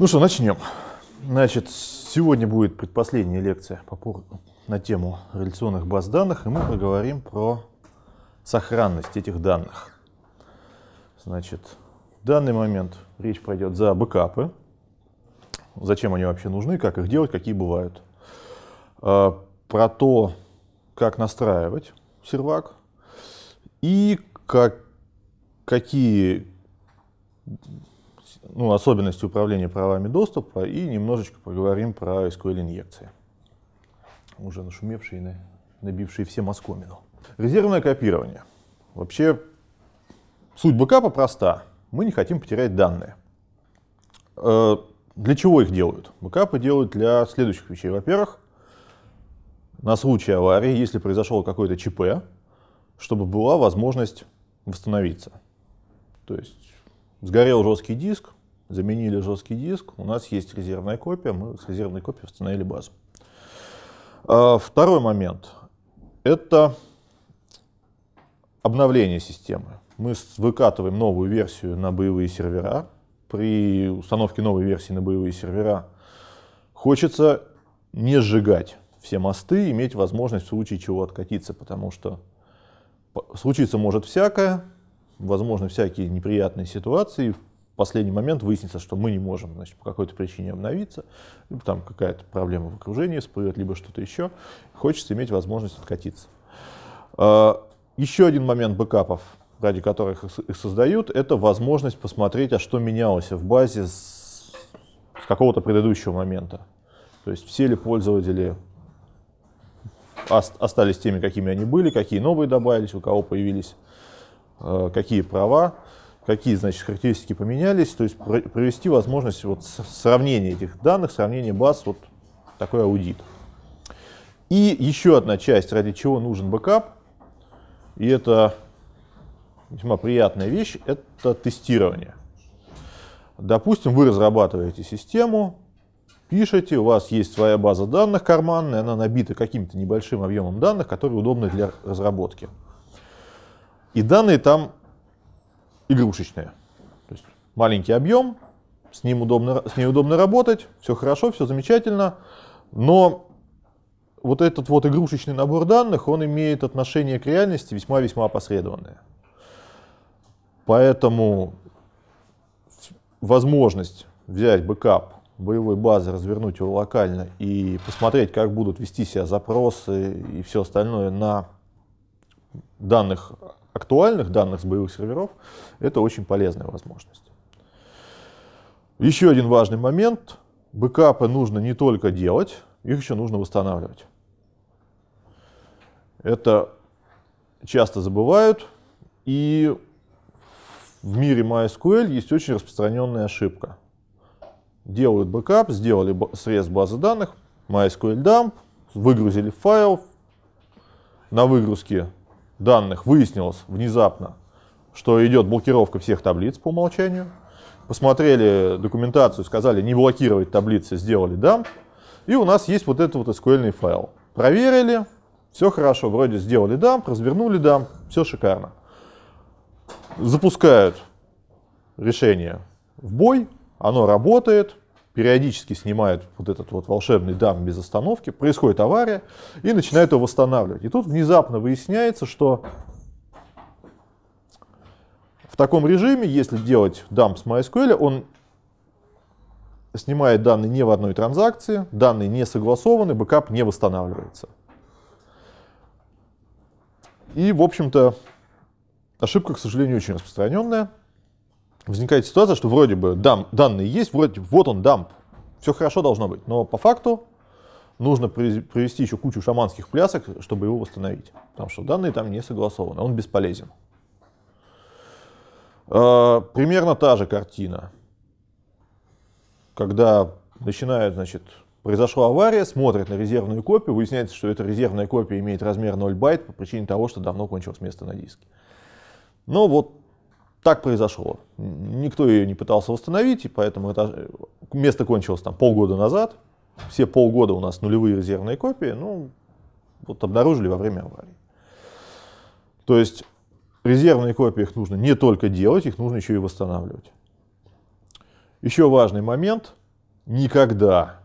Ну что, начнем. Значит, сегодня будет предпоследняя лекция по на тему реляционных баз данных, и мы поговорим про сохранность этих данных. Значит, в данный момент речь пойдет за бэкапы, зачем они вообще нужны, как их делать, какие бывают. А, про то, как настраивать сервак и как, какие ну, особенности управления правами доступа и немножечко поговорим про SQL-инъекции, уже нашумевшие и набившие все оскомину. Резервное копирование. Вообще, суть бэкапа проста. Мы не хотим потерять данные. Э, для чего их делают? Бэкапы ну, делают для следующих вещей. Во-первых, на случай аварии, если произошел какой-то ЧП, чтобы была возможность восстановиться. То есть сгорел жесткий диск, заменили жесткий диск, у нас есть резервная копия, мы с резервной копией установили базу. А, второй момент — это обновление системы. Мы выкатываем новую версию на боевые сервера. При установке новой версии на боевые сервера хочется не сжигать все мосты, иметь возможность в случае чего откатиться, потому что случиться может всякое, возможно, всякие неприятные ситуации, последний момент выяснится, что мы не можем значит, по какой-то причине обновиться, либо там какая-то проблема в окружении всплывет, либо что-то еще, хочется иметь возможность откатиться. А, еще один момент бэкапов, ради которых их создают, это возможность посмотреть, а что менялось в базе с, с какого-то предыдущего момента. То есть все ли пользователи остались теми, какими они были, какие новые добавились, у кого появились э, какие права какие, значит, характеристики поменялись, то есть провести возможность вот сравнения этих данных, сравнения баз, вот такой аудит. И еще одна часть, ради чего нужен бэкап, и это весьма приятная вещь, это тестирование. Допустим, вы разрабатываете систему, пишете, у вас есть своя база данных карманная, она набита каким-то небольшим объемом данных, которые удобны для разработки. И данные там игрушечная. То есть маленький объем, с, ним удобно, с ней удобно работать, все хорошо, все замечательно, но вот этот вот игрушечный набор данных, он имеет отношение к реальности весьма-весьма опосредованное. Поэтому возможность взять бэкап боевой базы, развернуть его локально и посмотреть, как будут вести себя запросы и все остальное на данных актуальных данных с боевых серверов, это очень полезная возможность. Еще один важный момент. Бэкапы нужно не только делать, их еще нужно восстанавливать. Это часто забывают. И в мире MySQL есть очень распространенная ошибка. Делают бэкап, сделали срез базы данных, MySQL dump, выгрузили файл, на выгрузке данных выяснилось внезапно, что идет блокировка всех таблиц по умолчанию. Посмотрели документацию, сказали не блокировать таблицы, сделали дамп. И у нас есть вот этот вот SQL файл. Проверили, все хорошо, вроде сделали дамп, развернули дамп, все шикарно. Запускают решение в бой, оно работает, периодически снимают вот этот вот волшебный дам без остановки, происходит авария, и начинают его восстанавливать. И тут внезапно выясняется, что в таком режиме, если делать дам с MySQL, он снимает данные не в одной транзакции, данные не согласованы, бэкап не восстанавливается. И, в общем-то, ошибка, к сожалению, очень распространенная возникает ситуация, что вроде бы дам, данные есть, вроде вот он дамп, все хорошо должно быть, но по факту нужно провести еще кучу шаманских плясок, чтобы его восстановить, потому что данные там не согласованы, он бесполезен. А, примерно та же картина, когда начинают, значит, произошла авария, смотрят на резервную копию, выясняется, что эта резервная копия имеет размер 0 байт по причине того, что давно кончилось место на диске. Но ну вот так произошло. Никто ее не пытался восстановить, и поэтому это место кончилось там полгода назад. Все полгода у нас нулевые резервные копии, ну, вот обнаружили во время аварии. То есть резервные копии их нужно не только делать, их нужно еще и восстанавливать. Еще важный момент. Никогда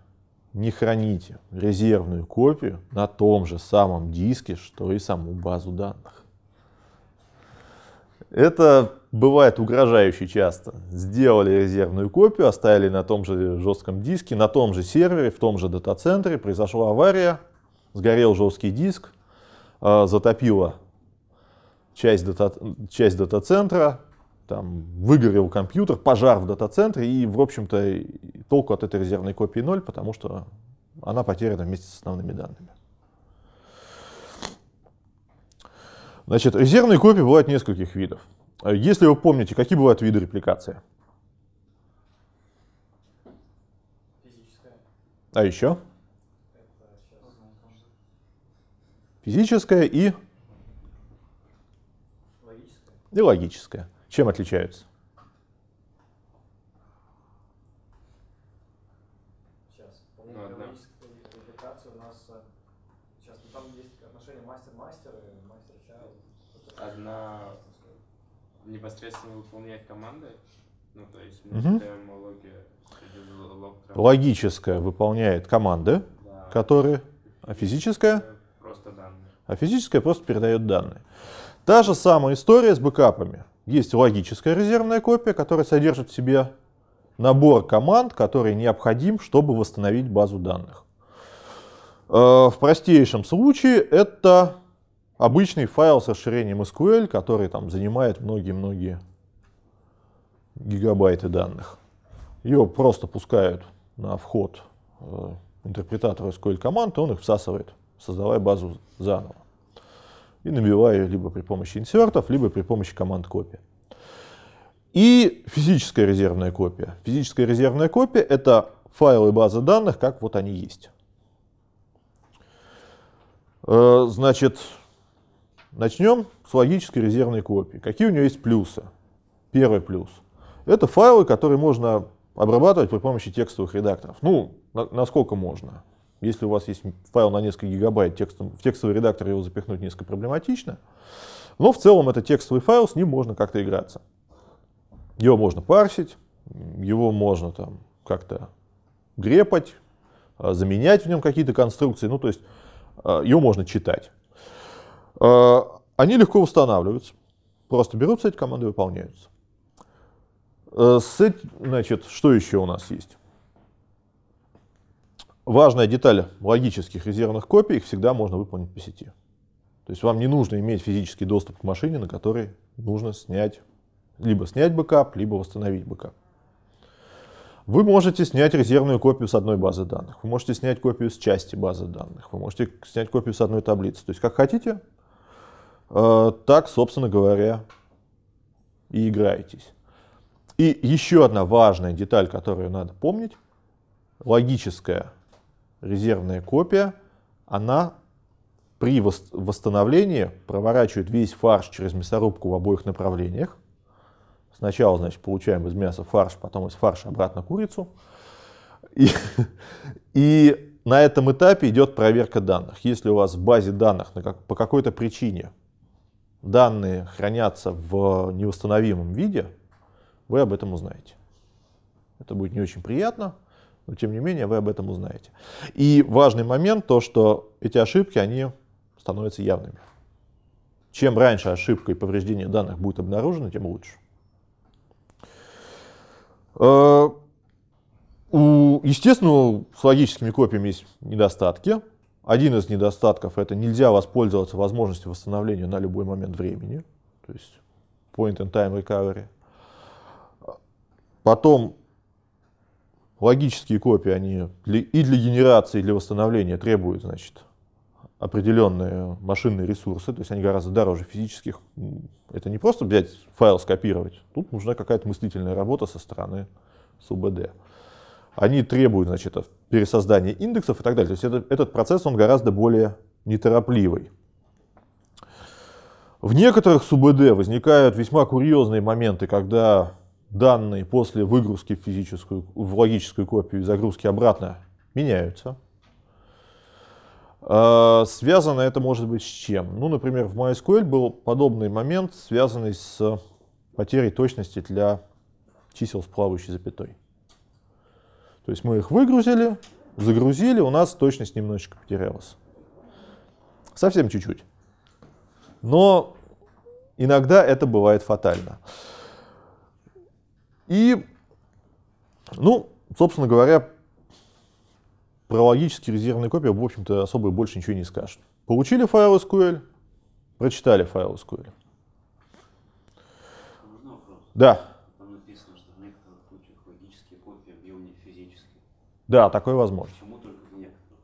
не храните резервную копию на том же самом диске, что и саму базу данных. Это бывает угрожающе часто. Сделали резервную копию, оставили на том же жестком диске, на том же сервере, в том же дата-центре, произошла авария, сгорел жесткий диск, а, затопило часть, дата, часть дата-центра, там выгорел компьютер, пожар в дата-центре, и, в общем-то, толку от этой резервной копии ноль, потому что она потеряна вместе с основными данными. Значит, резервные копии бывают нескольких видов. А если вы помните, какие бывают виды репликации? А еще? Физическая и... Логическая. И логическая. Чем отличаются? непосредственно выполняет команды. Ну, то есть угу. Логическая выполняет команды, да. которые... А физическая? Просто данные. А физическая просто передает данные. Та же самая история с бэкапами. Есть логическая резервная копия, которая содержит в себе набор команд, который необходим, чтобы восстановить базу данных. Э, в простейшем случае это обычный файл с расширением SQL, который там занимает многие-многие гигабайты данных. Ее просто пускают на вход э, интерпретатора SQL команд, и он их всасывает, создавая базу заново. И набивая ее либо при помощи инсертов, либо при помощи команд копии. И физическая резервная копия. Физическая резервная копия — это файлы базы данных, как вот они есть. Э, значит, Начнем с логической резервной копии. Какие у нее есть плюсы? Первый плюс. Это файлы, которые можно обрабатывать при помощи текстовых редакторов. Ну, на, насколько можно. Если у вас есть файл на несколько гигабайт, текстом, в текстовый редактор его запихнуть несколько проблематично. Но в целом это текстовый файл, с ним можно как-то играться. Его можно парсить, его можно там как-то грепать, а, заменять в нем какие-то конструкции. Ну, то есть а, его можно читать. Э, они легко устанавливаются. Просто берутся эти команды и выполняются. Э, значит, что еще у нас есть? Важная деталь логических резервных копий, их всегда можно выполнить по сети. То есть вам не нужно иметь физический доступ к машине, на которой нужно снять, либо снять бэкап, либо восстановить бэкап. Вы можете снять резервную копию с одной базы данных, вы можете снять копию с части базы данных, вы можете снять копию с одной таблицы. То есть как хотите, Э, так, собственно говоря, и играетесь. И еще одна важная деталь, которую надо помнить, логическая резервная копия, она при восстановлении проворачивает весь фарш через мясорубку в обоих направлениях. Сначала, значит, получаем из мяса фарш, потом из фарша обратно курицу. И, и на этом этапе идет проверка данных. Если у вас в базе данных по какой-то причине данные хранятся в неустановимом виде, вы об этом узнаете. Это будет не очень приятно, но тем не менее вы об этом узнаете. И важный момент то, что эти ошибки, они становятся явными. Чем раньше ошибка и повреждение данных будет обнаружено, тем лучше. Э, у, естественно, с логическими копиями есть недостатки. Один из недостатков это нельзя воспользоваться возможностью восстановления на любой момент времени, то есть point in time recovery. Потом логические копии, они и для генерации, и для восстановления требуют, значит, определенные машинные ресурсы, то есть они гораздо дороже физических. Это не просто взять файл, скопировать, тут нужна какая-то мыслительная работа со стороны СУБД они требуют значит, пересоздания индексов и так далее. То есть это, этот процесс он гораздо более неторопливый. В некоторых СУБД возникают весьма курьезные моменты, когда данные после выгрузки в, физическую, в логическую копию и загрузки обратно меняются. А, связано это может быть с чем? Ну, например, в MySQL был подобный момент, связанный с потерей точности для чисел с плавающей запятой. То есть мы их выгрузили, загрузили, у нас точность немножечко потерялась. Совсем чуть-чуть. Но иногда это бывает фатально. И, ну, собственно говоря, про логические резервные копии, в общем-то, особо больше ничего не скажет. Получили файл SQL, прочитали файл SQL. Да. Да, такое возможно. Почему только в некоторых?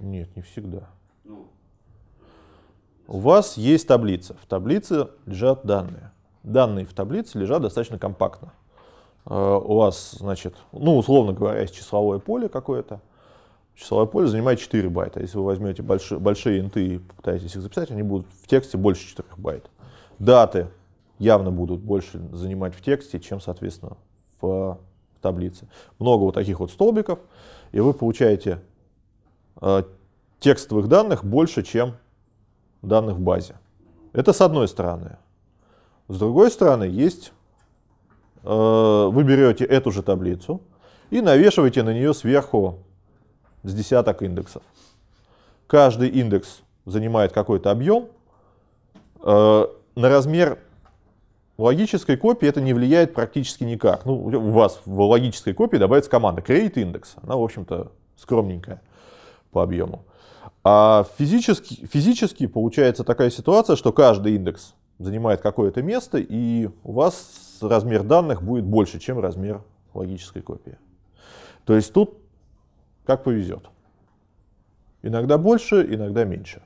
Нет, не всегда. Ну. У вас есть таблица. В таблице лежат данные. Данные в таблице лежат достаточно компактно. Э, у вас, значит, ну, условно говоря, есть числовое поле какое-то. Числовое поле занимает 4 байта. Если вы возьмете большие, большие инты и попытаетесь их записать, они будут в тексте больше 4 байт. Даты явно будут больше занимать в тексте, чем, соответственно, в таблицы. Много вот таких вот столбиков, и вы получаете э, текстовых данных больше, чем данных в базе. Это с одной стороны. С другой стороны, есть, э, вы берете эту же таблицу и навешиваете на нее сверху с десяток индексов. Каждый индекс занимает какой-то объем. Э, на размер в логической копии это не влияет практически никак. Ну, у вас в логической копии добавится команда create index Она, в общем-то, скромненькая по объему. А физически, физически получается такая ситуация, что каждый индекс занимает какое-то место, и у вас размер данных будет больше, чем размер логической копии. То есть тут как повезет. Иногда больше, иногда меньше.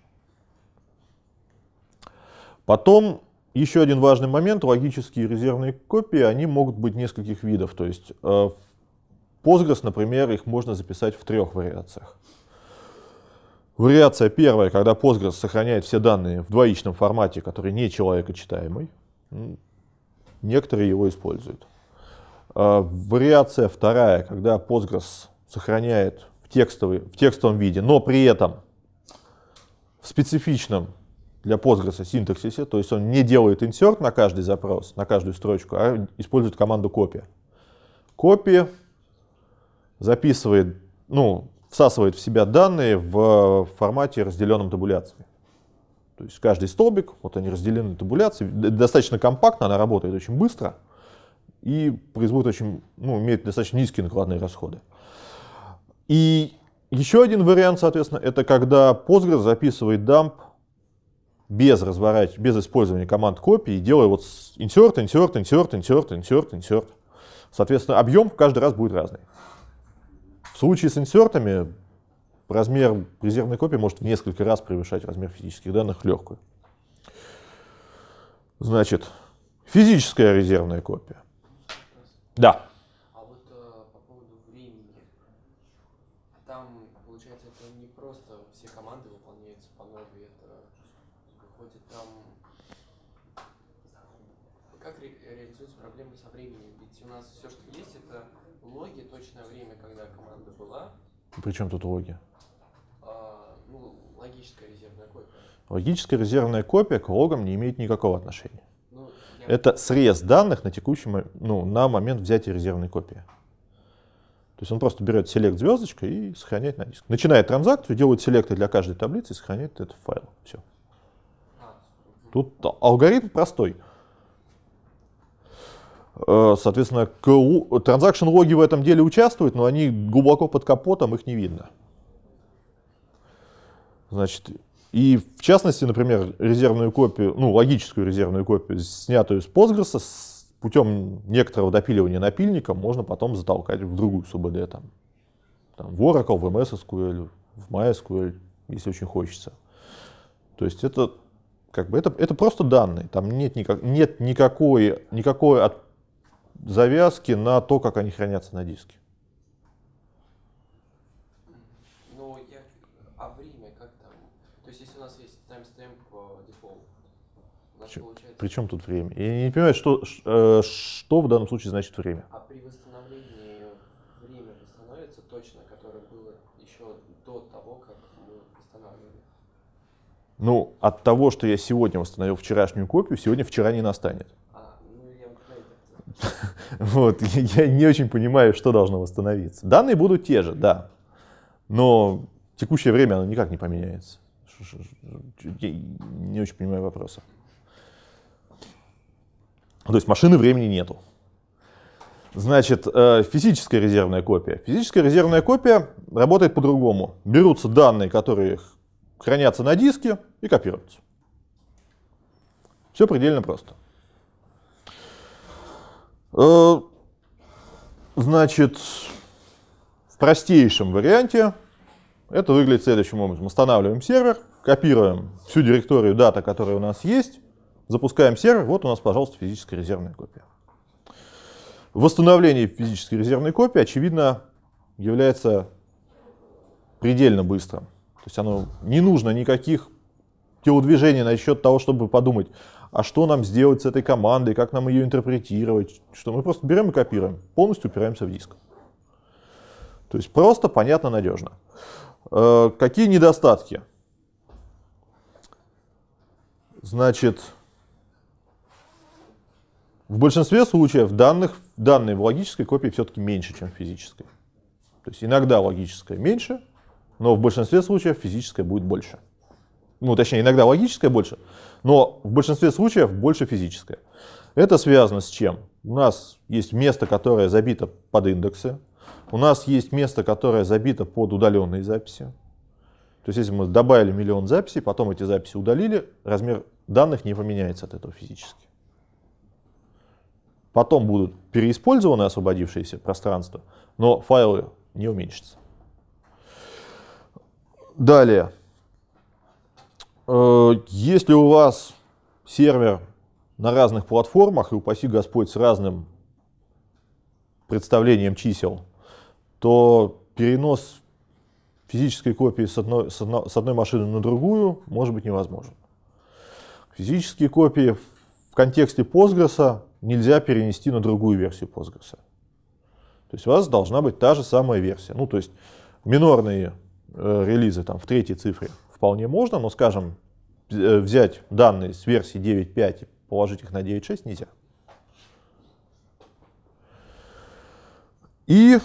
Потом еще один важный момент, логические резервные копии, они могут быть нескольких видов. То есть в э, Postgres, например, их можно записать в трех вариациях. Вариация первая, когда Postgres сохраняет все данные в двоичном формате, который не человекочитаемый. Некоторые его используют. Э, вариация вторая, когда Postgres сохраняет в, текстовый, в текстовом виде, но при этом в специфичном для Postgres синтаксисе, то есть он не делает insert на каждый запрос, на каждую строчку, а использует команду copy. Копия записывает, ну, всасывает в себя данные в формате разделенном табуляцией. То есть каждый столбик, вот они разделены табуляцией, достаточно компактно, она работает очень быстро и производит очень, ну, имеет достаточно низкие накладные расходы. И еще один вариант, соответственно, это когда Postgres записывает дамп без разворачивания, без использования команд копии, делаю вот insert, insert, insert, insert, insert, insert. Соответственно, объем каждый раз будет разный. В случае с инсертами размер резервной копии может в несколько раз превышать размер физических данных легкую. Значит, физическая резервная копия. Да. Причем тут логи? А, ну, логическая резервная копия. Логическая резервная копия к логам не имеет никакого отношения. Ну, я... Это срез данных на текущий ну, на момент взятия резервной копии. То есть он просто берет селект звездочка и сохраняет на диск. Начинает транзакцию, делает селекты для каждой таблицы и сохраняет этот файл. Все. А, тут алгоритм простой. Э, соответственно, КУ, транзакшн логи в этом деле участвуют, но они глубоко под капотом, их не видно. Значит, и в частности, например, резервную копию, ну, логическую резервную копию, снятую с Postgres, с путем некоторого допиливания напильника можно потом затолкать в другую СУБД, там, там в Oracle, в MS SQL, в MySQL, если очень хочется. То есть это как бы это, это просто данные, там нет, никак, нет никакой, никакой от, завязки на то, как они хранятся на диске. Но ну, я... А время как там? То есть если у нас есть таймстемп э, дефолт, получается... При чем тут время? Я не понимаю, что, э, что в данном случае значит время. А при восстановлении время восстановится точно, которое было еще до того, как мы восстанавливали. Ну, от того, что я сегодня восстановил вчерашнюю копию, сегодня вчера не настанет. Вот, я не очень понимаю, что должно восстановиться. Данные будут те же, да. Но текущее время оно никак не поменяется. Я не очень понимаю вопроса. То есть машины времени нету. Значит, э, физическая резервная копия. Физическая резервная копия работает по-другому. Берутся данные, которые хранятся на диске и копируются. Все предельно просто. Э, значит, в простейшем варианте это выглядит следующим образом. Устанавливаем сервер, копируем всю директорию дата, которая у нас есть, запускаем сервер, вот у нас, пожалуйста, физическая резервная копия. Восстановление физической резервной копии, очевидно, является предельно быстрым. То есть оно не нужно никаких телодвижений насчет того, чтобы подумать, а что нам сделать с этой командой, как нам ее интерпретировать, что мы просто берем и копируем, полностью упираемся в диск. То есть просто, понятно, надежно. Э, какие недостатки? Значит, в большинстве случаев данных, данные в логической копии все-таки меньше, чем в физической. То есть иногда логическая меньше, но в большинстве случаев физическая будет больше ну точнее иногда логическое больше, но в большинстве случаев больше физическое. Это связано с чем? У нас есть место, которое забито под индексы, у нас есть место, которое забито под удаленные записи. То есть если мы добавили миллион записей, потом эти записи удалили, размер данных не поменяется от этого физически. Потом будут переиспользованы освободившиеся пространства, но файлы не уменьшатся. Далее. Э, если у вас сервер на разных платформах, и упаси Господь с разным представлением чисел, то перенос физической копии с одной, с, одной машины на другую может быть невозможен. Физические копии в контексте Postgres нельзя перенести на другую версию Postgres. То есть у вас должна быть та же самая версия. Ну, то есть минорные э, релизы там, в третьей цифре вполне можно, но, скажем, э, взять данные с версии 9.5 и положить их на 9.6 нельзя. И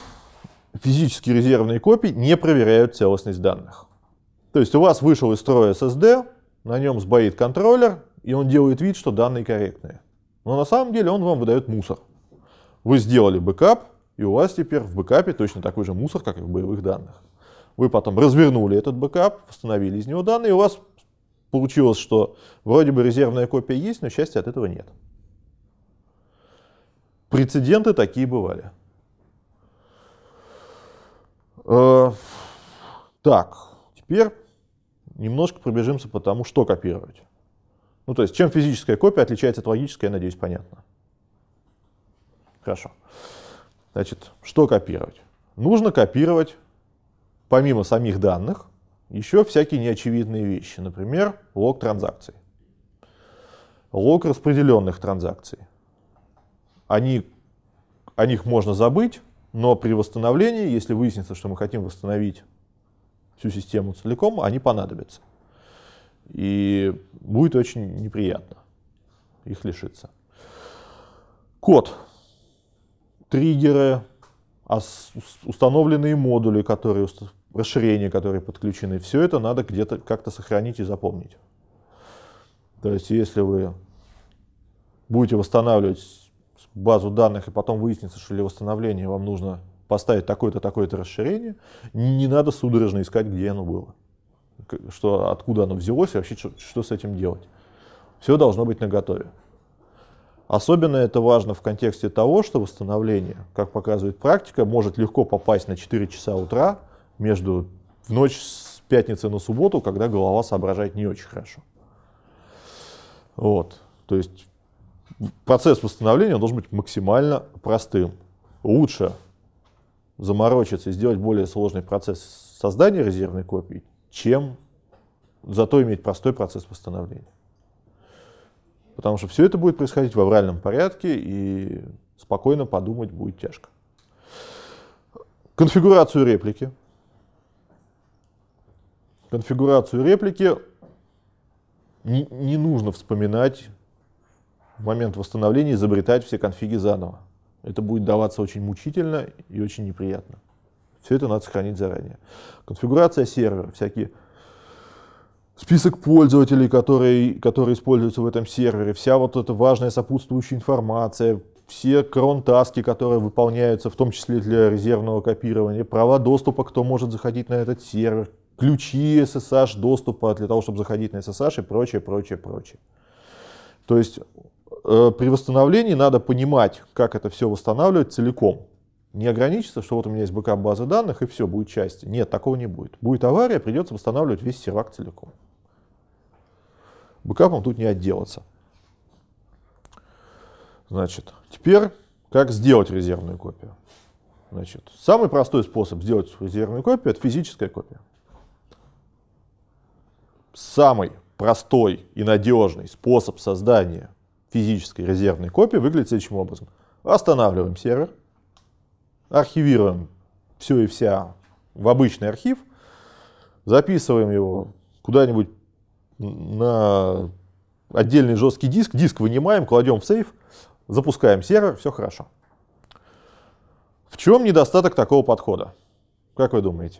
физические резервные копии не проверяют целостность данных. То есть у вас вышел из строя SSD, на нем сбоит контроллер, и он делает вид, что данные корректные. Но на самом деле он вам выдает мусор. Вы сделали бэкап, и у вас теперь в бэкапе точно такой же мусор, как и в боевых данных вы потом развернули этот бэкап, восстановили из него данные, и у вас получилось, что вроде бы резервная копия есть, но счастья от этого нет. Прецеденты такие бывали. Э, так, теперь немножко пробежимся по тому, что копировать. Ну, то есть, чем физическая копия отличается от логической, я надеюсь, понятно. Хорошо. Значит, что копировать? Нужно копировать помимо самих данных, еще всякие неочевидные вещи, например, лог транзакций, лог распределенных транзакций. Они, о них можно забыть, но при восстановлении, если выяснится, что мы хотим восстановить всю систему целиком, они понадобятся. И будет очень неприятно их лишиться. Код, триггеры, установленные модули, которые расширения, которые подключены. Все это надо где-то как-то сохранить и запомнить. То есть, если вы будете восстанавливать базу данных, и потом выяснится, что для восстановления вам нужно поставить такое-то, такое-то расширение, не надо судорожно искать, где оно было, что, откуда оно взялось и вообще, что, что с этим делать. Все должно быть наготове. Особенно это важно в контексте того, что восстановление, как показывает практика, может легко попасть на 4 часа утра, между в ночь с пятницы на субботу, когда голова соображает не очень хорошо. Вот. То есть процесс восстановления должен быть максимально простым. Лучше заморочиться и сделать более сложный процесс создания резервной копии, чем зато иметь простой процесс восстановления. Потому что все это будет происходить в авральном порядке, и спокойно подумать будет тяжко. Конфигурацию реплики конфигурацию реплики не, нужно вспоминать в момент восстановления, изобретать все конфиги заново. Это будет даваться очень мучительно и очень неприятно. Все это надо сохранить заранее. Конфигурация сервера, всякие список пользователей, которые, которые используются в этом сервере, вся вот эта важная сопутствующая информация, все cron-таски, которые выполняются, в том числе для резервного копирования, права доступа, кто может заходить на этот сервер, ключи SSH доступа для того, чтобы заходить на SSH и прочее, прочее, прочее. То есть э, при восстановлении надо понимать, как это все восстанавливать целиком. Не ограничиться, что вот у меня есть бэкап базы данных и все, будет части. Нет, такого не будет. Будет авария, придется восстанавливать весь сервак целиком. Бэкапом тут не отделаться. Значит, теперь как сделать резервную копию? Значит, самый простой способ сделать резервную копию – это физическая копия самый простой и надежный способ создания физической резервной копии выглядит следующим образом. Останавливаем сервер, архивируем все и вся в обычный архив, записываем его куда-нибудь на отдельный жесткий диск, диск вынимаем, кладем в сейф, запускаем сервер, все хорошо. В чем недостаток такого подхода? Как вы думаете?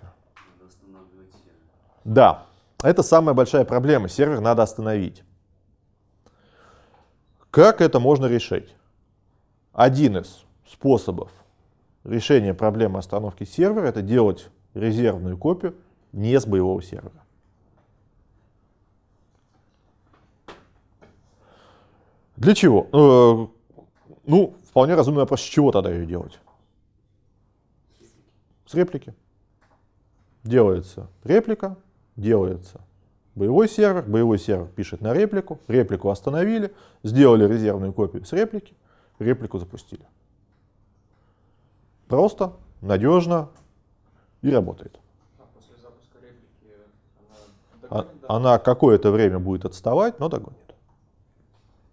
Да, это самая большая проблема, сервер надо остановить. Как это можно решить? Один из способов решения проблемы остановки сервера это делать резервную копию не с боевого сервера. Для чего? Э, ну, вполне разумный вопрос, с чего тогда ее делать? С реплики. Делается реплика, делается боевой сервер, боевой сервер пишет на реплику, реплику остановили, сделали резервную копию с реплики, реплику запустили. Просто, надежно и работает. А а, она какое-то время будет отставать, но догонит.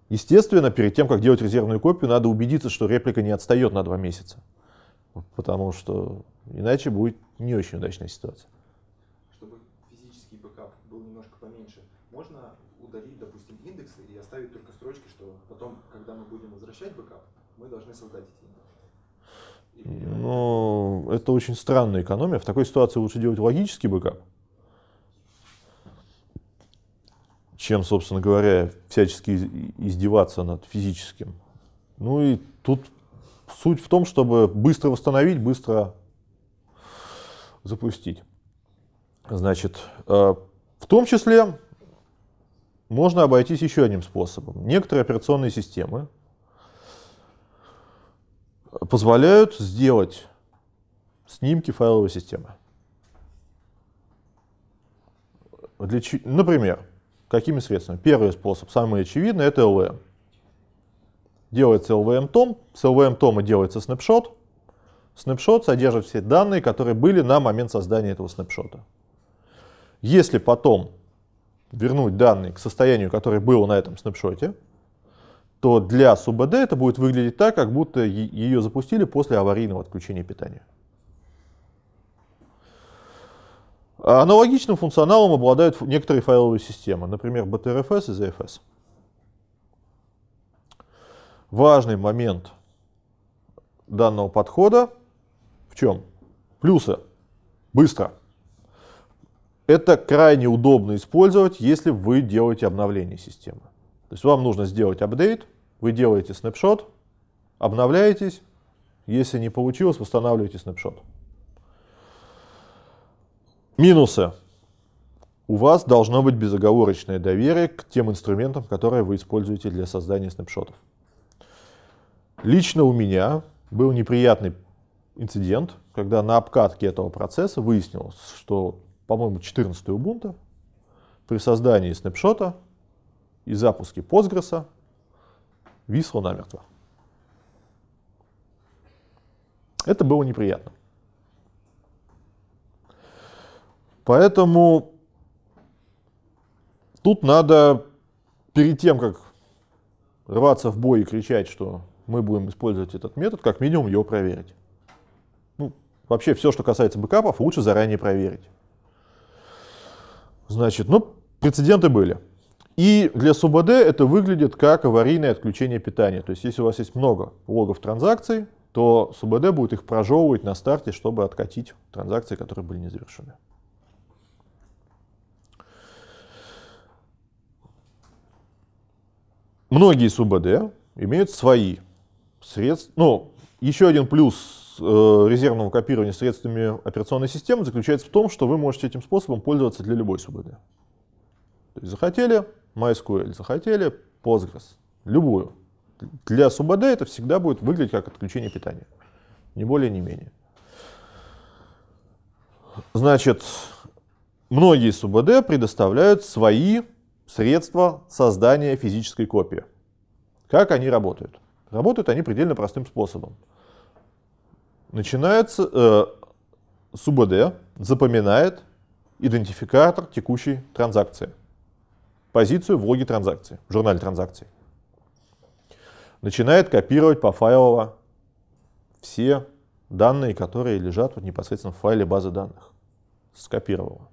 Естественно, перед тем, как делать резервную копию, надо убедиться, что реплика не отстает на два месяца. Потому что иначе будет не очень удачная ситуация. когда мы будем возвращать бэкап, мы должны солдать эти Но ну, это очень странная экономия. В такой ситуации лучше делать логический бэкап, чем, собственно говоря, всячески издеваться над физическим. Ну и тут суть в том, чтобы быстро восстановить, быстро запустить. Значит, э, в том числе можно обойтись еще одним способом. Некоторые операционные системы позволяют сделать снимки файловой системы. Для, например, какими средствами? Первый способ, самый очевидный, это LVM. Делается LVM-том, с LVM-тома делается снапшот. Снапшот содержит все данные, которые были на момент создания этого снапшота. Если потом вернуть данные к состоянию, которое было на этом снапшоте, то для SubD это будет выглядеть так, как будто ее запустили после аварийного отключения питания. Аналогичным функционалом обладают некоторые файловые системы, например, BTRFS и ZFS. Важный момент данного подхода в чем? Плюсы. Быстро. Это крайне удобно использовать, если вы делаете обновление системы. То есть вам нужно сделать апдейт, вы делаете снапшот, обновляетесь, если не получилось, восстанавливаете снапшот. Минусы. У вас должно быть безоговорочное доверие к тем инструментам, которые вы используете для создания снапшотов. Лично у меня был неприятный инцидент, когда на обкатке этого процесса выяснилось, что по-моему, 14 Ubuntu, при создании снапшота и запуске Postgres висло намертво. Это было неприятно. Поэтому тут надо перед тем, как рваться в бой и кричать, что мы будем использовать этот метод, как минимум его проверить. Ну, вообще все, что касается бэкапов, лучше заранее проверить. Значит, ну, прецеденты были. И для СУБД это выглядит как аварийное отключение питания. То есть, если у вас есть много логов транзакций, то СУБД будет их прожевывать на старте, чтобы откатить транзакции, которые были не завершены. Многие СУБД имеют свои средства. Ну, еще один плюс Э, резервного копирования средствами операционной системы заключается в том, что вы можете этим способом пользоваться для любой субботы. То есть захотели MySQL, захотели Postgres, любую. Для СУБД это всегда будет выглядеть как отключение питания. Не более, не менее. Значит, многие СУБД предоставляют свои средства создания физической копии. Как они работают? Работают они предельно простым способом. Начинается э, с запоминает идентификатор текущей транзакции, позицию в логе транзакции, в журнале транзакций. Начинает копировать по файлово все данные, которые лежат вот непосредственно в файле базы данных. Скопировала.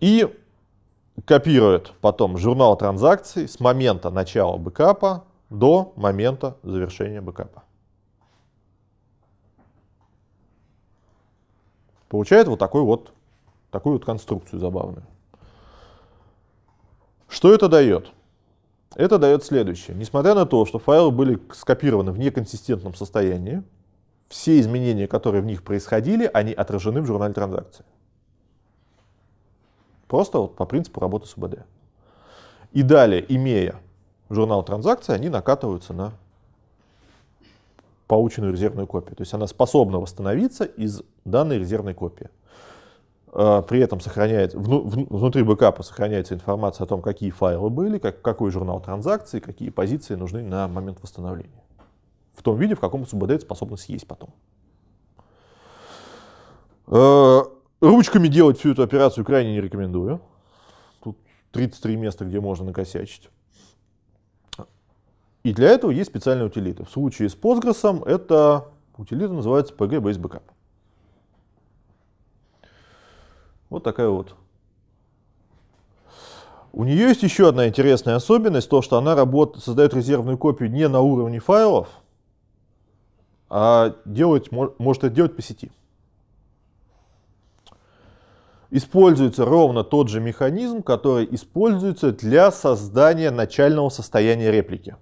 и копирует потом журнал транзакций с момента начала бэкапа до момента завершения бэкапа. Получает вот такой вот такую вот конструкцию забавную. Что это дает? Это дает следующее. Несмотря на то, что файлы были скопированы в неконсистентном состоянии, все изменения, которые в них происходили, они отражены в журнале транзакции. Просто вот по принципу работы с УБД. И далее, имея журнал транзакций, они накатываются на полученную резервную копию. То есть она способна восстановиться из данной резервной копии. А, при этом сохраняется внутри бэкапа сохраняется информация о том, какие файлы были, как, какой журнал транзакций, какие позиции нужны на момент восстановления. В том виде, в каком СУБД способность есть потом. А, ручками делать всю эту операцию крайне не рекомендую. Тут 33 места, где можно накосячить. И для этого есть специальная утилита. В случае с Postgres эта утилита называется PG Base Backup. Вот такая вот. У нее есть еще одна интересная особенность, то, что она работает, создает резервную копию не на уровне файлов, а делать, может это делать по сети. Используется ровно тот же механизм, который используется для создания начального состояния реплики.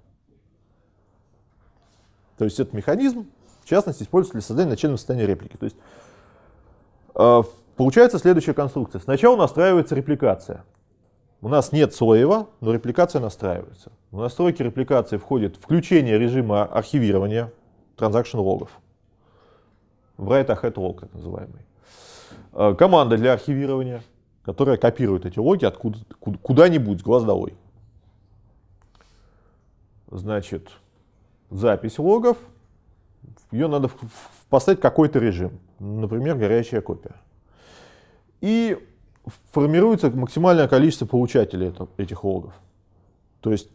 То есть этот механизм, в частности, используется для создания начального состояния реплики. То есть э, получается следующая конструкция. Сначала настраивается репликация. У нас нет слоева, но репликация настраивается. В настройки репликации входит включение режима архивирования транзакшн логов. Write ahead log, так называемый. Э, команда для архивирования, которая копирует эти логи откуда, куда-нибудь с глаз долой. Значит, запись логов, ее надо поставить какой-то режим, например, горячая копия. И формируется максимальное количество получателей этих логов. То есть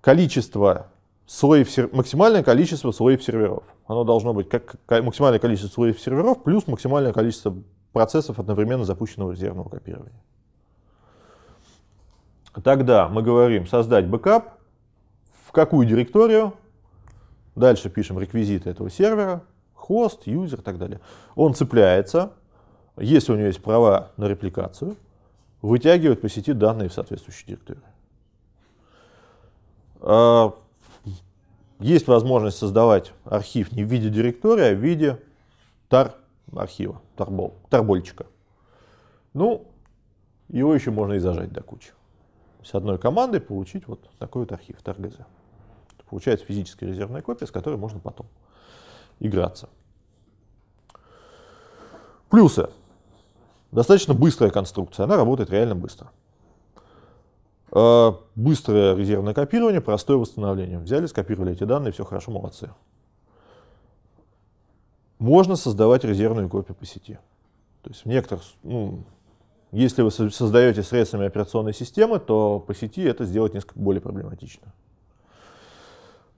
количество слоев, максимальное количество слоев серверов. Оно должно быть как максимальное количество слоев серверов плюс максимальное количество процессов одновременно запущенного резервного копирования. Тогда мы говорим создать бэкап, в какую директорию, Дальше пишем реквизиты этого сервера, хост, юзер и так далее. Он цепляется, если у него есть права на репликацию, вытягивает по сети данные в соответствующей директории. А, есть возможность создавать архив не в виде директории, а в виде тар архива, тарбол, тарбольчика. Ну, его еще можно и зажать до кучи. С одной командой получить вот такой вот архив, таргз. Получается физическая резервная копия, с которой можно потом играться. Плюсы. Достаточно быстрая конструкция, она работает реально быстро. Э, быстрое резервное копирование, простое восстановление. Взяли, скопировали эти данные, все хорошо, молодцы. Можно создавать резервную копию по сети. То есть в некоторых, ну, если вы создаете средствами операционной системы, то по сети это сделать несколько более проблематично.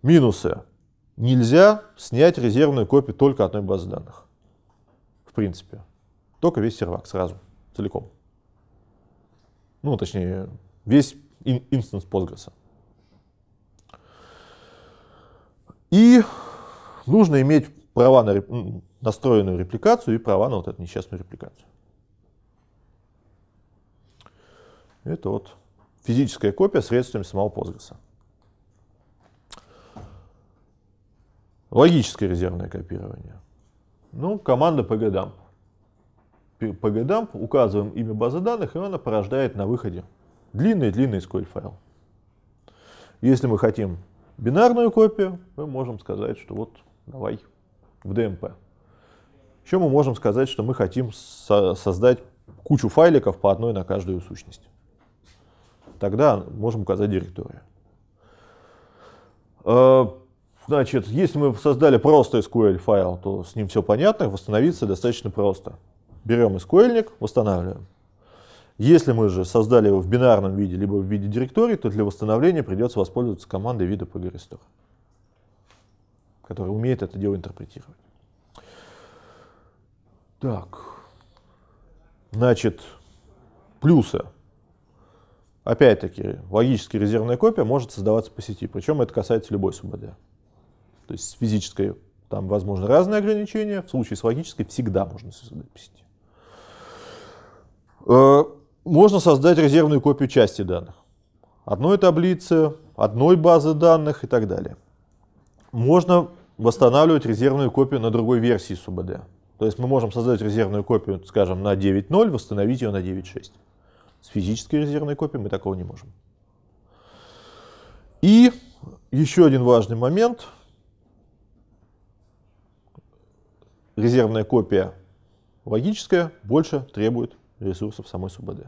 Минусы. Нельзя снять резервную копию только одной базы данных. В принципе. Только весь сервак сразу, целиком. Ну, точнее, весь инстанс Postgres. И нужно иметь права на реп... настроенную репликацию и права на вот эту несчастную репликацию. Это вот физическая копия средствами самого Postgres. Логическое резервное копирование. Ну, команда pgdump. pgdump, указываем имя базы данных, и она порождает на выходе длинный-длинный SQL файл. Если мы хотим бинарную копию, мы можем сказать, что вот давай в DMP. Еще мы можем сказать, что мы хотим со создать кучу файликов по одной на каждую сущность. Тогда можем указать директорию. Э, Значит, если мы создали просто SQL файл, то с ним все понятно, восстановиться достаточно просто. Берем SQL, восстанавливаем. Если мы же создали его в бинарном виде, либо в виде директории, то для восстановления придется воспользоваться командой вида PGRestore, которая умеет это дело интерпретировать. Так, значит, плюсы. Опять-таки, логически резервная копия может создаваться по сети, причем это касается любой СУБД. То есть с физической там возможно разные ограничения, в случае с логической всегда можно создать PCT. Э, можно создать резервную копию части данных. Одной таблицы, одной базы данных и так далее. Можно восстанавливать резервную копию на другой версии СУБД. То есть мы можем создать резервную копию, скажем, на 9.0, восстановить ее на 9.6. С физической резервной копией мы такого не можем. И еще один важный момент – резервная копия логическая больше требует ресурсов самой СУБД.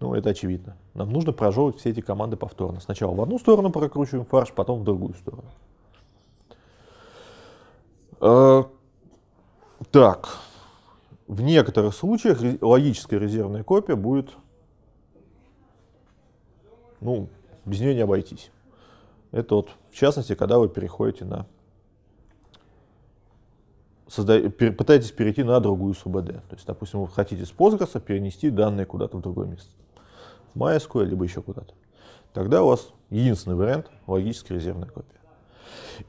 Ну, это очевидно. Нам нужно прожевывать все эти команды повторно. Сначала в одну сторону прокручиваем фарш, потом в другую сторону. А, так, в некоторых случаях логическая резервная копия будет, ну, без нее не обойтись. Это вот, в частности, когда вы переходите на созда... пытаетесь перейти на другую СУБД. То есть, допустим, вы хотите с Postgres перенести данные куда-то в другое место. В MySQL, либо еще куда-то. Тогда у вас единственный вариант — логически резервная копия.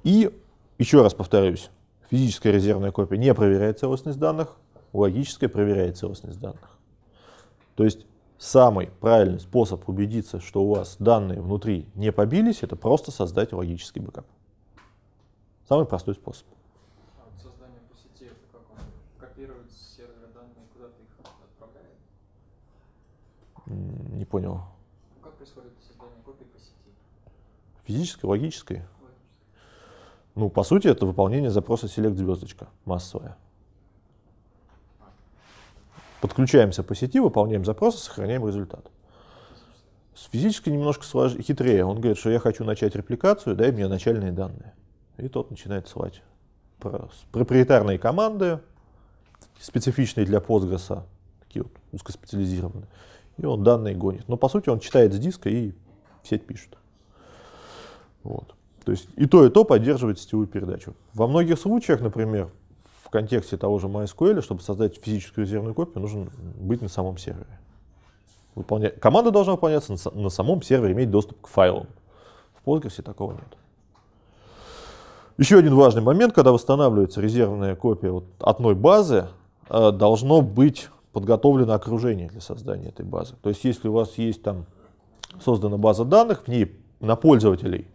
И, еще раз повторюсь, физическая резервная копия не проверяет целостность данных, логическая проверяет целостность данных. То есть самый правильный способ убедиться, что у вас данные внутри не побились, это просто создать логический бэкап. Самый простой способ. Не понял. Как происходит создание копий по сети? Физической, логической? логической. Ну, по сути, это выполнение запроса Select звездочка массовая. Подключаемся по сети, выполняем запросы, сохраняем результат. С физической немножко слож... хитрее. Он говорит, что я хочу начать репликацию, дай мне начальные данные. И тот начинает слать проприетарные команды, специфичные для Postgres, такие вот узкоспециализированные и он данные гонит. Но по сути он читает с диска и в сеть пишет. Вот. То есть и то, и то поддерживает сетевую передачу. Во многих случаях, например, в контексте того же MySQL, чтобы создать физическую резервную копию, нужно быть на самом сервере. Выполня... Команда должна выполняться на, на самом сервере, иметь доступ к файлам. В Postgres такого нет. Еще один важный момент, когда восстанавливается резервная копия вот одной базы, э, должно быть подготовлено окружение для создания этой базы. То есть если у вас есть там создана база данных, в ней на пользователей,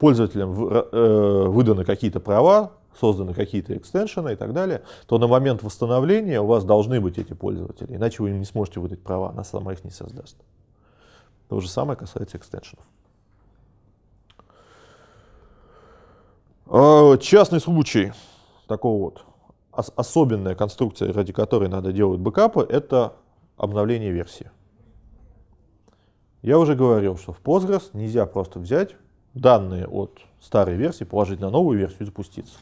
пользователям э, выданы какие-то права, созданы какие-то экстеншены и так далее, то на момент восстановления у вас должны быть эти пользователи, иначе вы им не сможете выдать права, она сама их не создаст. То же самое касается экстеншенов. А, частный случай такого вот особенная конструкция, ради которой надо делать бэкапы, это обновление версии. Я уже говорил, что в Postgres нельзя просто взять данные от старой версии, положить на новую версию и запуститься.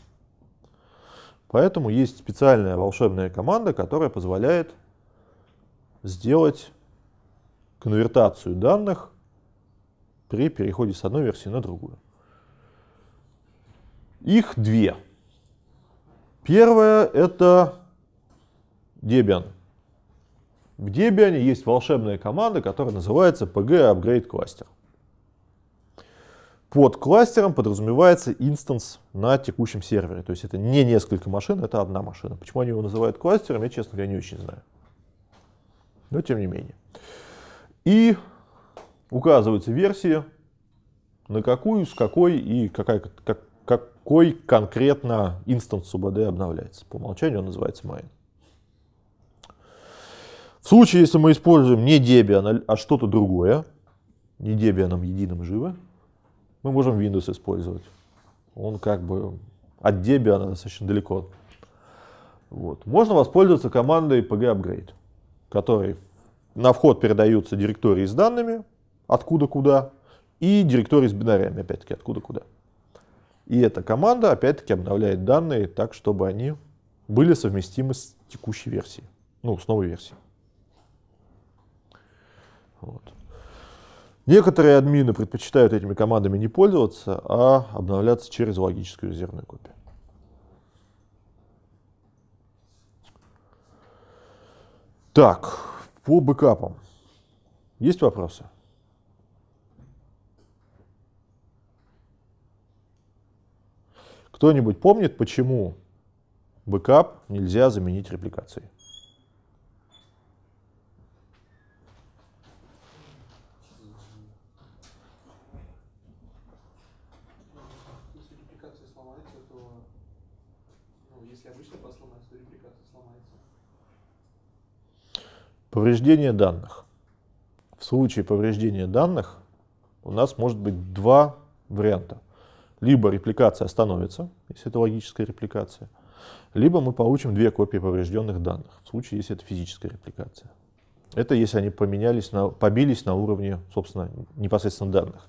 Поэтому есть специальная волшебная команда, которая позволяет сделать конвертацию данных при переходе с одной версии на другую. Их две. Первое это Debian. В Debian есть волшебная команда, которая называется PG Upgrade Cluster. Под кластером подразумевается инстанс на текущем сервере. То есть это не несколько машин, это одна машина. Почему они его называют кластером, я, честно говоря, не очень знаю. Но тем не менее. И указываются версии, на какую, с какой и какая, как, какой конкретно инстанс УБД обновляется. По умолчанию он называется main. В случае, если мы используем не Debian, а, а что-то другое, не Debian а единым живо, мы можем Windows использовать. Он как бы от Debian достаточно далеко. Вот. Можно воспользоваться командой pg-upgrade, которой на вход передаются директории с данными, откуда куда, и директории с бинарями, опять-таки, откуда куда. И эта команда опять-таки обновляет данные так, чтобы они были совместимы с текущей версией, ну, с новой версией. Вот. Некоторые админы предпочитают этими командами не пользоваться, а обновляться через логическую резервную копию. Так, по бэкапам. Есть вопросы? Кто-нибудь помнит, почему бэкап нельзя заменить репликацией? Ну, Повреждение данных. В случае повреждения данных у нас может быть два варианта либо репликация остановится, если это логическая репликация, либо мы получим две копии поврежденных данных, в случае, если это физическая репликация. Это если они поменялись, на, побились на уровне, собственно, непосредственно данных.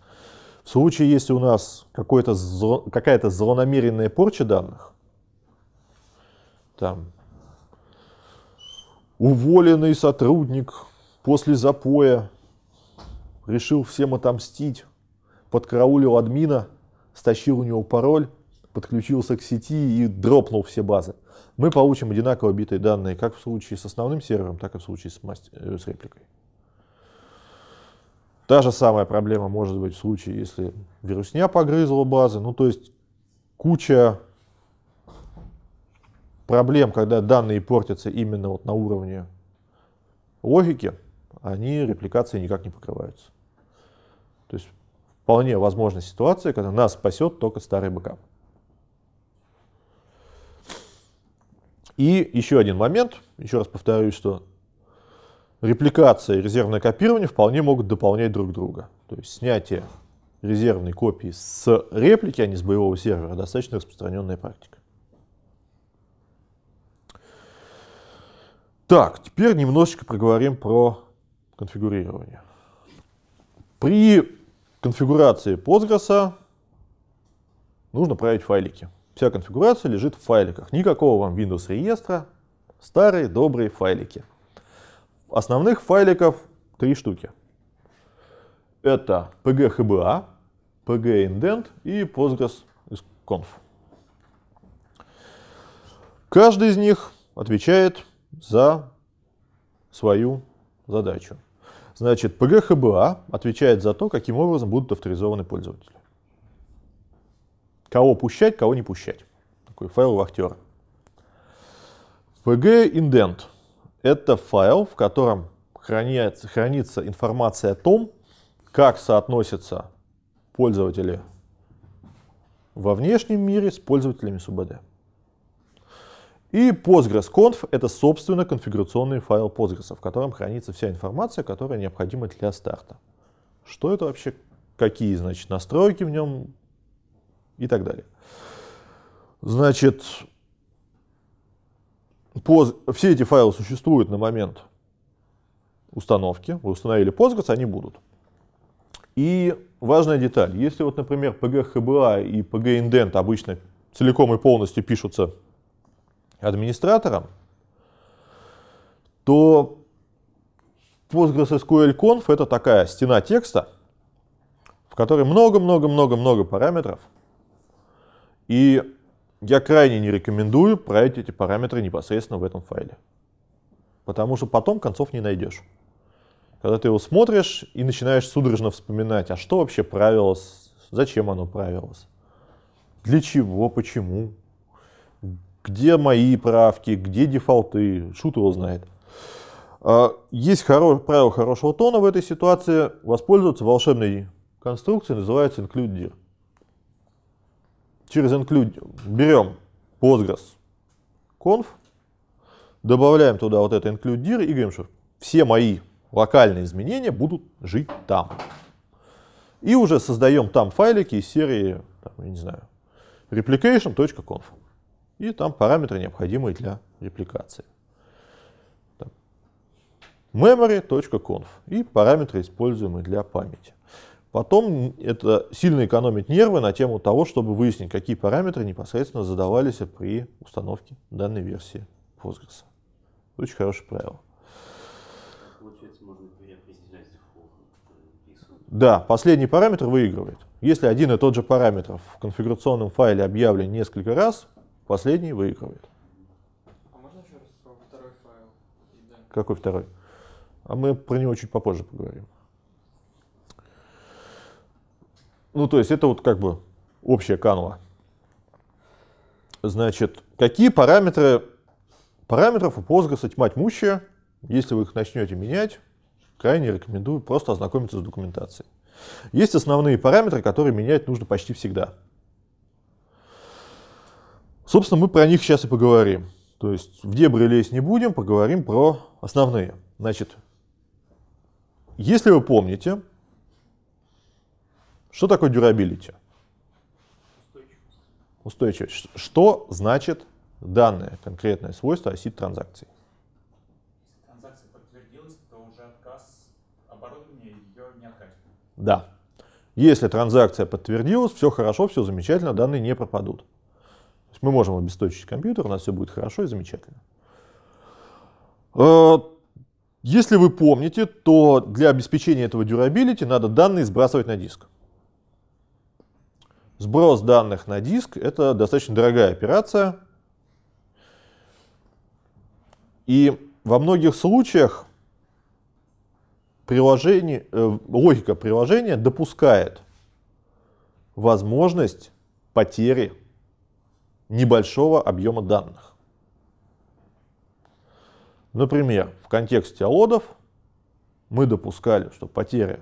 В случае, если у нас зло, какая-то злонамеренная порча данных, там, уволенный сотрудник после запоя решил всем отомстить, подкараулил админа – стащил у него пароль, подключился к сети и дропнул все базы. Мы получим одинаково битые данные как в случае с основным сервером, так и в случае с, мастер, э, с репликой. Та же самая проблема может быть в случае, если вирусня погрызла базы. Ну, то есть куча проблем, когда данные портятся именно вот на уровне логики, они репликации никак не покрываются. То есть вполне возможна ситуация, когда нас спасет только старый бэкап. И еще один момент, еще раз повторюсь, что репликация и резервное копирование вполне могут дополнять друг друга. То есть снятие резервной копии с реплики, а не с боевого сервера, достаточно распространенная практика. Так, теперь немножечко проговорим про конфигурирование. При конфигурации Postgres нужно править файлики. Вся конфигурация лежит в файликах. Никакого вам Windows реестра. Старые добрые файлики. Основных файликов три штуки. Это pghba, pgindent и postgres.conf. Каждый из них отвечает за свою задачу. Значит, ПГХБА отвечает за то, каким образом будут авторизованы пользователи. Кого пущать, кого не пущать. Такой файл вахтера. PG-индент — это файл, в котором хранится, хранится информация о том, как соотносятся пользователи во внешнем мире с пользователями СУБД. И PostgresConf — это, собственно, конфигурационный файл Postgres, в котором хранится вся информация, которая необходима для старта. Что это вообще, какие, значит, настройки в нем и так далее. Значит, поз... все эти файлы существуют на момент установки. Вы установили Postgres, они будут. И важная деталь. Если вот, например, PGHBA и PGIndent обычно целиком и полностью пишутся администратором, то PostgreSQL Conf это такая стена текста, в которой много-много-много-много параметров. И я крайне не рекомендую проверить эти параметры непосредственно в этом файле. Потому что потом концов не найдешь. Когда ты его смотришь и начинаешь судорожно вспоминать, а что вообще правилось, зачем оно правилось, для чего, почему, где мои правки, где дефолты, шут его знает. А, есть хоро... правило хорошего тона в этой ситуации, воспользоваться волшебной конструкцией, называется include dir. Через include берем Postgres conf, добавляем туда вот это include dir и говорим, что все мои локальные изменения будут жить там. И уже создаем там файлики из серии, там, я не знаю, replication.conf и там параметры, необходимые для репликации. memory.conf и параметры, используемые для памяти. Потом это сильно экономит нервы на тему того, чтобы выяснить, какие параметры непосредственно задавались при установке данной версии Postgres. Очень хорошее правило. Э, да, последний параметр выигрывает. Если один и тот же параметр в конфигурационном файле объявлен несколько раз, последний выигрывает. А можно еще раз про второй файл? Какой второй? А мы про него чуть попозже поговорим. Ну, то есть это вот как бы общая канва. Значит, какие параметры параметров у Postgres тьма тьмущая? Если вы их начнете менять, крайне рекомендую просто ознакомиться с документацией. Есть основные параметры, которые менять нужно почти всегда. Собственно, мы про них сейчас и поговорим. То есть в дебри лезть не будем, поговорим про основные. Значит, если вы помните, что такое durability? Устойчивость. Устойчивость. Что значит данное конкретное свойство оси транзакции? Да. Если транзакция подтвердилась, все хорошо, все замечательно, данные не пропадут мы можем обесточить компьютер, у нас все будет хорошо и замечательно. Э, если вы помните, то для обеспечения этого durability надо данные сбрасывать на диск. Сброс данных на диск — это достаточно дорогая операция. И во многих случаях приложение, э, логика приложения допускает возможность потери небольшого объема данных. Например, в контексте алодов мы допускали, что потеря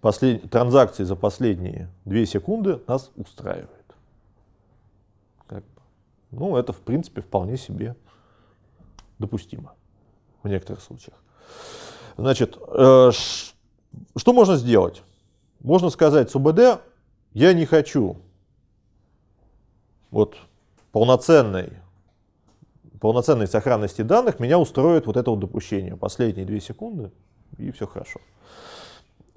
послед... транзакций за последние 2 секунды нас устраивает. Как бы. Ну, это, в принципе, вполне себе допустимо в некоторых случаях. Значит, э, что можно сделать? Можно сказать СУБД, я не хочу вот полноценной, полноценной сохранности данных меня устроит вот это вот допущение. Последние две секунды, и все хорошо.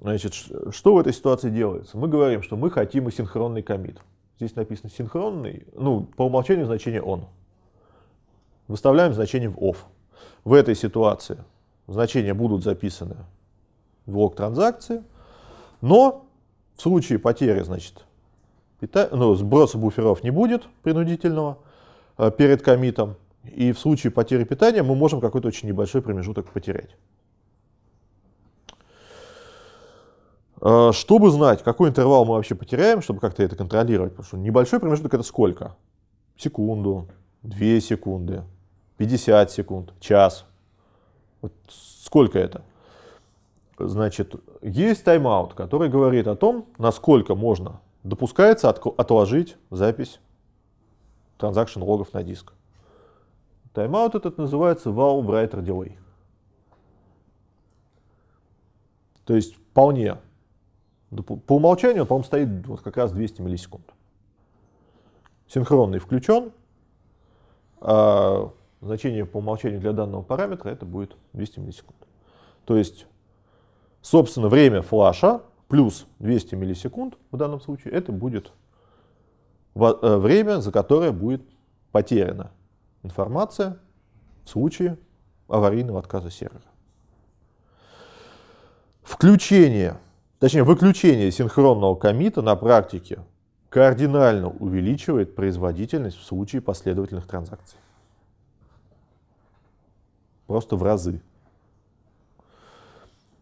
Значит, что в этой ситуации делается? Мы говорим, что мы хотим синхронный комит. Здесь написано синхронный, ну, по умолчанию значение он. Выставляем значение в off. В этой ситуации значения будут записаны в лог транзакции, но в случае потери, значит, Итак, ну, сброса буферов не будет принудительного а, перед комитом. И в случае потери питания мы можем какой-то очень небольшой промежуток потерять. А, чтобы знать, какой интервал мы вообще потеряем, чтобы как-то это контролировать, потому что небольшой промежуток это сколько? Секунду, две секунды, 50 секунд, час. Вот сколько это? Значит, есть тайм-аут, который говорит о том, насколько можно допускается отложить запись транзакшн логов на диск. Тайм-аут этот называется Wow Writer Delay. То есть вполне. По умолчанию он, по-моему, стоит вот как раз 200 миллисекунд. Синхронный включен. А значение по умолчанию для данного параметра это будет 200 миллисекунд. То есть, собственно, время флаша плюс 200 миллисекунд в данном случае, это будет э, время, за которое будет потеряна информация в случае аварийного отказа сервера. Включение, точнее выключение синхронного комита на практике кардинально увеличивает производительность в случае последовательных транзакций. Просто в разы.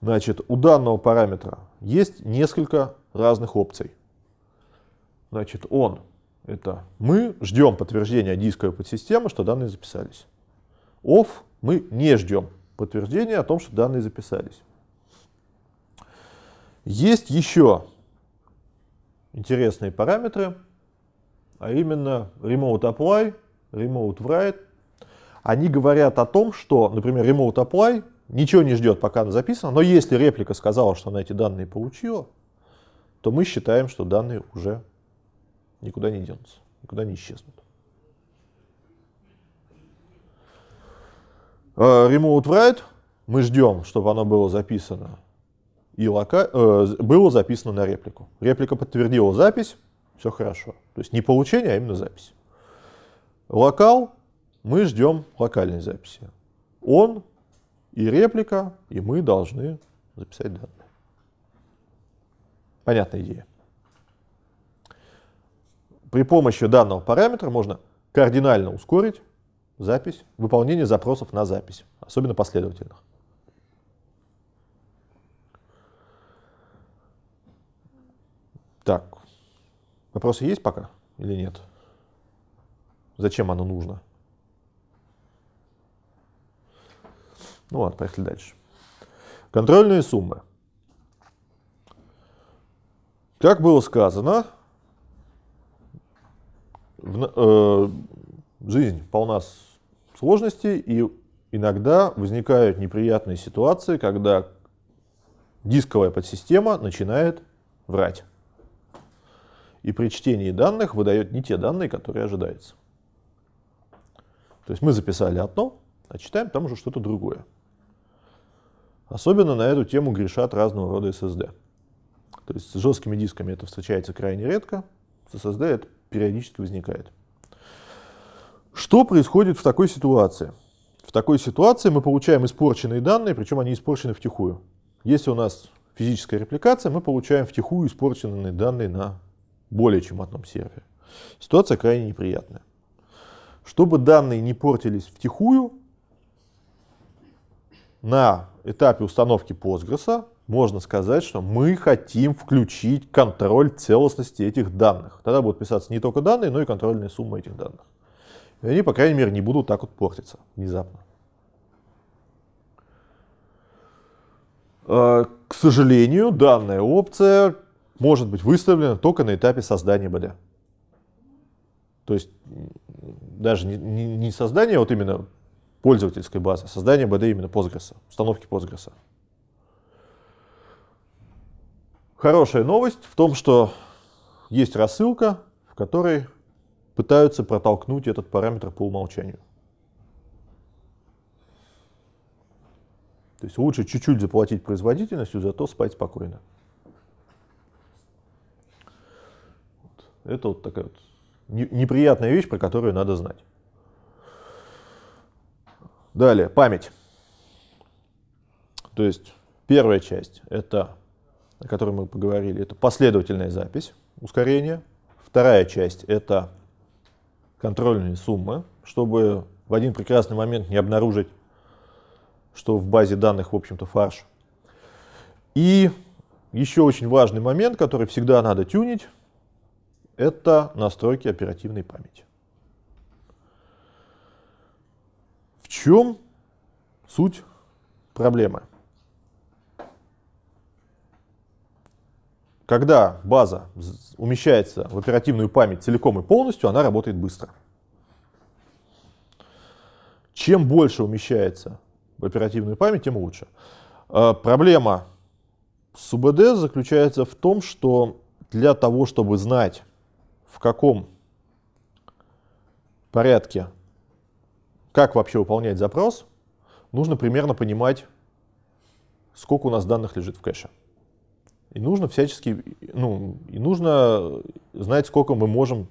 Значит, у данного параметра есть несколько разных опций. Значит, он — это мы ждем подтверждения дисковой подсистемы, что данные записались. Off — мы не ждем подтверждения о том, что данные записались. Есть еще интересные параметры, а именно remote apply, remote write. Они говорят о том, что, например, remote apply ничего не ждет, пока она записана, но если реплика сказала, что она эти данные получила, то мы считаем, что данные уже никуда не денутся, никуда не исчезнут. А, remote write мы ждем, чтобы оно было записано и лока... Э, было записано на реплику. Реплика подтвердила запись, все хорошо. То есть не получение, а именно запись. Локал мы ждем локальной записи. Он и реплика, и мы должны записать данные. Понятная идея. При помощи данного параметра можно кардинально ускорить запись, выполнение запросов на запись, особенно последовательных. Так, вопросы есть пока или нет? Зачем оно нужно? Ну ладно, поехали дальше. Контрольные суммы. Как было сказано, в, э, жизнь полна сложностей, и иногда возникают неприятные ситуации, когда дисковая подсистема начинает врать. И при чтении данных выдает не те данные, которые ожидаются. То есть мы записали одно, а читаем там уже что-то другое. Особенно на эту тему грешат разного рода SSD. То есть с жесткими дисками это встречается крайне редко, с SSD это периодически возникает. Что происходит в такой ситуации? В такой ситуации мы получаем испорченные данные, причем они испорчены втихую. Если у нас физическая репликация, мы получаем втихую испорченные данные на более чем одном сервере. Ситуация крайне неприятная. Чтобы данные не портились втихую, на этапе установки Postgres можно сказать, что мы хотим включить контроль целостности этих данных. Тогда будут писаться не только данные, но и контрольная сумма этих данных. И они, по крайней мере, не будут так вот портиться внезапно. А, к сожалению, данная опция может быть выставлена только на этапе создания БД. То есть даже не, не, не создание, а вот именно пользовательской базы, создание БД именно Postgres, установки Postgres. Хорошая новость в том, что есть рассылка, в которой пытаются протолкнуть этот параметр по умолчанию. То есть лучше чуть-чуть заплатить производительностью, зато спать спокойно. Это вот такая вот неприятная вещь, про которую надо знать. Далее, память. То есть первая часть, это, о которой мы поговорили, это последовательная запись, ускорение. Вторая часть — это контрольные суммы, чтобы в один прекрасный момент не обнаружить, что в базе данных, в общем-то, фарш. И еще очень важный момент, который всегда надо тюнить, это настройки оперативной памяти. чем суть проблемы? Когда база умещается в оперативную память целиком и полностью, она работает быстро. Чем больше умещается в оперативную память, тем лучше. Э, проблема с УБД заключается в том, что для того, чтобы знать, в каком порядке как вообще выполнять запрос, нужно примерно понимать, сколько у нас данных лежит в кэше. И нужно всячески, ну, и нужно знать, сколько мы можем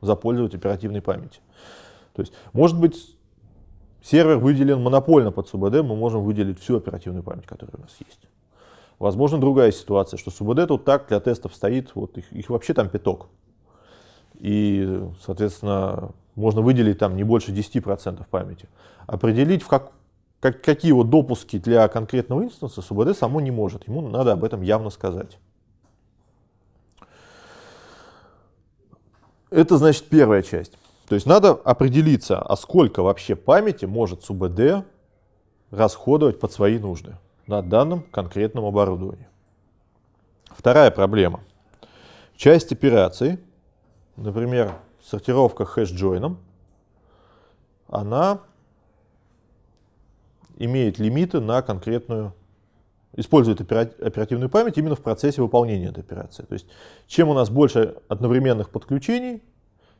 запользовать оперативной памяти. То есть, может быть, сервер выделен монопольно под СУБД, мы можем выделить всю оперативную память, которая у нас есть. Возможно, другая ситуация, что СУБД тут так для тестов стоит, вот их, их вообще там пяток. И, соответственно, можно выделить там не больше 10% памяти, определить, в как, как, какие вот допуски для конкретного инстанса СУБД само не может. Ему надо об этом явно сказать. Это значит первая часть. То есть надо определиться, а сколько вообще памяти может СУБД расходовать под свои нужды на данном конкретном оборудовании. Вторая проблема. Часть операций, например, сортировка хэш-джойном, она имеет лимиты на конкретную, использует оперативную память именно в процессе выполнения этой операции. То есть чем у нас больше одновременных подключений,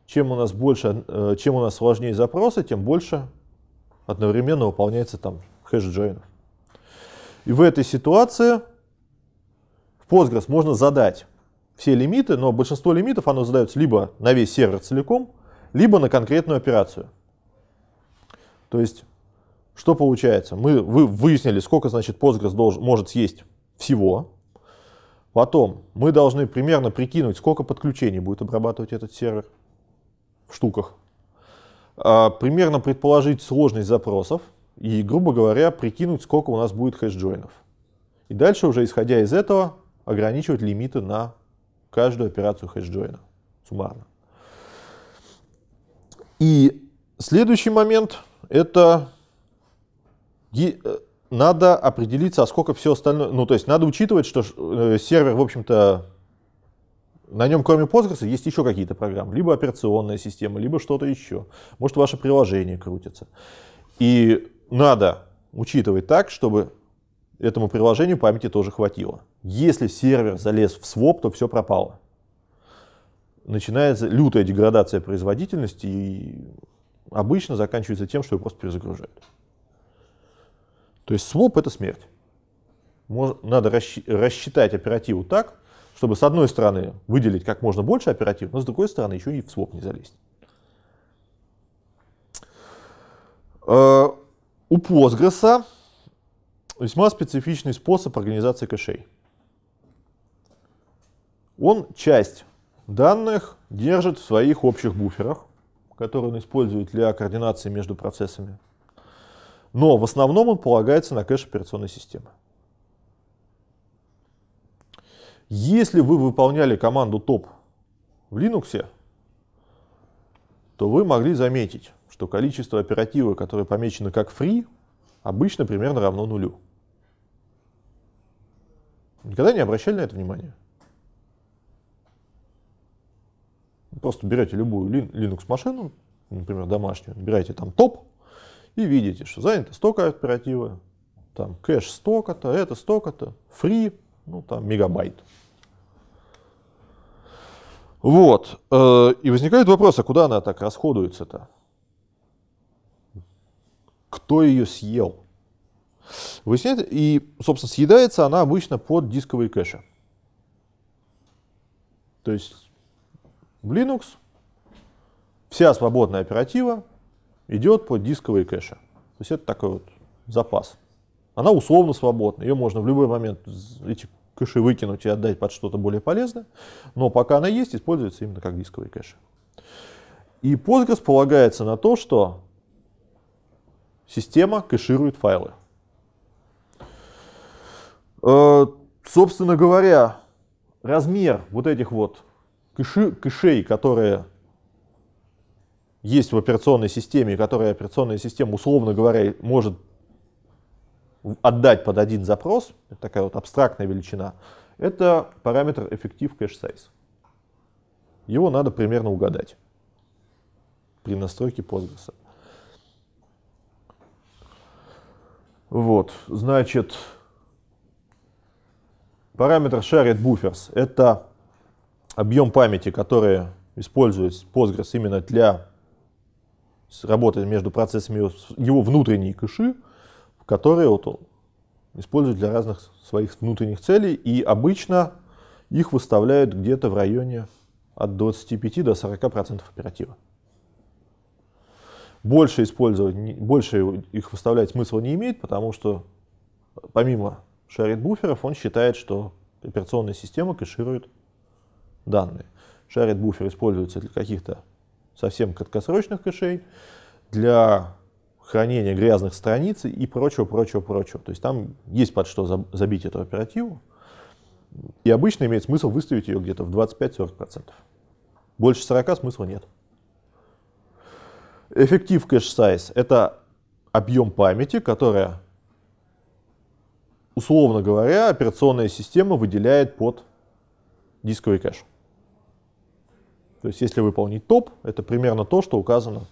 чем у нас больше, э, чем у нас сложнее запросы, тем больше одновременно выполняется там хэш-джойнов. И в этой ситуации в Postgres можно задать все лимиты, но большинство лимитов оно задается либо на весь сервер целиком, либо на конкретную операцию. То есть, что получается? Мы вы, выяснили, сколько значит Postgres должен, может съесть всего. Потом мы должны примерно прикинуть, сколько подключений будет обрабатывать этот сервер в штуках. А, примерно предположить сложность запросов и, грубо говоря, прикинуть, сколько у нас будет хэш-джойнов. И дальше уже, исходя из этого, ограничивать лимиты на каждую операцию хэш хэшджойна суммарно. И следующий момент это э, надо определиться, а сколько все остальное, ну то есть надо учитывать, что э, сервер, в общем-то, на нем кроме Postgres есть еще какие-то программы, либо операционная система, либо что-то еще. Может, ваше приложение крутится. И надо учитывать так, чтобы этому приложению памяти тоже хватило. Если сервер залез в своп, то все пропало. Начинается лютая деградация производительности и обычно заканчивается тем, что его просто перезагружают. То есть своп это смерть. надо рассчитать оперативу так, чтобы с одной стороны выделить как можно больше оператив, но с другой стороны еще и в своп не залезть. Э, у Postgres весьма специфичный способ организации кэшей. Он часть данных держит в своих общих буферах, которые он использует для координации между процессами. Но в основном он полагается на кэш операционной системы. Если вы выполняли команду топ в Linux, то вы могли заметить, что количество оперативы, которые помечены как free, обычно примерно равно нулю. Никогда не обращали на это внимание? Просто берете любую Linux машину, например, домашнюю, берете там топ и видите, что занято столько оперативы, там кэш столько-то, это столько-то, free, ну там мегабайт. Вот. Э, и возникает вопрос, а куда она так расходуется-то? Кто ее съел? выясняет, и, собственно, съедается она обычно под дисковые кэши. То есть в Linux вся свободная оператива идет под дисковые кэши. То есть это такой вот запас. Она условно свободна, ее можно в любой момент эти кэши выкинуть и отдать под что-то более полезное, но пока она есть, используется именно как дисковые кэши. И Postgres полагается на то, что система кэширует файлы. Э, собственно говоря, размер вот этих вот кэши, кэшей, которые есть в операционной системе, которые операционная система, условно говоря, может отдать под один запрос, такая вот абстрактная величина, это параметр эффектив кэш сайз. Его надо примерно угадать при настройке Postgres. Вот, значит, Параметр shared buffers — это объем памяти, который использует Postgres именно для работы между процессами его, его внутренней кэши, которые вот он использует для разных своих внутренних целей, и обычно их выставляют где-то в районе от 25 до 40% оператива. Больше, использовать, больше их выставлять смысла не имеет, потому что помимо Шарит буферов, он считает, что операционная система кэширует данные. Шарит буфер используется для каких-то совсем краткосрочных кэшей, для хранения грязных страниц и прочего, прочего, прочего. То есть там есть под что забить эту оперативу. И обычно имеет смысл выставить ее где-то в 25-40%. Больше 40 смысла нет. Эффектив кэш сайз – это объем памяти, которая условно говоря, операционная система выделяет под дисковый кэш. То есть если выполнить топ, это примерно то, что указано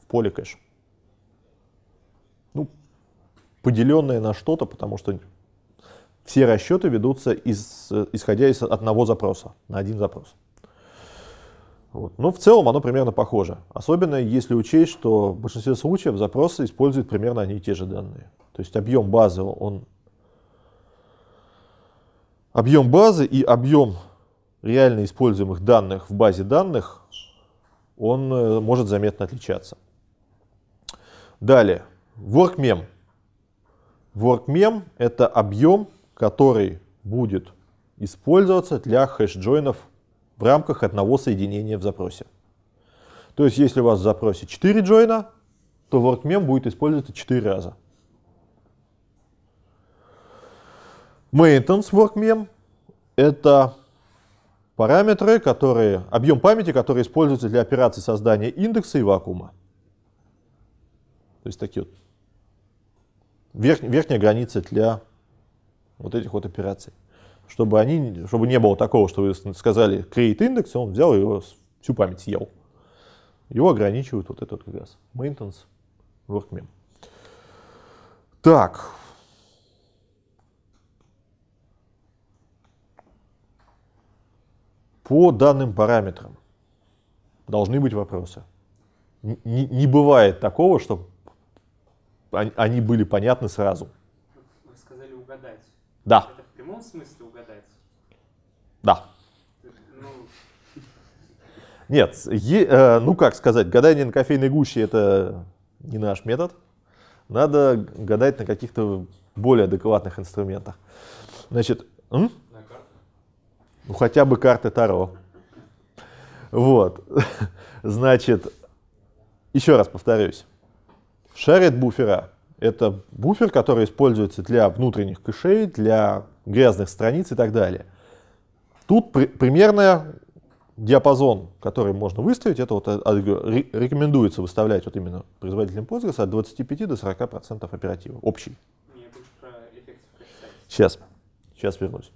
в поле кэш. Ну, поделенное на что-то, потому что все расчеты ведутся из, исходя из одного запроса, на один запрос. Вот. Но ну, в целом оно примерно похоже. Особенно если учесть, что в большинстве случаев запросы используют примерно одни и те же данные. То есть объем базы, он объем базы и объем реально используемых данных в базе данных, он э, может заметно отличаться. Далее, WorkMem. WorkMem — это объем, который будет использоваться для хэш-джойнов в рамках одного соединения в запросе. То есть, если у вас в запросе 4 джойна, то WorkMem будет использоваться 4 раза. Maintenance workmem – это параметры, которые, объем памяти, который используется для операции создания индекса и вакуума. То есть такие вот верх, верхняя граница для вот этих вот операций. Чтобы, они, чтобы не было такого, что вы сказали create индекс, он взял его всю память съел. Его ограничивают вот этот как раз maintenance workmem. Так, По данным параметрам должны быть вопросы. Не, не бывает такого, чтобы они были понятны сразу. Вы сказали угадать. Да. Это в прямом смысле угадать? Да. Ну. Нет, е, э, ну как сказать, гадание на кофейной гуще это не наш метод. Надо гадать на каких-то более адекватных инструментах. Значит, м? Ну, хотя бы карты Таро. Вот. Значит, еще раз повторюсь. Шарит буфера – это буфер, который используется для внутренних кэшей, для грязных страниц и так далее. Тут при, примерно диапазон, который можно выставить, это вот э, а, рекомендуется выставлять вот именно производителям Postgres от 25 до 40 процентов оператива общий. Сейчас, сейчас вернусь.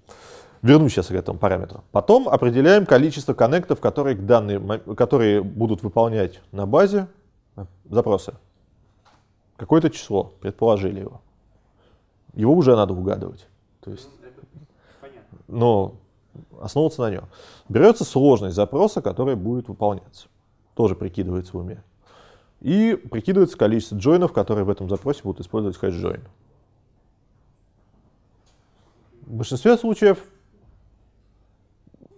Вернусь сейчас к этому параметру. Потом определяем количество коннектов, которые, данные, которые будут выполнять на базе запросы. Какое-то число, предположили его. Его уже надо угадывать. То есть, ну, но основываться на нем. Берется сложность запроса, который будет выполняться. Тоже прикидывается в уме. И прикидывается количество джойнов, которые в этом запросе будут использовать хэш-джойн. В большинстве случаев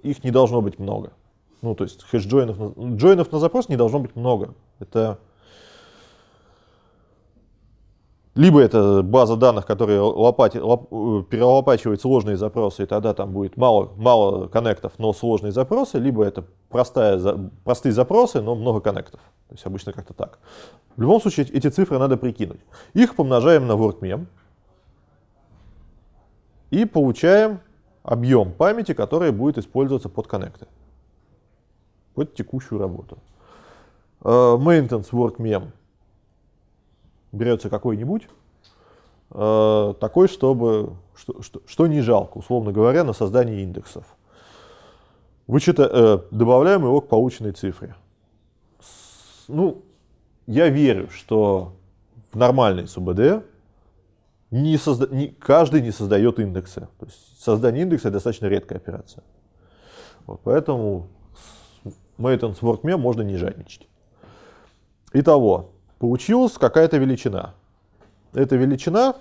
их не должно быть много. Ну, то есть хэш-джойнов джойнов на запрос не должно быть много. Это либо это база данных, которые лопати, лоп, э, перелопачивают сложные запросы, и тогда там будет мало, мало коннектов, но сложные запросы, либо это простая, простые запросы, но много коннектов. То есть обычно как-то так. В любом случае эти цифры надо прикинуть. Их помножаем на WordMem и получаем объем памяти, который будет использоваться под коннекты, под текущую работу. Э, Maintenance work mem берется какой-нибудь, э, такой, чтобы что, что, что не жалко, условно говоря, на создание индексов. Вычита, э, добавляем его к полученной цифре. С, ну, я верю, что в нормальной СУБД не созда... не... каждый не создает индексы. То есть создание индекса достаточно редкая операция. Вот, поэтому с Maintenance WorkMe можно не жадничать. Итого, получилась какая-то величина. Эта величина,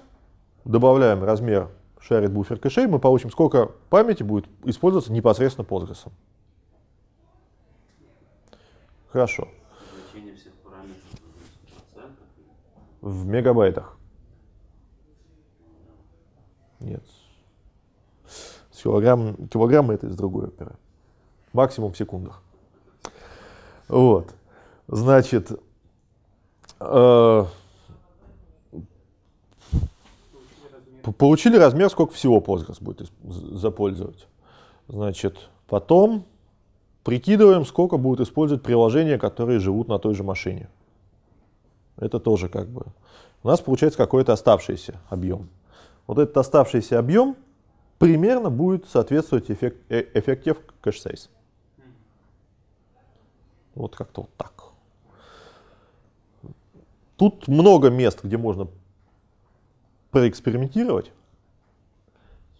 добавляем размер шарит буфер кэшей, мы получим, сколько памяти будет использоваться непосредственно Postgres. Хорошо. В мегабайтах. Нет. С килограмм, килограмма это из другой оперы. Максимум в секундах. Вот. Значит, э, получили размер, сколько всего Postgres будет запользовать. Значит, потом прикидываем, сколько будет использовать приложения, которые живут на той же машине. Это тоже как бы. У нас получается какой-то оставшийся объем вот этот оставшийся объем примерно будет соответствовать эффект, э, эффектив кэшсейс. Вот как-то вот так. Тут много мест, где можно проэкспериментировать.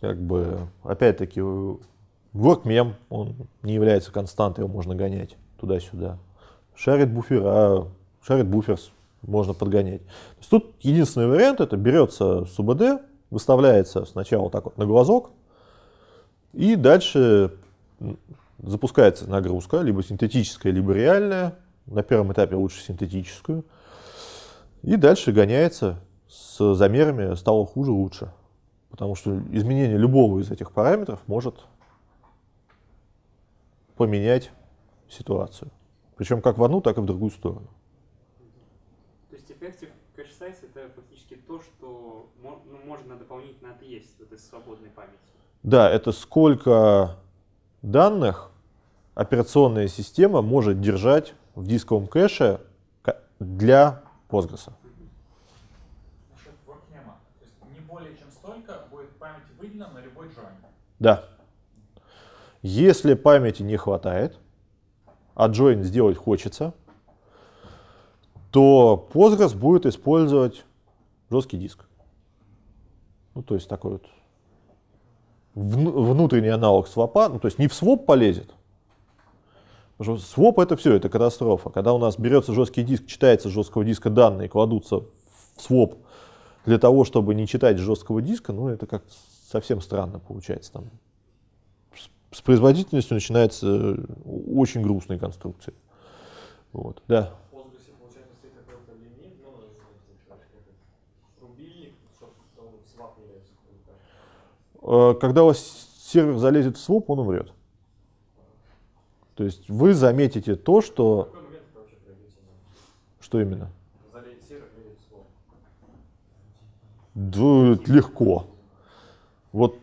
Как бы, опять-таки, WorkMem, он не является константой, его можно гонять туда-сюда. Шарит буфер, а шарит буфер можно подгонять. То есть тут единственный вариант, это берется СУБД, выставляется сначала так вот на глазок, и дальше запускается нагрузка, либо синтетическая, либо реальная. На первом этапе лучше синтетическую. И дальше гоняется с замерами стало хуже, лучше. Потому что изменение любого из этих параметров может поменять ситуацию. Причем как в одну, так и в другую сторону. То есть эффектив кэш-сайз это фактически фактически то, что ну, можно дополнительно отъесть вот этой свободной памяти. Да, это сколько данных операционная система может держать в дисковом кэше для Postgres. Да. Если памяти не хватает, а джойн сделать хочется, то Postgres будет использовать жесткий диск. Ну, то есть такой вот внутренний аналог свопа, ну, то есть не в своп полезет, Потому что своп это все, это катастрофа. Когда у нас берется жесткий диск, читается с жесткого диска данные, кладутся в своп для того, чтобы не читать жесткого диска, ну это как совсем странно получается. Там с производительностью начинается э, очень грустные конструкции. Вот, да. Э, когда у вас сервер залезет в своп, он умрет. То есть вы заметите то, что... Что именно? Залезет Да, легко. Вот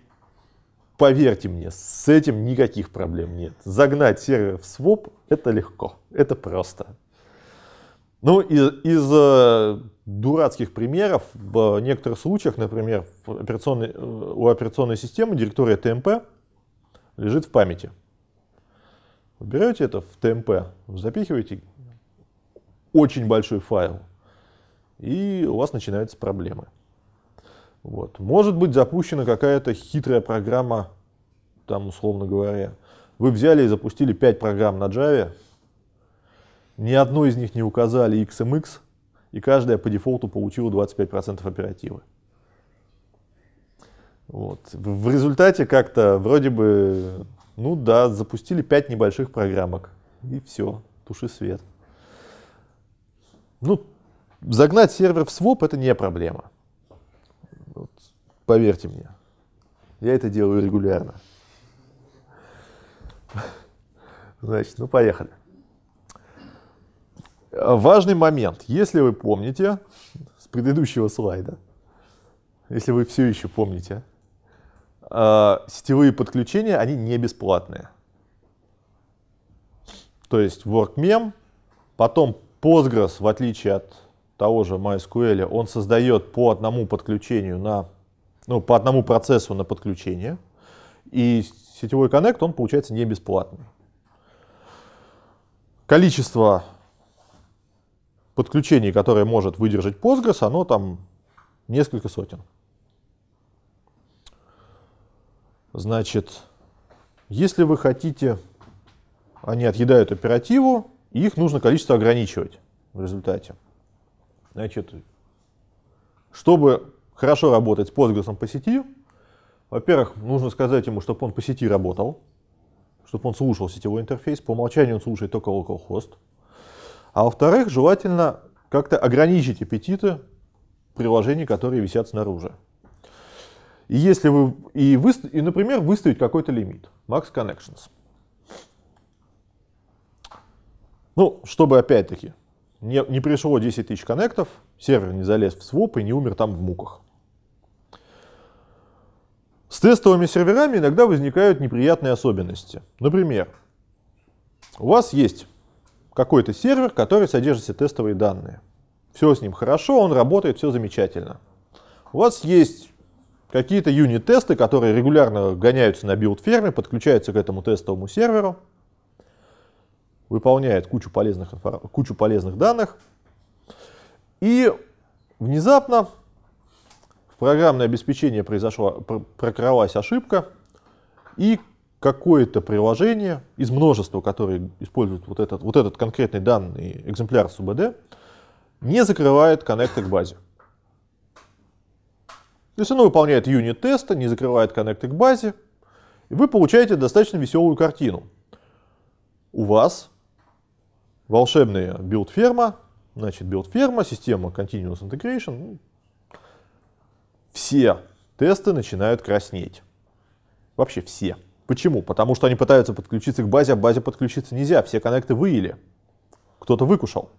поверьте мне, с этим никаких проблем нет. Загнать сервер в своп — это легко, это просто. Ну, из, из э, дурацких примеров, в некоторых случаях, например, операционной, э, у операционной системы директория ТМП лежит в памяти. Вы берете это в ТМП, запихиваете очень большой файл, и у вас начинаются проблемы. Вот. Может быть запущена какая-то хитрая программа, там, условно говоря, вы взяли и запустили 5 программ на Java, ни одной из них не указали XMX, и каждая по дефолту получила 25% оперативы. Вот. В результате как-то вроде бы, ну да, запустили 5 небольших программок, и все, туши свет. Ну, загнать сервер в своп это не проблема. Вот, поверьте мне, я это делаю регулярно. Значит, ну поехали. Важный момент. Если вы помните с предыдущего слайда, если вы все еще помните, а, сетевые подключения, они не бесплатные. То есть WorkMem, потом Postgres, в отличие от того же MySQL, он создает по одному подключению на, ну, по одному процессу на подключение, и сетевой коннект, он получается не бесплатный. Количество подключений, которое может выдержать Postgres, оно там несколько сотен. Значит, если вы хотите, они отъедают оперативу, и их нужно количество ограничивать в результате. Значит, чтобы хорошо работать с Postgres по сети, во-первых, нужно сказать ему, чтобы он по сети работал, чтобы он слушал сетевой интерфейс. По умолчанию он слушает только localhost. А во-вторых, желательно как-то ограничить аппетиты приложений, которые висят снаружи. И если вы и, вы, и например, выставить какой-то лимит, max connections. Ну, чтобы опять-таки не, не пришло 10 тысяч коннектов, сервер не залез в своп и не умер там в муках. С тестовыми серверами иногда возникают неприятные особенности. Например, у вас есть какой-то сервер, который содержит все тестовые данные. Все с ним хорошо, он работает, все замечательно. У вас есть какие-то юнит-тесты, которые регулярно гоняются на билд-ферме, подключаются к этому тестовому серверу, выполняет кучу полезных, кучу полезных данных, и внезапно в программное обеспечение произошла, прокралась ошибка, и какое-то приложение из множества, которые используют вот этот, вот этот конкретный данный экземпляр СУБД, не закрывает коннекты к базе. То есть оно выполняет юнит теста, не закрывает коннекты к базе, и вы получаете достаточно веселую картину. У вас волшебная билд-ферма, значит, билд-ферма, система Continuous Integration, ну, все тесты начинают краснеть. Вообще все. Почему? Потому что они пытаются подключиться к базе, а к базе подключиться нельзя. Все коннекты выели. Кто-то выкушал.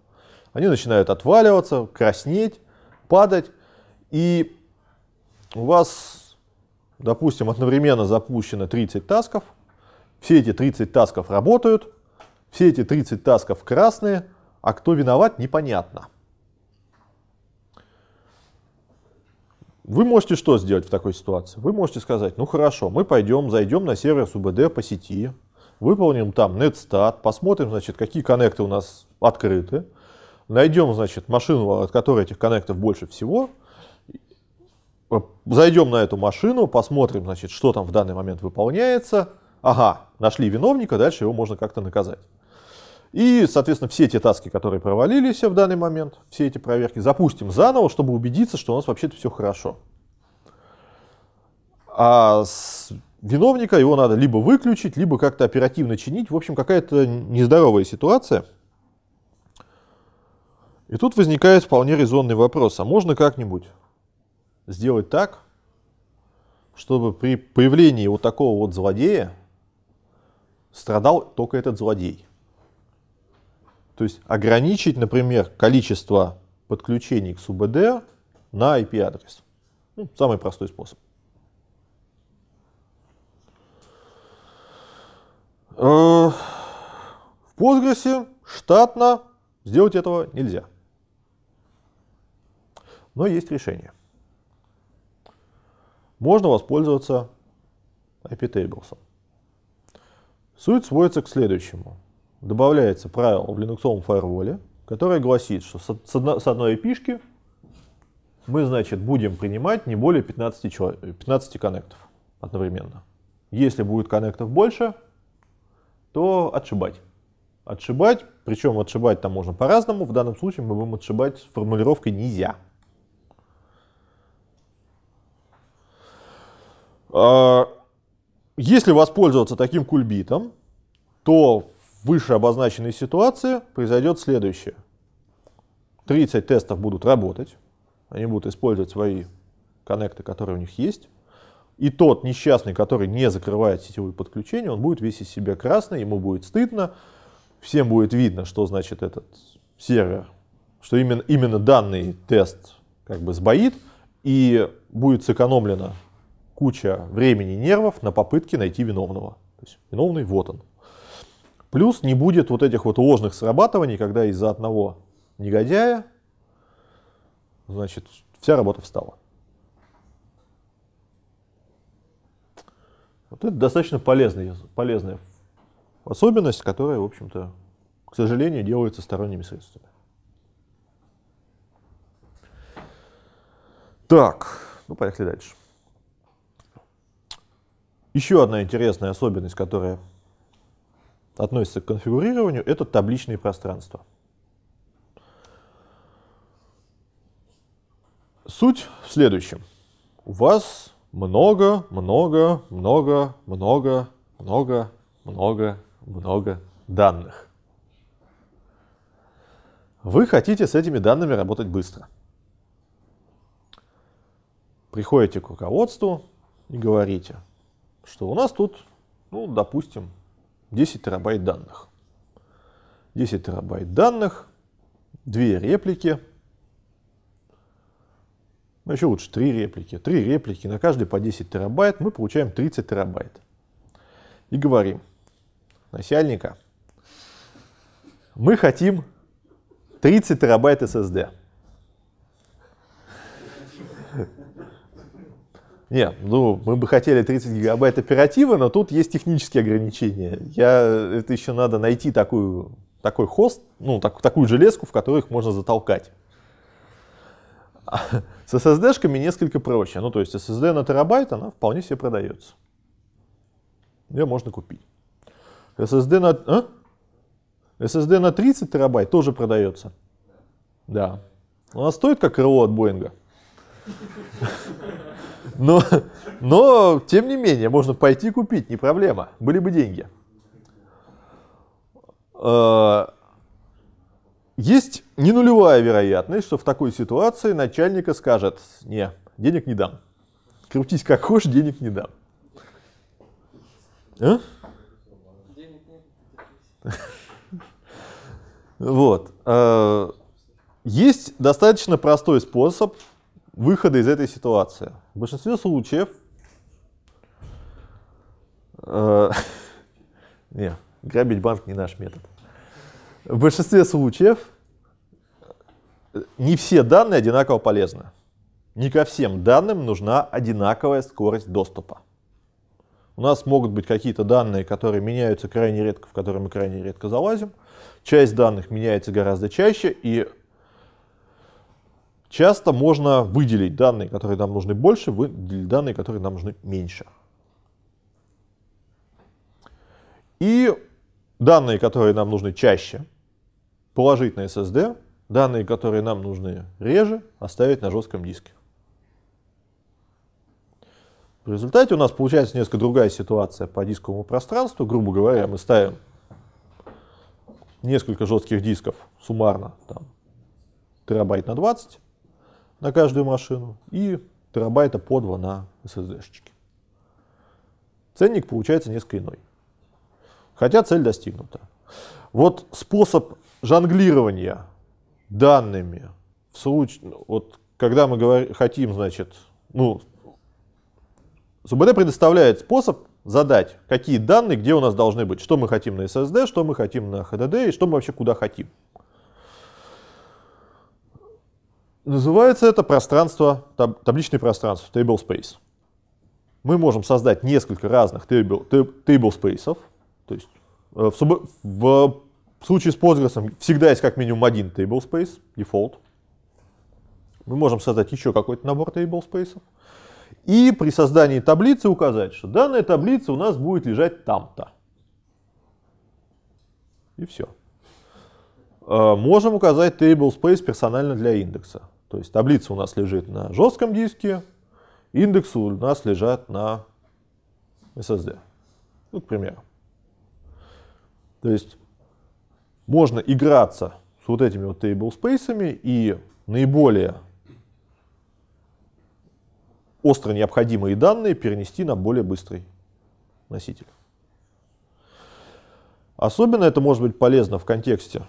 Они начинают отваливаться, краснеть, падать. И у вас, допустим, одновременно запущено 30 тасков. Все эти 30 тасков работают. Все эти 30 тасков красные. А кто виноват, непонятно. Вы можете что сделать в такой ситуации? Вы можете сказать, ну хорошо, мы пойдем, зайдем на сервер СУБД по сети, выполним там netstat, посмотрим, значит, какие коннекты у нас открыты, найдем, значит, машину, от которой этих коннектов больше всего, э, зайдем на эту машину, посмотрим, значит, что там в данный момент выполняется, ага, нашли виновника, дальше его можно как-то наказать. И, соответственно, все эти таски, которые провалились в данный момент, все эти проверки, запустим заново, чтобы убедиться, что у нас вообще-то все хорошо. А с виновника его надо либо выключить, либо как-то оперативно чинить. В общем, какая-то нездоровая ситуация. И тут возникает вполне резонный вопрос, а можно как-нибудь сделать так, чтобы при появлении вот такого вот злодея страдал только этот злодей – то есть ограничить, например, количество подключений к СУБД на IP-адрес. Ну, самый простой способ. Э, в Postgres штатно сделать этого нельзя. Но есть решение. Можно воспользоваться IP-тейблсом. Суть сводится к следующему добавляется правило в линуксовом фаерволе, которое гласит, что с, одно, с одной эпишки мы, значит, будем принимать не более 15, 15 коннектов одновременно. Если будет коннектов больше, то отшибать. Отшибать, причем отшибать там можно по-разному, в данном случае мы будем отшибать с формулировкой «нельзя». А, если воспользоваться таким кульбитом, то в выше обозначенной ситуации произойдет следующее. 30 тестов будут работать, они будут использовать свои коннекты, которые у них есть. И тот несчастный, который не закрывает сетевые подключения, он будет весь из себя красный, ему будет стыдно, всем будет видно, что значит этот сервер, что именно, именно данный тест как бы сбоит, и будет сэкономлена куча времени и нервов на попытке найти виновного. То есть виновный вот он. Плюс не будет вот этих вот ложных срабатываний, когда из-за одного негодяя, значит, вся работа встала. Вот это достаточно полезная, полезная особенность, которая, в общем-то, к сожалению, делается сторонними средствами. Так, ну поехали дальше. Еще одна интересная особенность, которая относится к конфигурированию, это табличные пространства. Суть в следующем. У вас много, много, много, много, много, много, много данных. Вы хотите с этими данными работать быстро. Приходите к руководству и говорите, что у нас тут, ну, допустим, 10 терабайт данных. 10 терабайт данных, две реплики, ну, еще лучше, три реплики. Три реплики на каждый по 10 терабайт, мы получаем 30 терабайт. И говорим, начальника, мы хотим 30 терабайт SSD. Нет, ну, мы бы хотели 30 гигабайт оператива, но тут есть технические ограничения. Я, это еще надо найти такую, такой хост, ну, так, такую железку, в которой их можно затолкать. С SSD-шками несколько проще. Ну, то есть SSD на терабайт, она вполне себе продается. Ее можно купить. SSD на... А? SSD на 30 терабайт тоже продается. Да. Она стоит как крыло от Боинга. Но, но, тем не менее, можно пойти купить, не проблема. Были бы деньги. Э, есть не нулевая вероятность, что в такой ситуации начальника скажет, не, денег не дам. Крутись как хочешь, денег не дам. А? Вот. Э, есть достаточно простой способ выхода из этой ситуации. В большинстве случаев... Э, не, грабить банк не наш метод. В большинстве случаев не все данные одинаково полезны. Не ко всем данным нужна одинаковая скорость доступа. У нас могут быть какие-то данные, которые меняются крайне редко, в которые мы крайне редко залазим. Часть данных меняется гораздо чаще, и Часто можно выделить данные, которые нам нужны больше, выделить данные, которые нам нужны меньше. И данные, которые нам нужны чаще, положить на SSD, данные, которые нам нужны реже, оставить на жестком диске. В результате у нас получается несколько другая ситуация по дисковому пространству. Грубо говоря, мы ставим несколько жестких дисков суммарно, там, терабайт на 20, на каждую машину и терабайта по 2 на SSD-шечке. Ценник получается несколько иной. Хотя цель достигнута. Вот способ жонглирования данными в случае, ну, вот когда мы говор, хотим, значит, ну, СУБД предоставляет способ задать, какие данные, где у нас должны быть, что мы хотим на SSD, что мы хотим на HDD и что мы вообще куда хотим. Называется это пространство, таб, табличное пространство, table space. Мы можем создать несколько разных table, table spaces. То есть э, в, в случае с Postgres всегда есть как минимум один table space, default. Мы можем создать еще какой-то набор table spaces. И при создании таблицы указать, что данная таблица у нас будет лежать там-то. И все. Э, можем указать table space персонально для индекса. То есть таблица у нас лежит на жестком диске, индексы у нас лежат на SSD. Ну, к примеру. То есть можно играться с вот этими вот table space и наиболее остро необходимые данные перенести на более быстрый носитель. Особенно это может быть полезно в контексте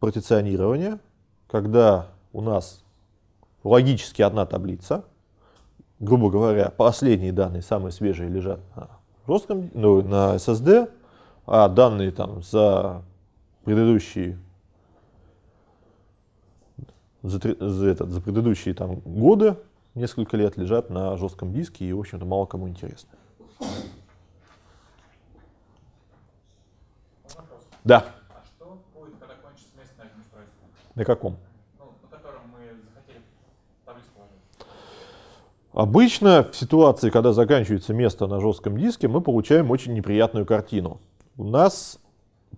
партиционирования, когда у нас логически одна таблица. Грубо говоря, последние данные, самые свежие, лежат на, жестком, ну, на SSD, а данные там за предыдущие за, за, этот, за предыдущие там, годы, несколько лет лежат на жестком диске и, в общем-то, мало кому интересно. Да. А что будет, когда кончится местное На каком? Обычно в ситуации, когда заканчивается место на жестком диске, мы получаем очень неприятную картину. У нас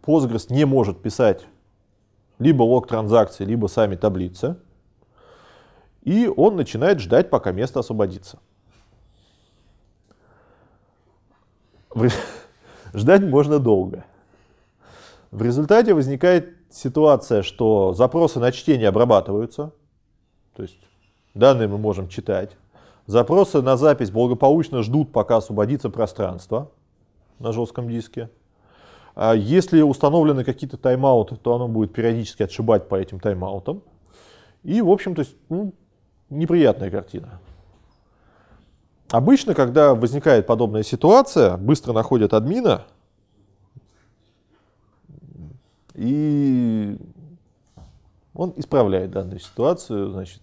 Postgres не может писать либо лог транзакции, либо сами таблицы. И он начинает ждать, пока место освободится. Ждать можно долго. В результате возникает ситуация, что запросы на чтение обрабатываются, то есть данные мы можем читать, Запросы на запись благополучно ждут, пока освободится пространство на жестком диске. А если установлены какие-то тайм-ауты, то оно будет периодически отшибать по этим тайм-аутам. И, в общем-то, ну, неприятная картина. Обычно, когда возникает подобная ситуация, быстро находят админа и он исправляет данную ситуацию, значит,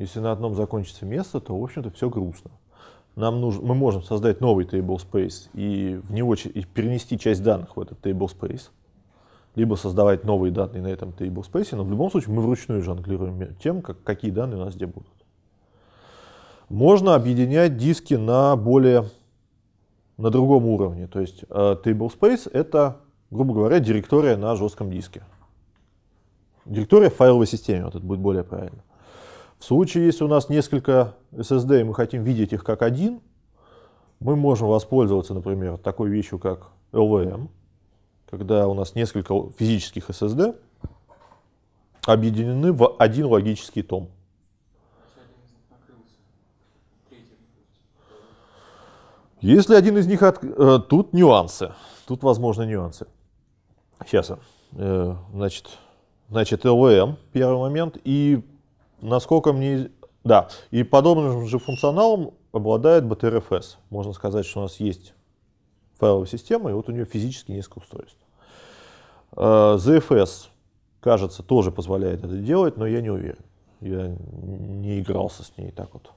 Если на одном закончится место, то, в общем-то, все грустно. Нам нужно, мы можем создать новый table space и, в него, и перенести часть данных в этот table space, либо создавать новые данные на этом table space, но в любом случае мы вручную жонглируем тем, как, какие данные у нас где будут. Можно объединять диски на более на другом уровне. То есть э, table space это, грубо говоря, директория на жестком диске. Директория в файловой системе, вот это будет более правильно. В случае, если у нас несколько SSD, и мы хотим видеть их как один, мы можем воспользоваться, например, такой вещью, как LVM, эм, когда у нас несколько физических SSD объединены в один логический том. Если один из них... От... Э, тут нюансы. Тут возможны нюансы. Сейчас. Э, значит, значит, LVM, эм первый момент. И насколько мне... Да, и подобным же функционалом обладает BTRFS. Можно сказать, что у нас есть файловая система, и вот у нее физически несколько устройств. ZFS, а, кажется, тоже позволяет это делать, но я не уверен. Я не игрался с ней так вот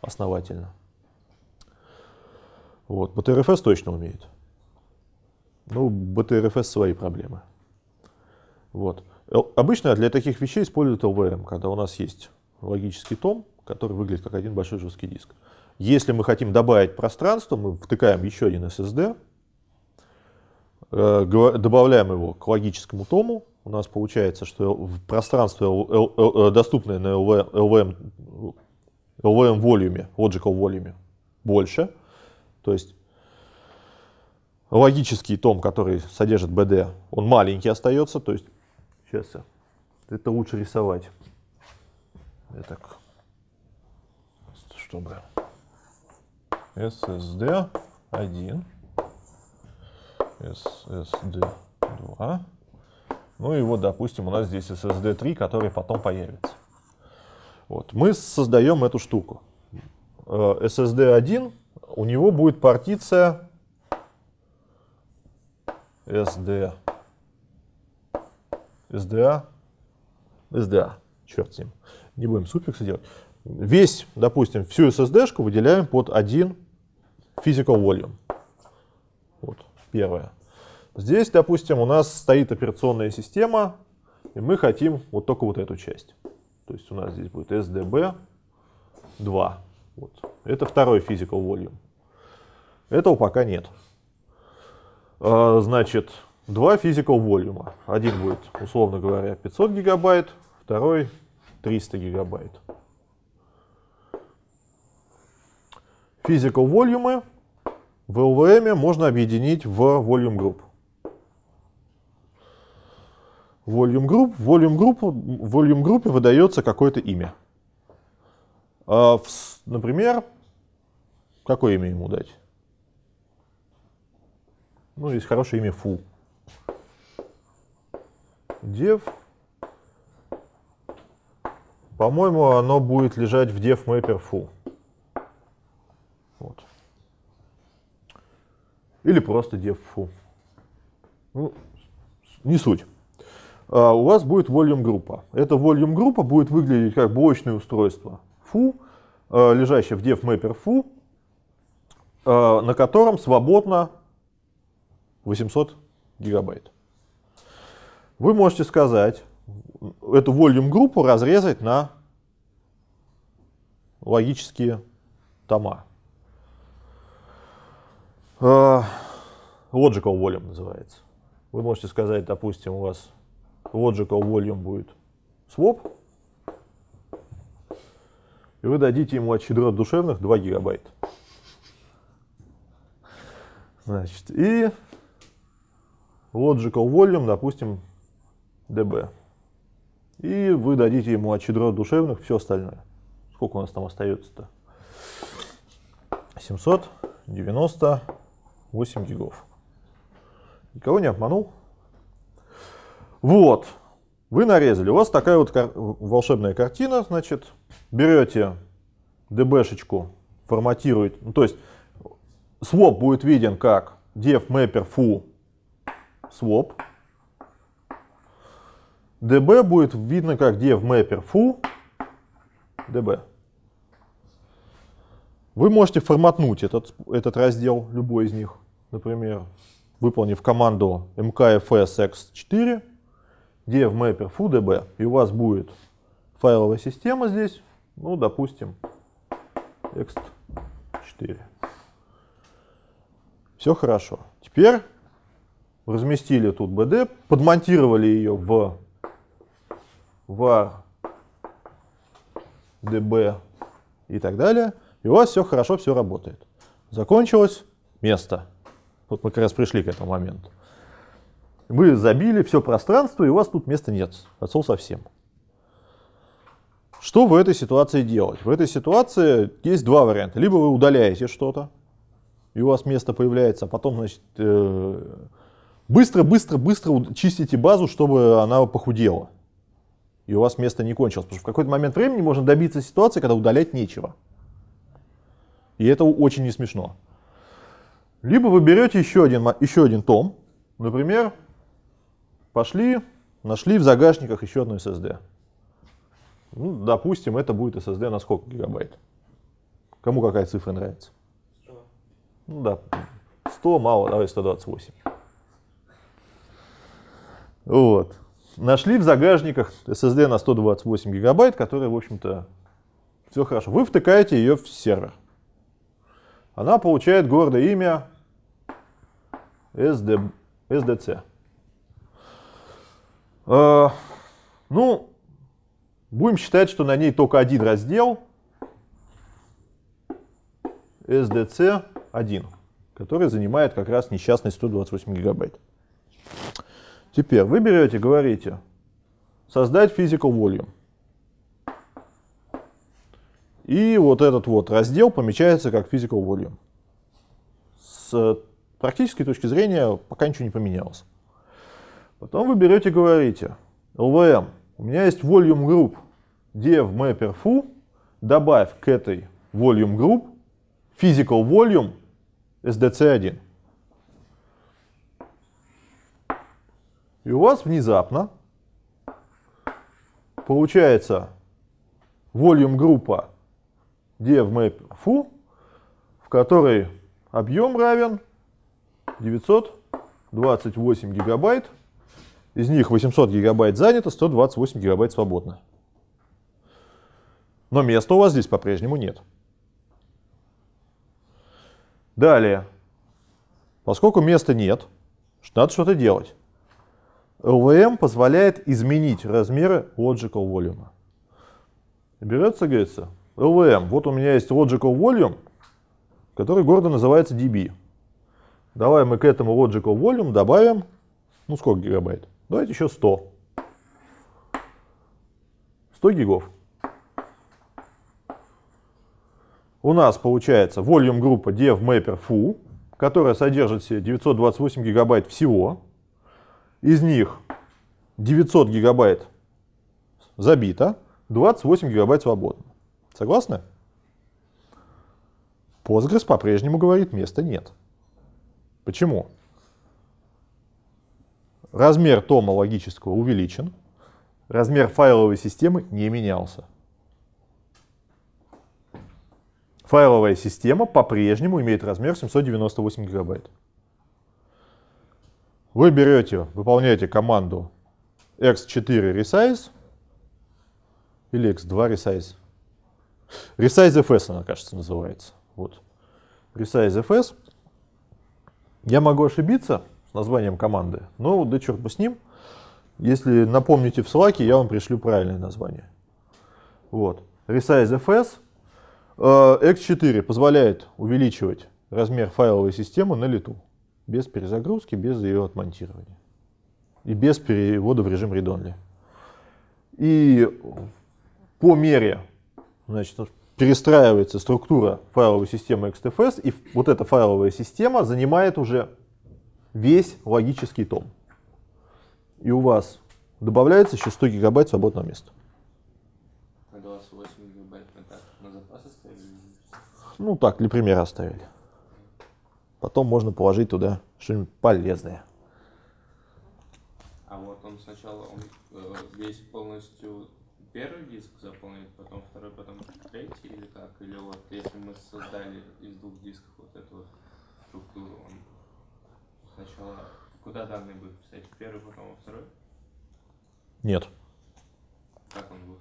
основательно. Вот, BTRFS точно умеет. Ну, BTRFS свои проблемы. Вот. Обычно для таких вещей используют LVM, когда у нас есть логический том, который выглядит как один большой жесткий диск. Если мы хотим добавить пространство, мы втыкаем еще один SSD, э, добавляем его к логическому тому. У нас получается, что в пространство, э, доступное на LVM, LVM volume, logical volume, больше. То есть логический том, который содержит BD, он маленький остается, то есть Сейчас это лучше рисовать. Я так, чтобы SSD 1, SSD 2. Ну и вот, допустим, у нас здесь SSD 3, который потом появится. Вот, мы создаем эту штуку. Э, SSD 1, у него будет партиция SD СДА, СДА, черт с ним, не будем суффиксы делать. Весь, допустим, всю SSD-шку выделяем под один physical volume. Вот, первое. Здесь, допустим, у нас стоит операционная система, и мы хотим вот только вот эту часть. То есть у нас здесь будет SDB 2. Вот. Это второй physical volume. Этого пока нет. А, значит, два physical volume. Один будет, условно говоря, 500 гигабайт, второй 300 гигабайт. Physical volume в LVM можно объединить в volume group. Volume group, volume group, volume group выдается какое-то имя. А например, какое имя ему дать? Ну, есть хорошее имя full div. По-моему, оно будет лежать в div mapper full. Вот. Или просто div full. Ну, не суть. А у вас будет volume группа. Эта volume группа будет выглядеть как блочное устройство foo, а, лежащее в div mapper foo, на котором свободно 800 гигабайт вы можете сказать, эту вольюм группу разрезать на логические тома. Э, logical volume называется. Вы можете сказать, допустим, у вас logical volume будет swap, и вы дадите ему от щедрот душевных 2 гигабайта. Значит, и logical volume, допустим, ДБ. И вы дадите ему от душевных все остальное. Сколько у нас там остается-то? 798 гигов. Никого не обманул? Вот. Вы нарезали. У вас такая вот кар волшебная картина. Значит, берете дбшечку, форматируете. Ну, то есть э, своп будет виден как dev mapper foo swap db будет видно как где в mapper foo db. Вы можете форматнуть этот, этот раздел, любой из них. Например, выполнив команду mkfsx4 dev mapper foo db, и у вас будет файловая система здесь, ну, допустим, ext4. Все хорошо. Теперь разместили тут BD, подмонтировали ее в var db и так далее, и у вас все хорошо, все работает. Закончилось место. Вот мы как раз пришли к этому моменту. Вы забили все пространство, и у вас тут места нет. От совсем. Что в этой ситуации делать? В этой ситуации есть два варианта. Либо вы удаляете что-то, и у вас место появляется, а потом, значит, быстро-быстро-быстро э, чистите базу, чтобы она похудела и у вас место не кончилось. Потому что в какой-то момент времени можно добиться ситуации, когда удалять нечего. И это очень не смешно. Либо вы берете еще один, еще один том, например, пошли, нашли в загашниках еще одну SSD. Ну, допустим, это будет SSD на сколько гигабайт? Кому какая цифра нравится? 100. Ну да, 100 мало, давай 128. Вот нашли в загажниках SSD на 128 гигабайт, которая, в общем-то, все хорошо. Вы втыкаете ее в сервер. Она получает гордое имя SD, SDC. Э, а, ну, будем считать, что на ней только один раздел SDC1, который занимает как раз несчастный 128 гигабайт. Теперь вы берете, говорите, создать physical volume. И вот этот вот раздел помечается как physical volume. С практической точки зрения пока ничего не поменялось. Потом вы берете, говорите, LVM, у меня есть volume group, dev mapper foo, добавь к этой volume group physical volume sdc1. И у вас внезапно получается volume группа devmap foo, в которой объем равен 928 гигабайт. Из них 800 гигабайт занято, 128 гигабайт свободно. Но места у вас здесь по-прежнему нет. Далее. Поскольку места нет, надо что-то делать. ЛВМ позволяет изменить размеры logical volume. Берется, говорится, ЛВМ. Вот у меня есть logical volume, который гордо называется DB. Давай мы к этому logical volume добавим, ну сколько гигабайт? Давайте еще 100. 100 гигов. У нас получается volume группа devmapper foo, которая содержит 928 гигабайт всего. Из них 900 гигабайт забито, 28 гигабайт свободно. Согласны? Postgres по-прежнему говорит, места нет. Почему? Размер тома логического увеличен, размер файловой системы не менялся. Файловая система по-прежнему имеет размер 798 гигабайт. Вы берете, выполняете команду x4 resize или x2 resize. Resize fs она, кажется, называется. Вот. Resize fs. Я могу ошибиться с названием команды, но да черт бы с ним. Если напомните в Slack, я вам пришлю правильное название. Вот. Resize fs. Э, x4 позволяет увеличивать размер файловой системы на лету без перезагрузки, без ее отмонтирования и без перевода в режим read-only. И по мере значит, перестраивается структура файловой системы XTFS, и вот эта файловая система занимает уже весь логический том. И у вас добавляется еще 100 гигабайт свободного места. А ну так, для примера оставили. Потом можно положить туда что-нибудь полезное. А вот он сначала он, э, весь полностью первый диск заполнит, потом второй, потом третий или как? Или вот если мы создали из двух дисков вот эту вот структуру, он сначала куда данные будет писать? Первый, потом второй? Нет. Как он будет?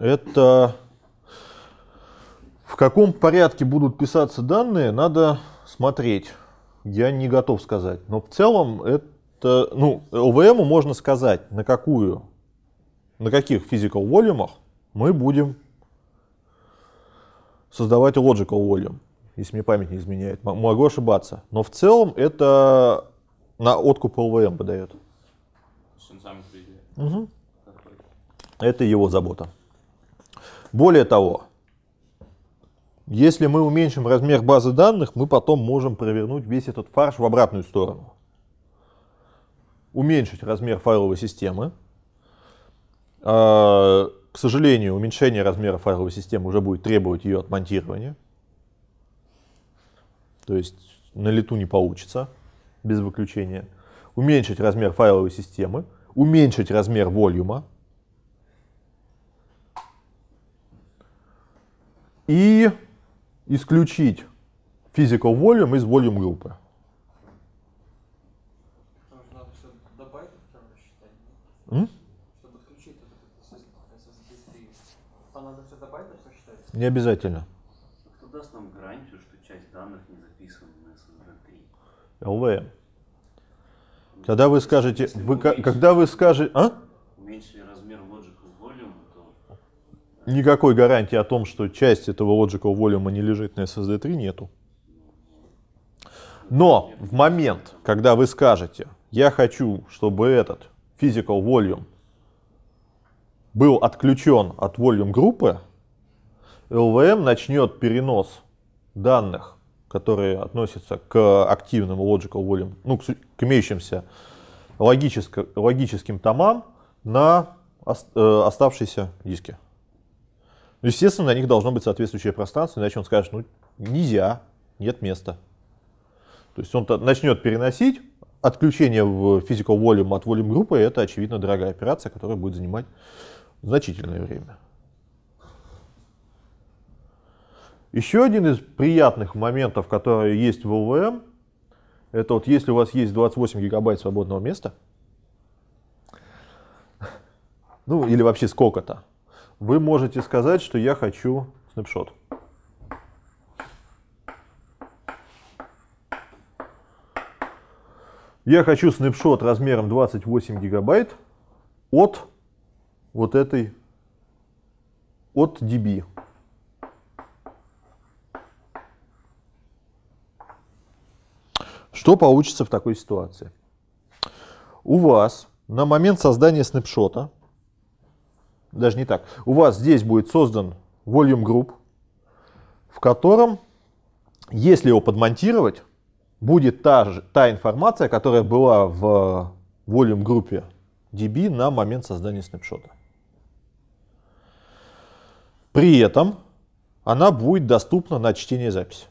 Это в каком порядке будут писаться данные, надо смотреть. Я не готов сказать. Но в целом это, ну, ОВМу можно сказать, на какую, на каких physical волюмах мы будем создавать logical volume, если мне память не изменяет. Могу ошибаться. Но в целом это на откуп ЛВМ подает. Угу. Это его забота. Более того, если мы уменьшим размер базы данных, мы потом можем провернуть весь этот фарш в обратную сторону. Уменьшить размер файловой системы. А, к сожалению, уменьшение размера файловой системы уже будет требовать ее отмонтирования. То есть на лету не получится без выключения. Уменьшить размер файловой системы, уменьшить размер волюма, и исключить physical volume из volume группы. Не обязательно. Кто даст нам гарантию, что часть данных не записана на SSD 3? LVM. Когда вы скажете, вы, когда вы скажете, а? Уменьшили никакой гарантии о том, что часть этого logical volume а не лежит на SSD3, нету. Но в момент, когда вы скажете, я хочу, чтобы этот physical volume был отключен от volume группы, LVM эм начнет перенос данных, которые относятся к активному logical volume, ну, к имеющимся логическим томам на э, оставшиеся диски. Ну, естественно, на них должно быть соответствующее пространство, иначе он скажет, ну, нельзя, нет места. То есть он начнет переносить, отключение в physical volume от volume группы, это, очевидно, дорогая операция, которая будет занимать значительное время. Еще один из приятных моментов, которые есть в LVM, это вот если у вас есть 28 гигабайт свободного места, ну или вообще сколько-то, вы можете сказать, что я хочу снапшот. Я хочу снапшот размером 28 гигабайт от вот этой, от DB. Что получится в такой ситуации? У вас на момент создания снапшота даже не так, у вас здесь будет создан volume group, в котором, если его подмонтировать, будет та, же, та информация, которая была в volume группе DB на момент создания снапшота. При этом она будет доступна на чтение записи.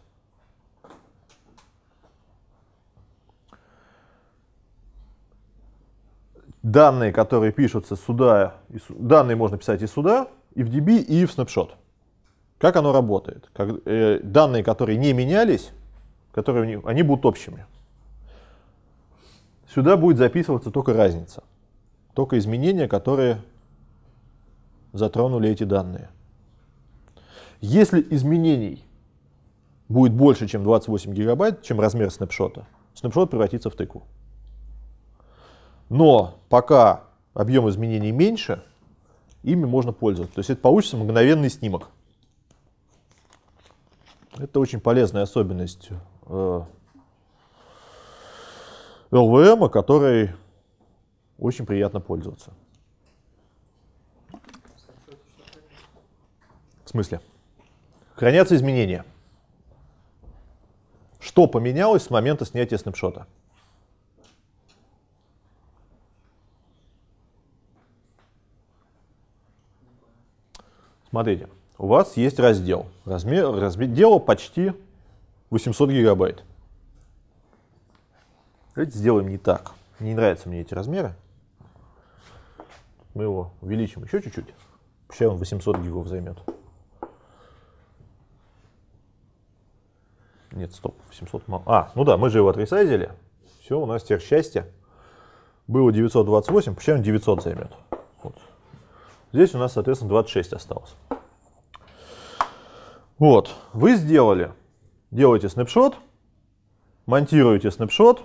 данные, которые пишутся сюда, данные можно писать и сюда, и в DB, и в Snapshot. Как оно работает? Как, э, данные, которые не менялись, которые они будут общими. Сюда будет записываться только разница, только изменения, которые затронули эти данные. Если изменений будет больше, чем 28 гигабайт, чем размер снапшота, снапшот превратится в тыкву но пока объем изменений меньше, ими можно пользоваться. То есть это получится мгновенный снимок. Это очень полезная особенность э, LVM, которой очень приятно пользоваться. В смысле? Хранятся изменения. Что поменялось с момента снятия снапшота? Смотрите, у вас есть раздел. Размер, размер дела почти 800 гигабайт. Давайте сделаем не так. Не нравятся мне эти размеры. Мы его увеличим еще чуть-чуть. Вообще он 800 гигов займет. Нет, стоп, 800 мало. А, ну да, мы же его отресайзили. Все, у нас теперь счастье. Было 928, почему 900 займет? Здесь у нас, соответственно, 26 осталось. Вот, вы сделали. Делаете снапшот, монтируете снапшот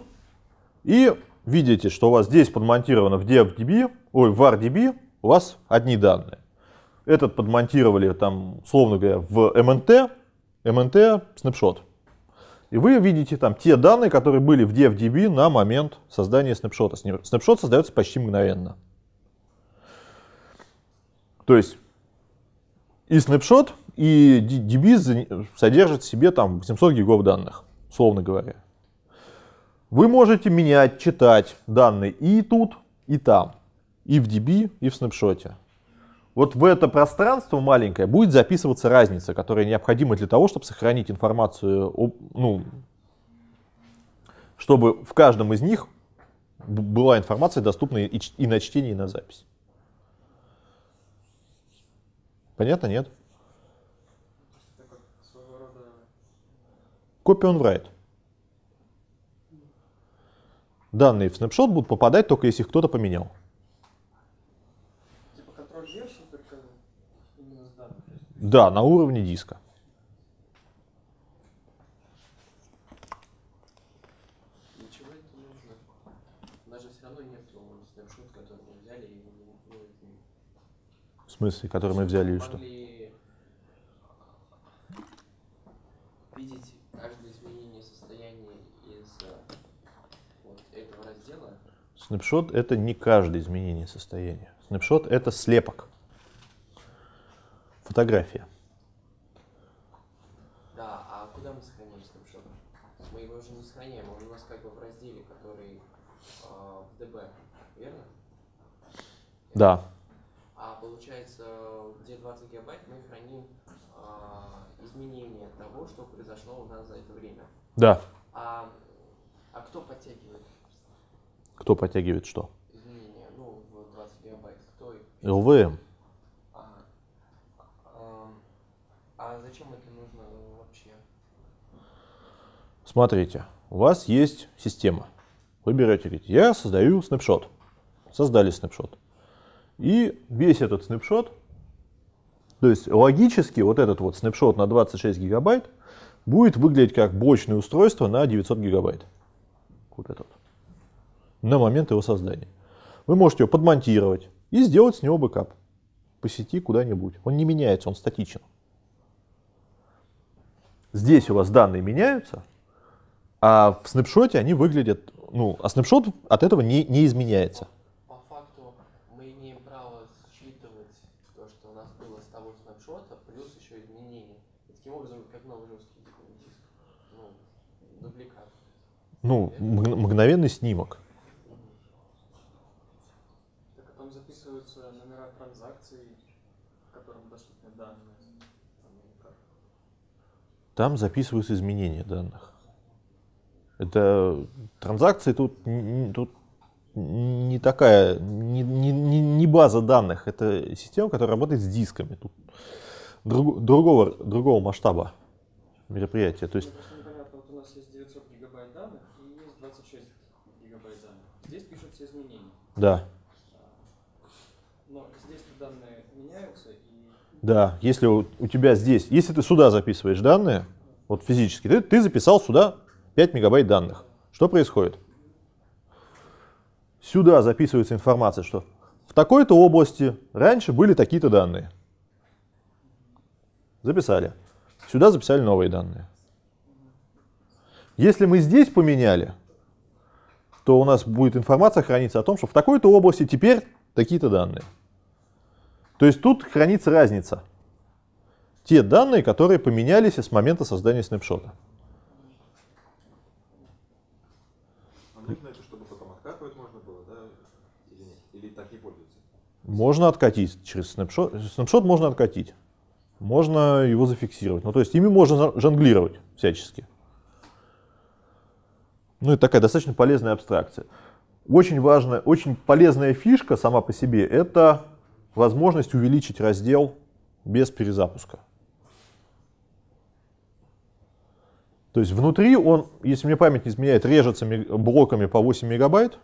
и видите, что у вас здесь подмонтировано в DFDB, ой, в RDB у вас одни данные. Этот подмонтировали там, словно говоря, в MNT, MNT снапшот. И вы видите там те данные, которые были в DFDB на момент создания снапшота. Снапшот создается почти мгновенно. То есть и снапшот, и DB содержит в себе там 700 гигов данных, словно говоря. Вы можете менять, читать данные и тут, и там, и в DB, и в снапшоте. Вот в это пространство маленькое будет записываться разница, которая необходима для того, чтобы сохранить информацию, ну, чтобы в каждом из них была информация доступна и на чтение, и на запись. Понятно, нет? Copy он write. Данные в снапшот будут попадать только если их кто-то поменял. Типа, ну, да, на уровне диска. смысле, который мы взяли и что? Видеть каждое изменение состояния из э, вот этого раздела? Снапшот — это не каждое изменение состояния. Снапшот — это слепок. Фотография. Да, а куда мы сохраняем снапшот? Мы его уже не сохраняем, он у нас как бы в разделе, который э, в ДБ, верно? Да. Да. А, а кто подтягивает? Кто подтягивает что? Изменения, ну, 20 гигабайт, кто их? ЛВМ. Ага. А, а зачем это нужно вообще? Смотрите, у вас есть система. Вы берете, говорите, я создаю снапшот. Создали снапшот. И весь этот снапшот то есть логически вот этот вот снапшот на 26 гигабайт будет выглядеть как блочное устройство на 900 гигабайт. Вот этот. На момент его создания. Вы можете его подмонтировать и сделать с него бэкап по сети куда-нибудь. Он не меняется, он статичен. Здесь у вас данные меняются, а в снапшоте они выглядят, ну, а снапшот от этого не, не изменяется. Ну, мгновенный снимок. Так а там записываются номера транзакций, которым доступны данные. Там записываются изменения данных. Это транзакции тут, тут не такая, не, не, не база данных, это система, которая работает с дисками. Тут друг, другого, другого масштаба мероприятия. То есть Да. Но здесь данные меняются. И... Да, если у, у тебя здесь, если ты сюда записываешь данные, вот физически, ты, ты записал сюда 5 мегабайт данных. Что происходит? Сюда записывается информация, что в такой-то области раньше были такие-то данные. Записали. Сюда записали новые данные. Если мы здесь поменяли, что у нас будет информация храниться о том, что в такой-то области теперь такие-то данные. То есть тут хранится разница. Те данные, которые поменялись с момента создания снапшота. А можно откатить через снапшот. Снапшот можно откатить. Можно его зафиксировать. Ну, то есть ими можно жонглировать всячески. Ну и такая достаточно полезная абстракция. Очень важная, очень полезная фишка сама по себе – это возможность увеличить раздел без перезапуска. То есть внутри он, если мне память не изменяет, режется блоками по 8 мегабайт,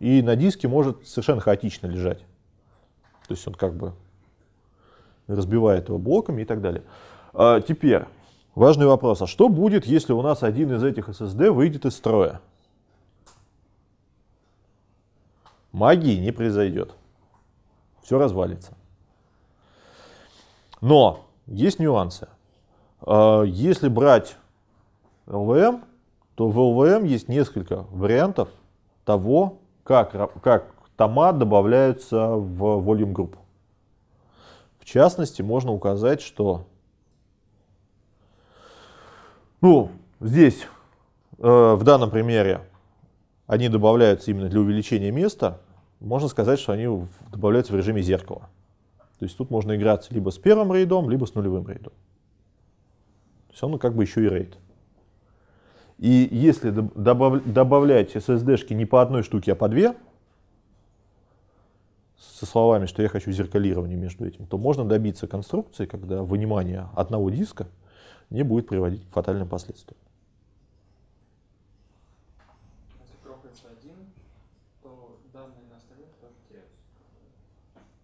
и на диске может совершенно хаотично лежать. То есть он как бы разбивает его блоками и так далее. А, теперь Важный вопрос, а что будет, если у нас один из этих SSD выйдет из строя? Магии не произойдет. Все развалится. Но есть нюансы. А, если брать LVM, то в LVM есть несколько вариантов того, как, как тома добавляются в volume group. В частности, можно указать, что ну, здесь, э, в данном примере, они добавляются именно для увеличения места. Можно сказать, что они добавляются в режиме зеркала. То есть тут можно играть либо с первым рейдом, либо с нулевым рейдом. То есть он как бы еще и рейд. И если добав, добавлять SSD-шки не по одной штуке, а по две, со словами, что я хочу зеркалирование между этим, то можно добиться конструкции, когда вынимание одного диска — не будет приводить к фатальным последствиям.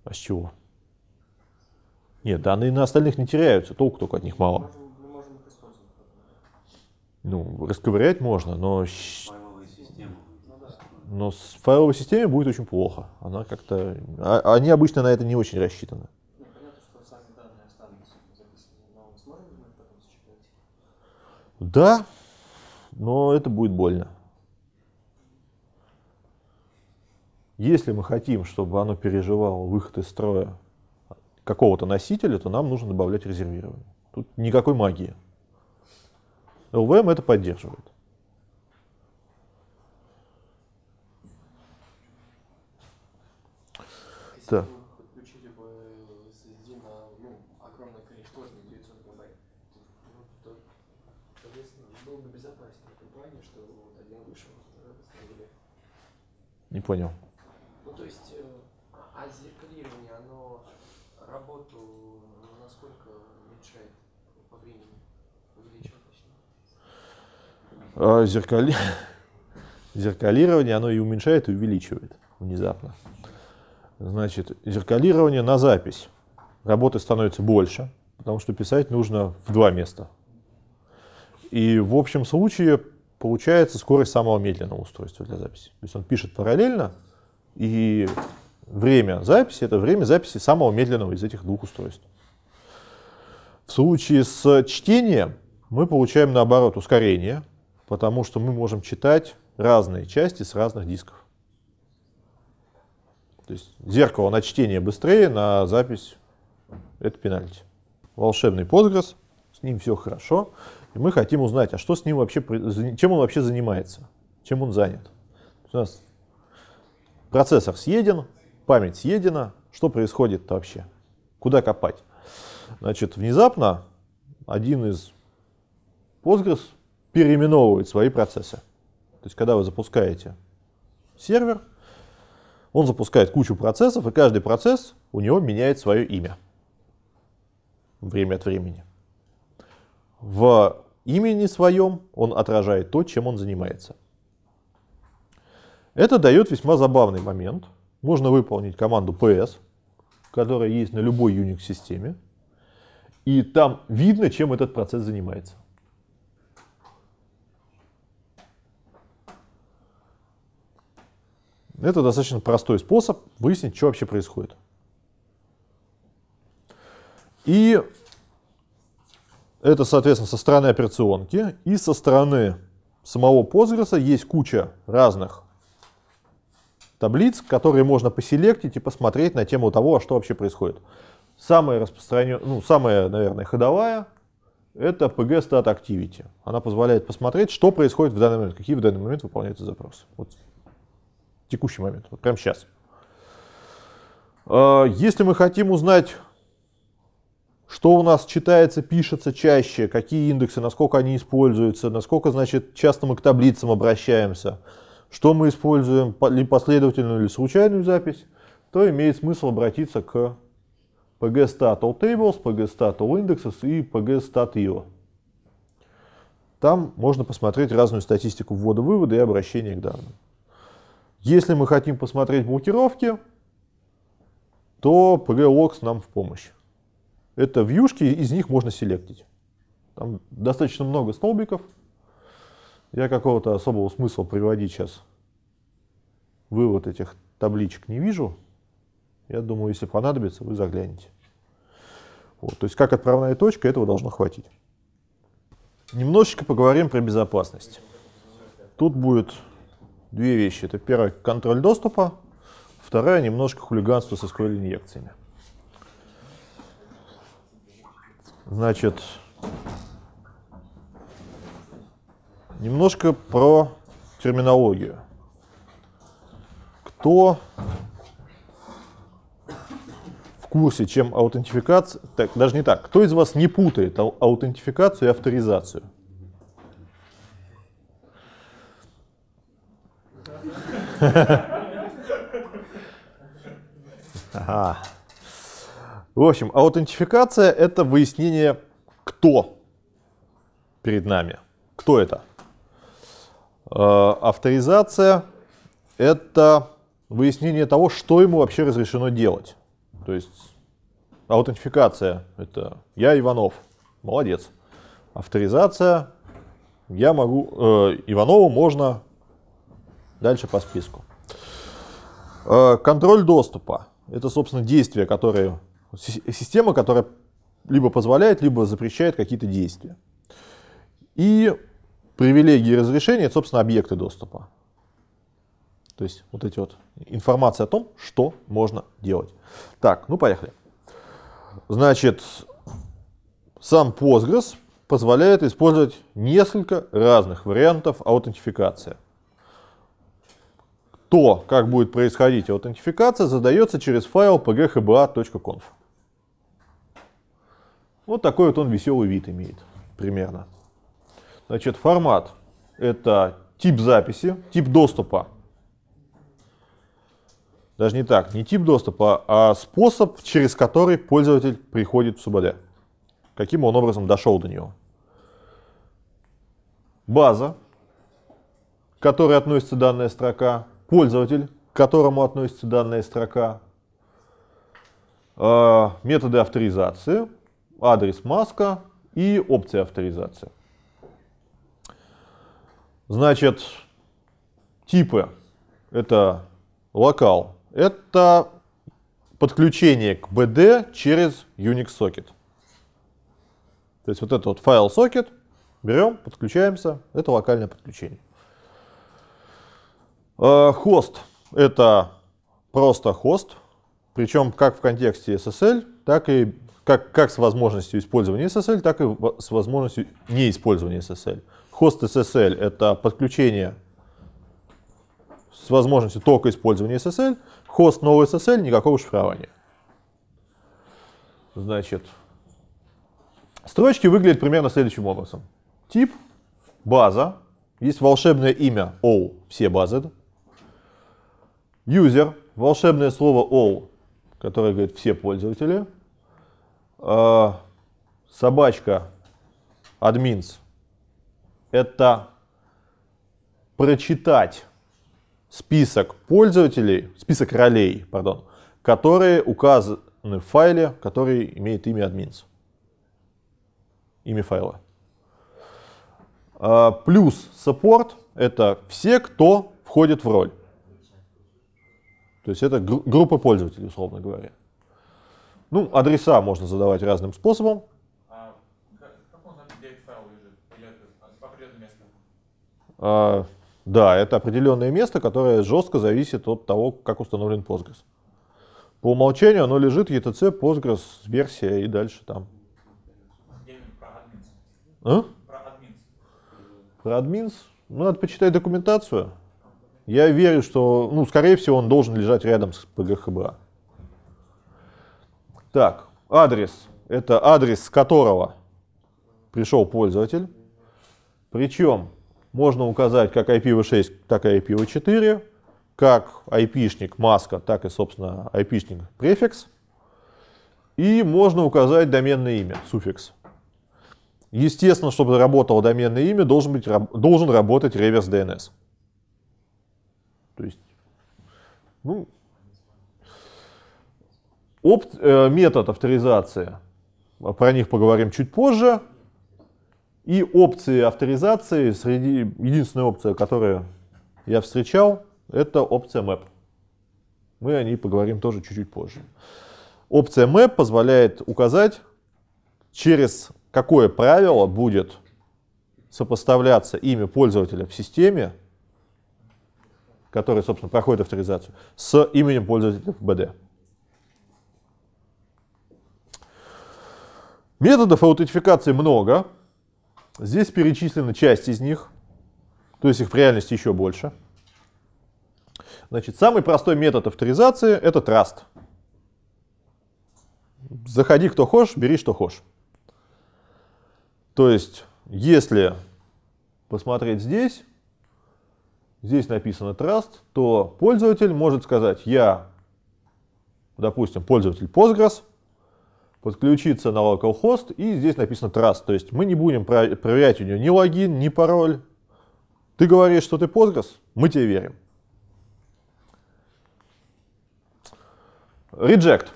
А с чего? Нет, данные на остальных не теряются, толку только от них мало. ну, расковырять можно, но... Ну но с файловой системой будет очень плохо. Она как-то... А, они обычно на это не очень рассчитаны. Да, но это будет больно. Если мы хотим, чтобы оно переживало выход из строя какого-то носителя, то нам нужно добавлять резервирование. Тут никакой магии. ЛВМ это поддерживает. Так. Не понял. Ну, то есть, э, а зеркалирование, оно работу насколько уменьшает по времени? Увеличивает, точнее? А зеркали... Зеркалирование, оно и уменьшает, и увеличивает внезапно. Значит, зеркалирование на запись. Работы становится больше, потому что писать нужно в два места. И в общем случае получается скорость самого медленного устройства для записи. То есть он пишет параллельно, и время записи — это время записи самого медленного из этих двух устройств. В случае с чтением мы получаем, наоборот, ускорение, потому что мы можем читать разные части с разных дисков. То есть зеркало на чтение быстрее, на запись — это пенальти. Волшебный Postgres, с ним все хорошо. И мы хотим узнать, а что с ним вообще, чем он вообще занимается, чем он занят. У нас процессор съеден, память съедена, что происходит вообще, куда копать. Значит, внезапно один из Postgres переименовывает свои процессы. То есть, когда вы запускаете сервер, он запускает кучу процессов, и каждый процесс у него меняет свое имя время от времени в имени своем он отражает то, чем он занимается. Это дает весьма забавный момент. Можно выполнить команду ps, которая есть на любой Unix-системе, и там видно, чем этот процесс занимается. Это достаточно простой способ выяснить, что вообще происходит. И это, соответственно, со стороны операционки и со стороны самого Postgres есть куча разных таблиц, которые можно поселектить и посмотреть на тему того, а что вообще происходит. Самая распространенная, ну, самая, наверное, ходовая — это PG Stat Activity. Она позволяет посмотреть, что происходит в данный момент, какие в данный момент выполняются запросы. Вот текущий момент, вот прямо сейчас. А, если мы хотим узнать что у нас читается, пишется чаще, какие индексы, насколько они используются, насколько, значит, часто мы к таблицам обращаемся, что мы используем, ли последовательную или случайную запись, то имеет смысл обратиться к pgstat all и pg_stat_io. Там можно посмотреть разную статистику ввода-вывода и обращения к данным. Если мы хотим посмотреть блокировки, то pglogs нам в помощь это вьюшки, из них можно селектить. Там достаточно много столбиков. Я какого-то особого смысла приводить сейчас вывод этих табличек не вижу. Я думаю, если понадобится, вы загляните. Вот, то есть как отправная точка, этого должно хватить. Немножечко поговорим про безопасность. Тут будет две вещи. Это первое, контроль доступа. Вторая, немножко хулиганство со SQL-инъекциями. Значит, немножко про терминологию. Кто в курсе, чем аутентификация... Так, даже не так. Кто из вас не путает аутентификацию и авторизацию? Ага. В общем, аутентификация — это выяснение, кто перед нами. Кто это? Э, авторизация — это выяснение того, что ему вообще разрешено делать. То есть аутентификация — это я Иванов, молодец. Авторизация — я могу, э, Иванову можно дальше по списку. Э, контроль доступа — это, собственно, действия, которые Система, которая либо позволяет, либо запрещает какие-то действия. И привилегии и разрешения — это, собственно, объекты доступа. То есть вот эти вот информация о том, что можно делать. Так, ну поехали. Значит, сам Postgres позволяет использовать несколько разных вариантов аутентификации. То, как будет происходить аутентификация, задается через файл pghba.conf. Вот такой вот он веселый вид имеет примерно. Значит, формат — это тип записи, тип доступа. Даже не так, не тип доступа, а способ, через который пользователь приходит в СУБД. Каким он образом дошел до него. База, к которой относится данная строка, пользователь, к которому относится данная строка, а, методы авторизации — адрес маска и опция авторизации. Значит, типы. Это локал. Это подключение к BD через Unix Socket. То есть вот этот вот файл сокет берем, подключаемся, это локальное подключение. Э, хост — это просто хост, причем как в контексте SSL, так и как, как с возможностью использования SSL, так и с возможностью неиспользования SSL. Хост SSL — это подключение с возможностью только использования SSL. Хост новый SSL — никакого шифрования. Значит, строчки выглядят примерно следующим образом. Тип — база. Есть волшебное имя all, все базы. User — волшебное слово all, которое говорит все пользователи — э, собачка админс это прочитать список пользователей, список ролей, pardon, которые указаны в файле, который имеет имя админс. Имя файла. А, плюс support это все, кто входит в роль. То есть это группа пользователей, условно говоря. Ну, адреса можно задавать разным способом. А, а, да, это определенное место, которое жестко зависит от того, как установлен Postgres. По умолчанию оно лежит ETC, Postgres, версия и дальше там. А? Про админс. Про админс? Ну, надо почитать документацию. Я верю, что, ну, скорее всего, он должен лежать рядом с PGHBA. Так, адрес. Это адрес, с которого пришел пользователь. Причем можно указать как IPv6, так и IPv4, как IP-шник маска, так и, собственно, IP-шник префикс. И можно указать доменное имя, суффикс. Естественно, чтобы работало доменное имя, должен, быть, должен работать реверс DNS. То есть, ну, Опт, э, метод авторизации, про них поговорим чуть позже. И опции авторизации, среди, единственная опция, которую я встречал, это опция Map. Мы о ней поговорим тоже чуть-чуть позже. Опция Map позволяет указать, через какое правило будет сопоставляться имя пользователя в системе, который, собственно, проходит авторизацию, с именем пользователя в БД. Методов аутентификации много. Здесь перечислены часть из них. То есть их в реальности еще больше. Значит, самый простой метод авторизации — это траст. Заходи, кто хочешь, бери, что хочешь. То есть, если посмотреть здесь, здесь написано траст, то пользователь может сказать, я, допустим, пользователь Postgres, подключиться на localhost, и здесь написано trust. То есть мы не будем проверять у нее ни логин, ни пароль. Ты говоришь, что ты Postgres, мы тебе верим. Reject.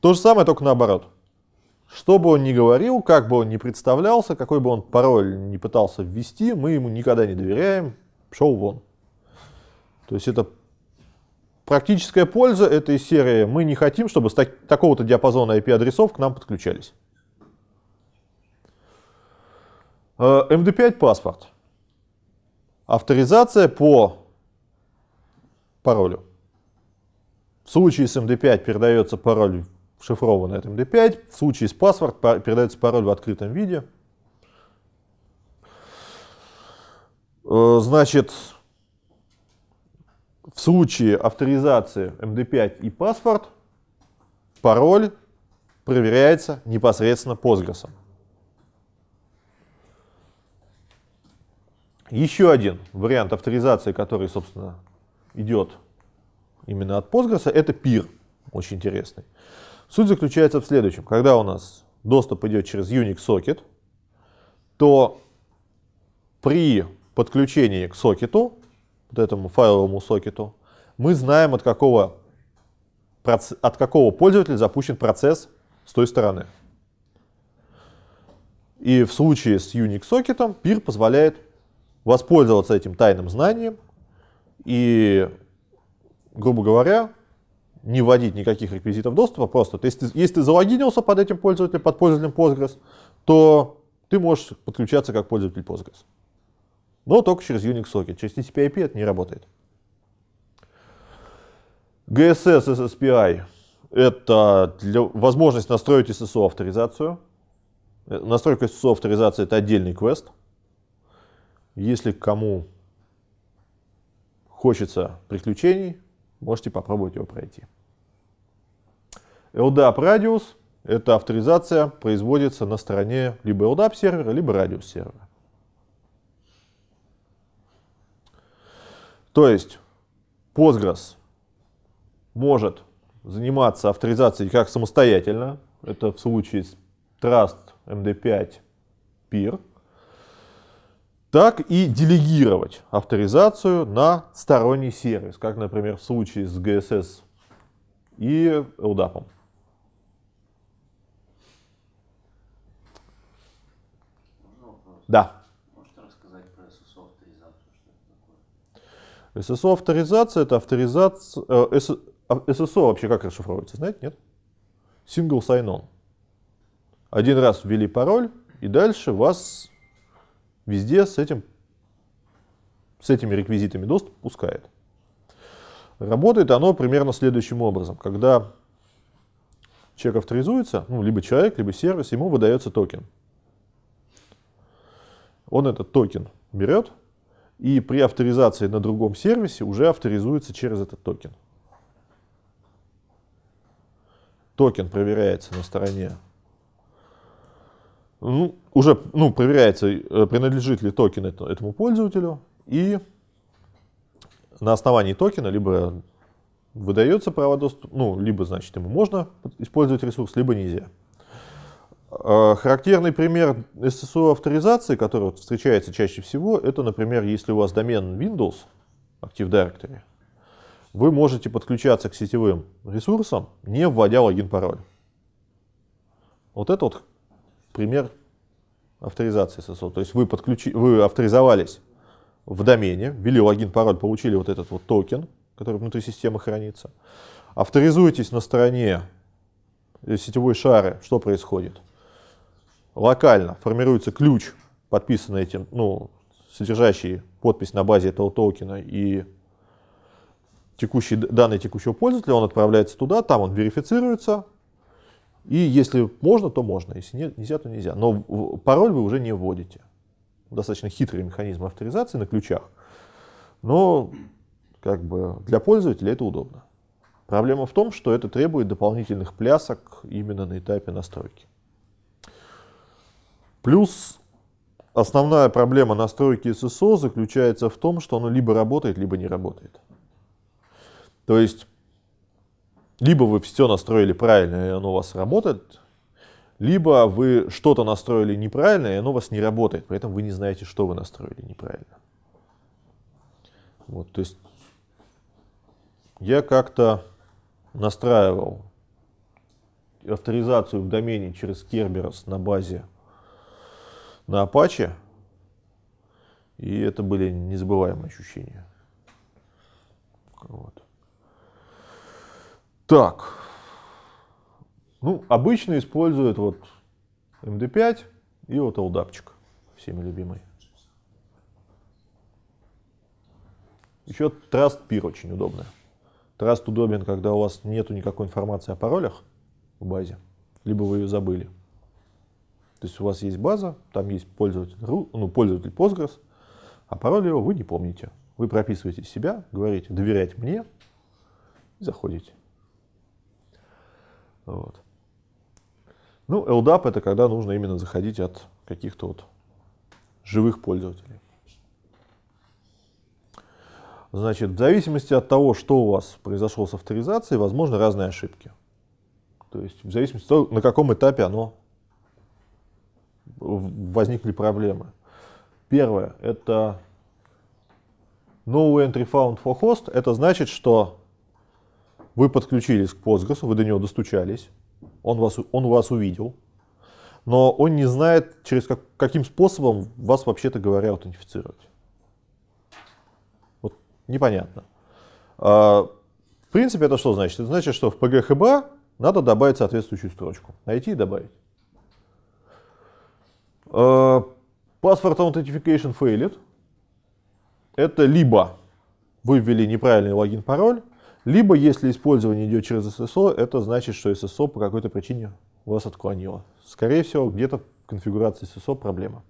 То же самое, только наоборот. Что бы он ни говорил, как бы он ни представлялся, какой бы он пароль ни пытался ввести, мы ему никогда не доверяем, шел вон. То есть это Практическая польза этой серии. Мы не хотим, чтобы с так такого-то диапазона IP-адресов к нам подключались. MD5 э, эм паспорт. Авторизация по паролю. В случае с MD5 эм передается пароль шифрованный от MD5. Эм в случае с паспорт передается пароль в открытом виде. Э, значит, в случае авторизации MD5 эм и паспорт, пароль проверяется непосредственно Postgres. Еще один вариант авторизации, который, собственно, идет именно от Postgres, это пир, очень интересный. Суть заключается в следующем. Когда у нас доступ идет через Unix сокет, то при подключении к сокету вот этому файловому сокету, мы знаем, от какого, от какого пользователя запущен процесс с той стороны. И в случае с Unix сокетом PIR позволяет воспользоваться этим тайным знанием и, грубо говоря, не вводить никаких реквизитов доступа, просто то есть если ты залогинился под этим пользователем, под пользователем Postgres, то ты можешь подключаться как пользователь Postgres но только через Unix Socket. Через TCP/IP это не работает. GSS SSPI – это для, возможность настроить SSO авторизацию. Э, настройка SSO авторизации – это отдельный квест. Если кому хочется приключений, можете попробовать его пройти. LDAP Radius – это авторизация производится на стороне либо LDAP сервера, либо Radius сервера. То есть Postgres может заниматься авторизацией как самостоятельно, это в случае с Trust MD5 Peer, так и делегировать авторизацию на сторонний сервис, как, например, в случае с GSS и LDAP. Да. ССО авторизация это авторизация... Э, ССО а, вообще как расшифровывается, знаете, нет? Single sign-on. Один раз ввели пароль, и дальше вас везде с, этим, с этими реквизитами доступ пускает. Работает оно примерно следующим образом. Когда человек авторизуется, ну, либо человек, либо сервис, ему выдается токен. Он этот токен берет, и при авторизации на другом сервисе уже авторизуется через этот токен. Токен проверяется на стороне. Ну, уже ну, проверяется, э, принадлежит ли токен этому пользователю, и на основании токена либо выдается право доступа, ну, либо, значит, ему можно использовать ресурс, либо нельзя. А, характерный пример SSO авторизации, который встречается чаще всего, это, например, если у вас домен Windows, Active Directory, вы можете подключаться к сетевым ресурсам, не вводя логин-пароль. Вот это вот пример авторизации SSO. То есть вы, подключи, вы авторизовались в домене, ввели логин-пароль, получили вот этот вот токен, который внутри системы хранится. Авторизуетесь на стороне сетевой шары, что происходит? локально формируется ключ, подписанный этим, ну, содержащий подпись на базе этого токена и текущие данные текущего пользователя, он отправляется туда, там он верифицируется, и если можно, то можно, если нет, нельзя, то нельзя. Но пароль вы уже не вводите. Достаточно хитрый механизм авторизации на ключах, но как бы для пользователя это удобно. Проблема в том, что это требует дополнительных плясок именно на этапе настройки. Плюс основная проблема настройки ССО заключается в том, что оно либо работает, либо не работает. То есть, либо вы все настроили правильно, и оно у вас работает, либо вы что-то настроили неправильно, и оно у вас не работает, поэтому вы не знаете, что вы настроили неправильно. Вот, то есть, я как-то настраивал авторизацию в домене через Kerberos на базе на Apache. И это были незабываемые ощущения. Вот. Так. Ну, обычно используют вот MD5 и вот олдапчик, всеми любимый. Еще Trust Peer очень удобно. Trust удобен, когда у вас нету никакой информации о паролях в базе, либо вы ее забыли. То есть у вас есть база, там есть пользователь, ну, пользователь Postgres, а пароль его вы не помните. Вы прописываете себя, говорите «доверять мне» и заходите. Вот. Ну, LDAP это когда нужно именно заходить от каких-то вот живых пользователей. Значит, в зависимости от того, что у вас произошло с авторизацией, возможно разные ошибки. То есть в зависимости от того, на каком этапе оно возникли проблемы. Первое, это no entry found for host. Это значит, что вы подключились к Postgres, вы до него достучались, он вас, он вас увидел, но он не знает, через как, каким способом вас вообще-то говоря аутентифицировать. Вот непонятно. А, в принципе, это что значит? Это значит, что в PGHB надо добавить соответствующую строчку. Найти и добавить. Password э, Authentication failed. Это либо вы ввели неправильный логин-пароль, либо если использование идет через SSO, это значит, что SSO по какой-то причине вас отклонило. Скорее всего, где-то в конфигурации SSO проблема.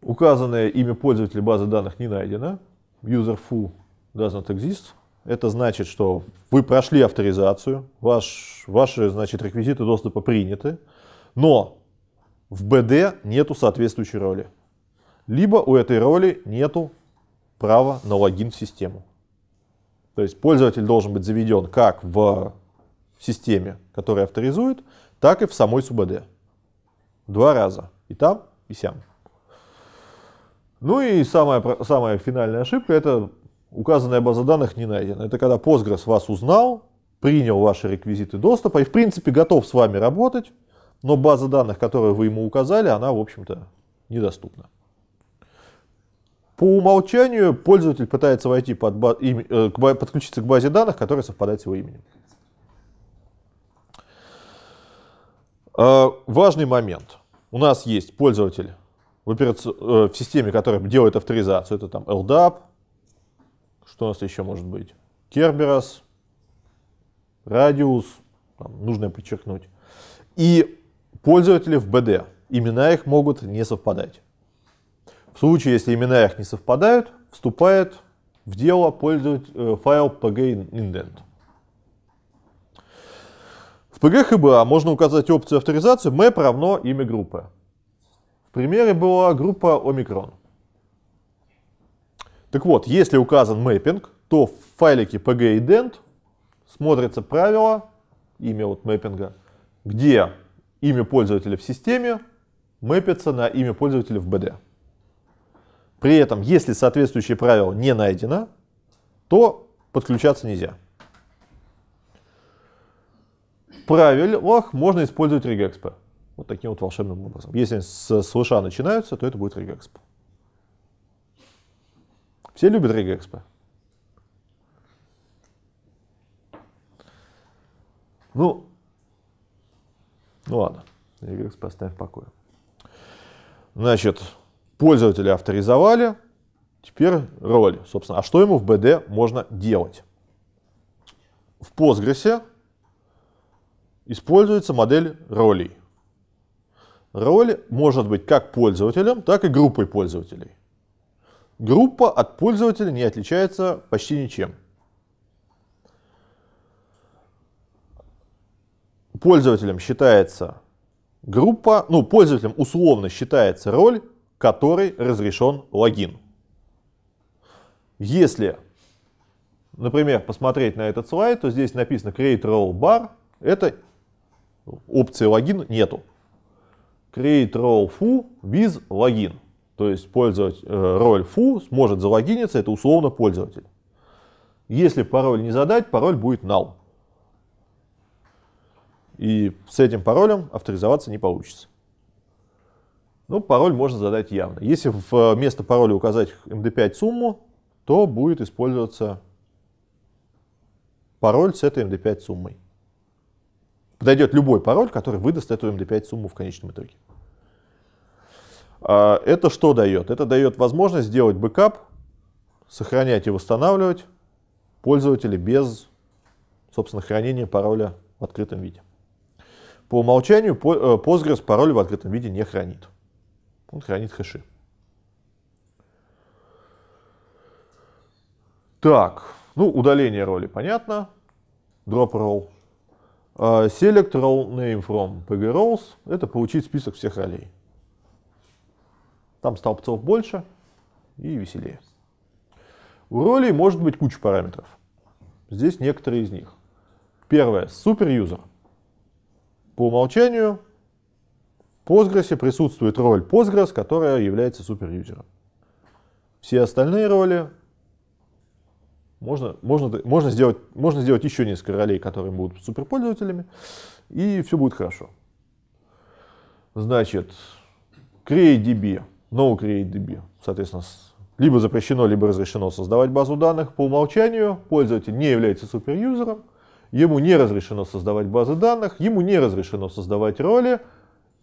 Указанное имя пользователя базы данных не найдено. User foo does not exist. Это значит, что вы прошли авторизацию, ваш, ваши значит, реквизиты доступа приняты. Но в БД нету соответствующей роли. Либо у этой роли нету права на логин в систему. То есть пользователь должен быть заведен как в системе, которая авторизует, так и в самой СУБД. Два раза. И там, и сям. Ну и самая, самая финальная ошибка – это указанная база данных не найдена. Это когда Postgres вас узнал, принял ваши реквизиты доступа и, в принципе, готов с вами работать, но база данных, которую вы ему указали, она, в общем-то, недоступна. По умолчанию пользователь пытается войти под ба- им, э, к, подключиться к базе данных, которая совпадает с его именем. Э, важный момент. У нас есть пользователь в, операци... э, в системе, которая делает авторизацию. Это там LDAP. Что у нас еще может быть? Kerberos, Radius. нужно подчеркнуть. И Пользователи в БД Имена их могут не совпадать. В случае, если имена их не совпадают, вступает в дело пользователь, э, файл pg-indent. В pg-hba можно указать опцию авторизации map e равно имя группы. В примере была группа Omicron. Так вот, если указан мэппинг, то в файлике pg-ident смотрится правило, имя вот мэппинга, где имя пользователя в системе мэпится на имя пользователя в БД. При этом, если соответствующее правило не найдено, то подключаться нельзя. В правилах можно использовать регэкспы, Вот таким вот волшебным образом. Если с слыша начинаются, то это будет регэкспо. Все любят регэкспы. Ну, ну ладно, Regex поставим в покое. Значит, пользователя авторизовали, теперь роли, собственно. А что ему в BD можно делать? В Postgres используется модель ролей. Роль может быть как пользователем, так и группой пользователей. Группа от пользователя не отличается почти ничем. пользователем считается группа, ну, пользователем условно считается роль, которой разрешен логин. Если, например, посмотреть на этот слайд, то здесь написано create role bar, это опции логин нету. Create role foo with login, то есть пользователь, э, роль foo сможет залогиниться, это условно пользователь. Если пароль не задать, пароль будет null. И с этим паролем авторизоваться не получится. Ну, пароль можно задать явно. Если э, вместо пароля указать MD5 эм сумму, то будет использоваться пароль с этой MD5 эм суммой. Подойдет любой пароль, который выдаст эту MD5 эм сумму в конечном итоге. А, это что дает? Это дает возможность сделать бэкап, сохранять и восстанавливать пользователя без, собственно, хранения пароля в открытом виде. По умолчанию э, Postgres пароль в открытом виде не хранит. Он хранит хэши. Так, ну удаление роли понятно. Drop role. А, select role name from pg roles — это получить список всех ролей. Там столбцов больше и веселее. У ролей может быть куча параметров. Здесь некоторые из них. Первое — суперюзер — по умолчанию в Postgres присутствует роль Postgres, которая является суперюзером. Все остальные роли можно, можно, можно, сделать, можно сделать еще несколько ролей, которые будут суперпользователями, и все будет хорошо. Значит, CreateDB, no CreateDB, соответственно, либо запрещено, либо разрешено создавать базу данных. По умолчанию пользователь не является суперюзером, ему не разрешено создавать базы данных, ему не разрешено создавать роли,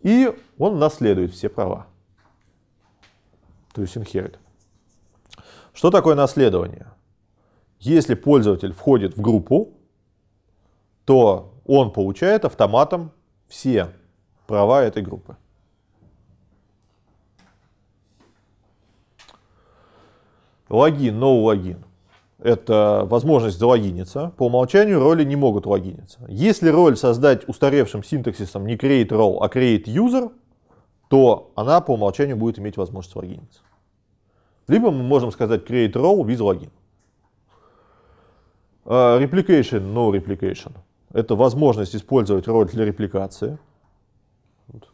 и он наследует все права. То есть inherit. Что такое наследование? Если пользователь входит в группу, то он получает автоматом все права этой группы. Логин, no логин это возможность залогиниться. По умолчанию роли не могут логиниться. Если роль создать устаревшим синтаксисом не create role, а create user, то она по умолчанию будет иметь возможность логиниться. Либо мы можем сказать create role with login. А, replication, no replication. Это возможность использовать роль для репликации.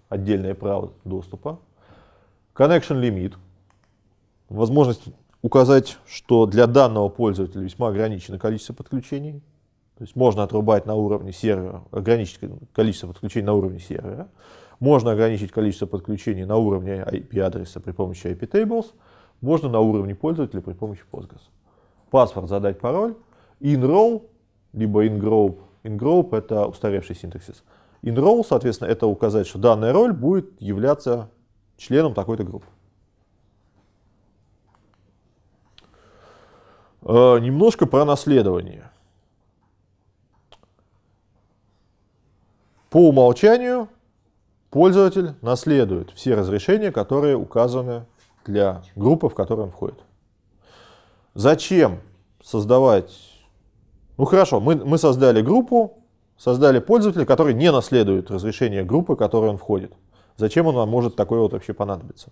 отдельное право доступа. Connection limit. Возможность указать, что для данного пользователя весьма ограничено количество подключений. То есть можно отрубать на уровне сервера, ограничить количество подключений на уровне сервера. Можно ограничить количество подключений на уровне IP-адреса при помощи IP-tables. Можно на уровне пользователя при помощи Postgres. Паспорт задать пароль. In-row, либо in-group. In-group — это устаревший синтаксис. In-row, соответственно, это указать, что данная роль будет являться членом такой-то группы. Э, немножко про наследование. По умолчанию пользователь наследует все разрешения, которые указаны для группы, в которую он входит. Зачем создавать... Ну хорошо, мы, мы создали группу, создали пользователя, который не наследует разрешение группы, в которую он входит. Зачем он вам может такое вот вообще понадобиться?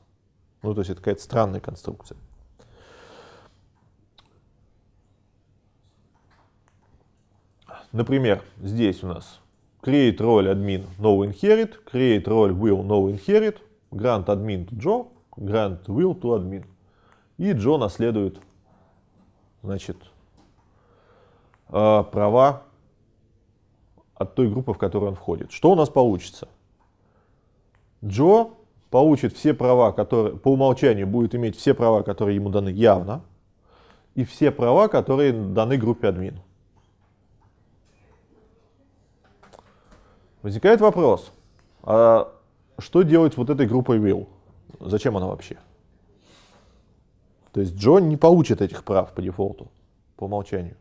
Ну, то есть это какая-то странная конструкция. Например, здесь у нас create role admin no inherit, create role will no inherit, grant admin to Joe, grant will to admin. И Джо наследует значит, а, права от той группы, в которую он входит. Что у нас получится? Джо получит все права, которые по умолчанию будет иметь все права, которые ему даны явно, и все права, которые даны группе админ. Возникает вопрос, а что делать вот этой группой will? Зачем она вообще? То есть Джон не получит этих прав по дефолту, по умолчанию.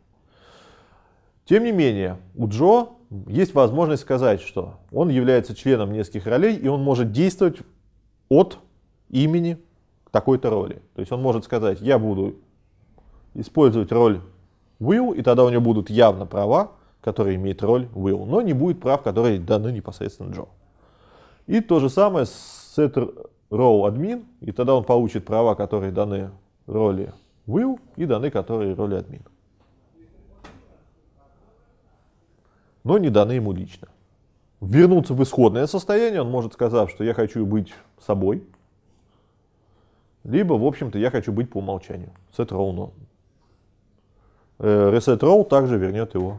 Тем не менее, у Джо есть возможность сказать, что он является членом нескольких ролей, и он может действовать от имени такой-то роли. То есть он может сказать, я буду использовать роль Will, и тогда у него будут явно права, который имеет роль Will, но не будет прав, которые даны непосредственно Джо. И то же самое с set row admin, и тогда он получит права, которые даны роли will и даны, которые роли админ. Но не даны ему лично. Вернуться в исходное состояние он может сказать, что я хочу быть собой, либо, в общем-то, я хочу быть по умолчанию. Set row no. Reset row также вернет его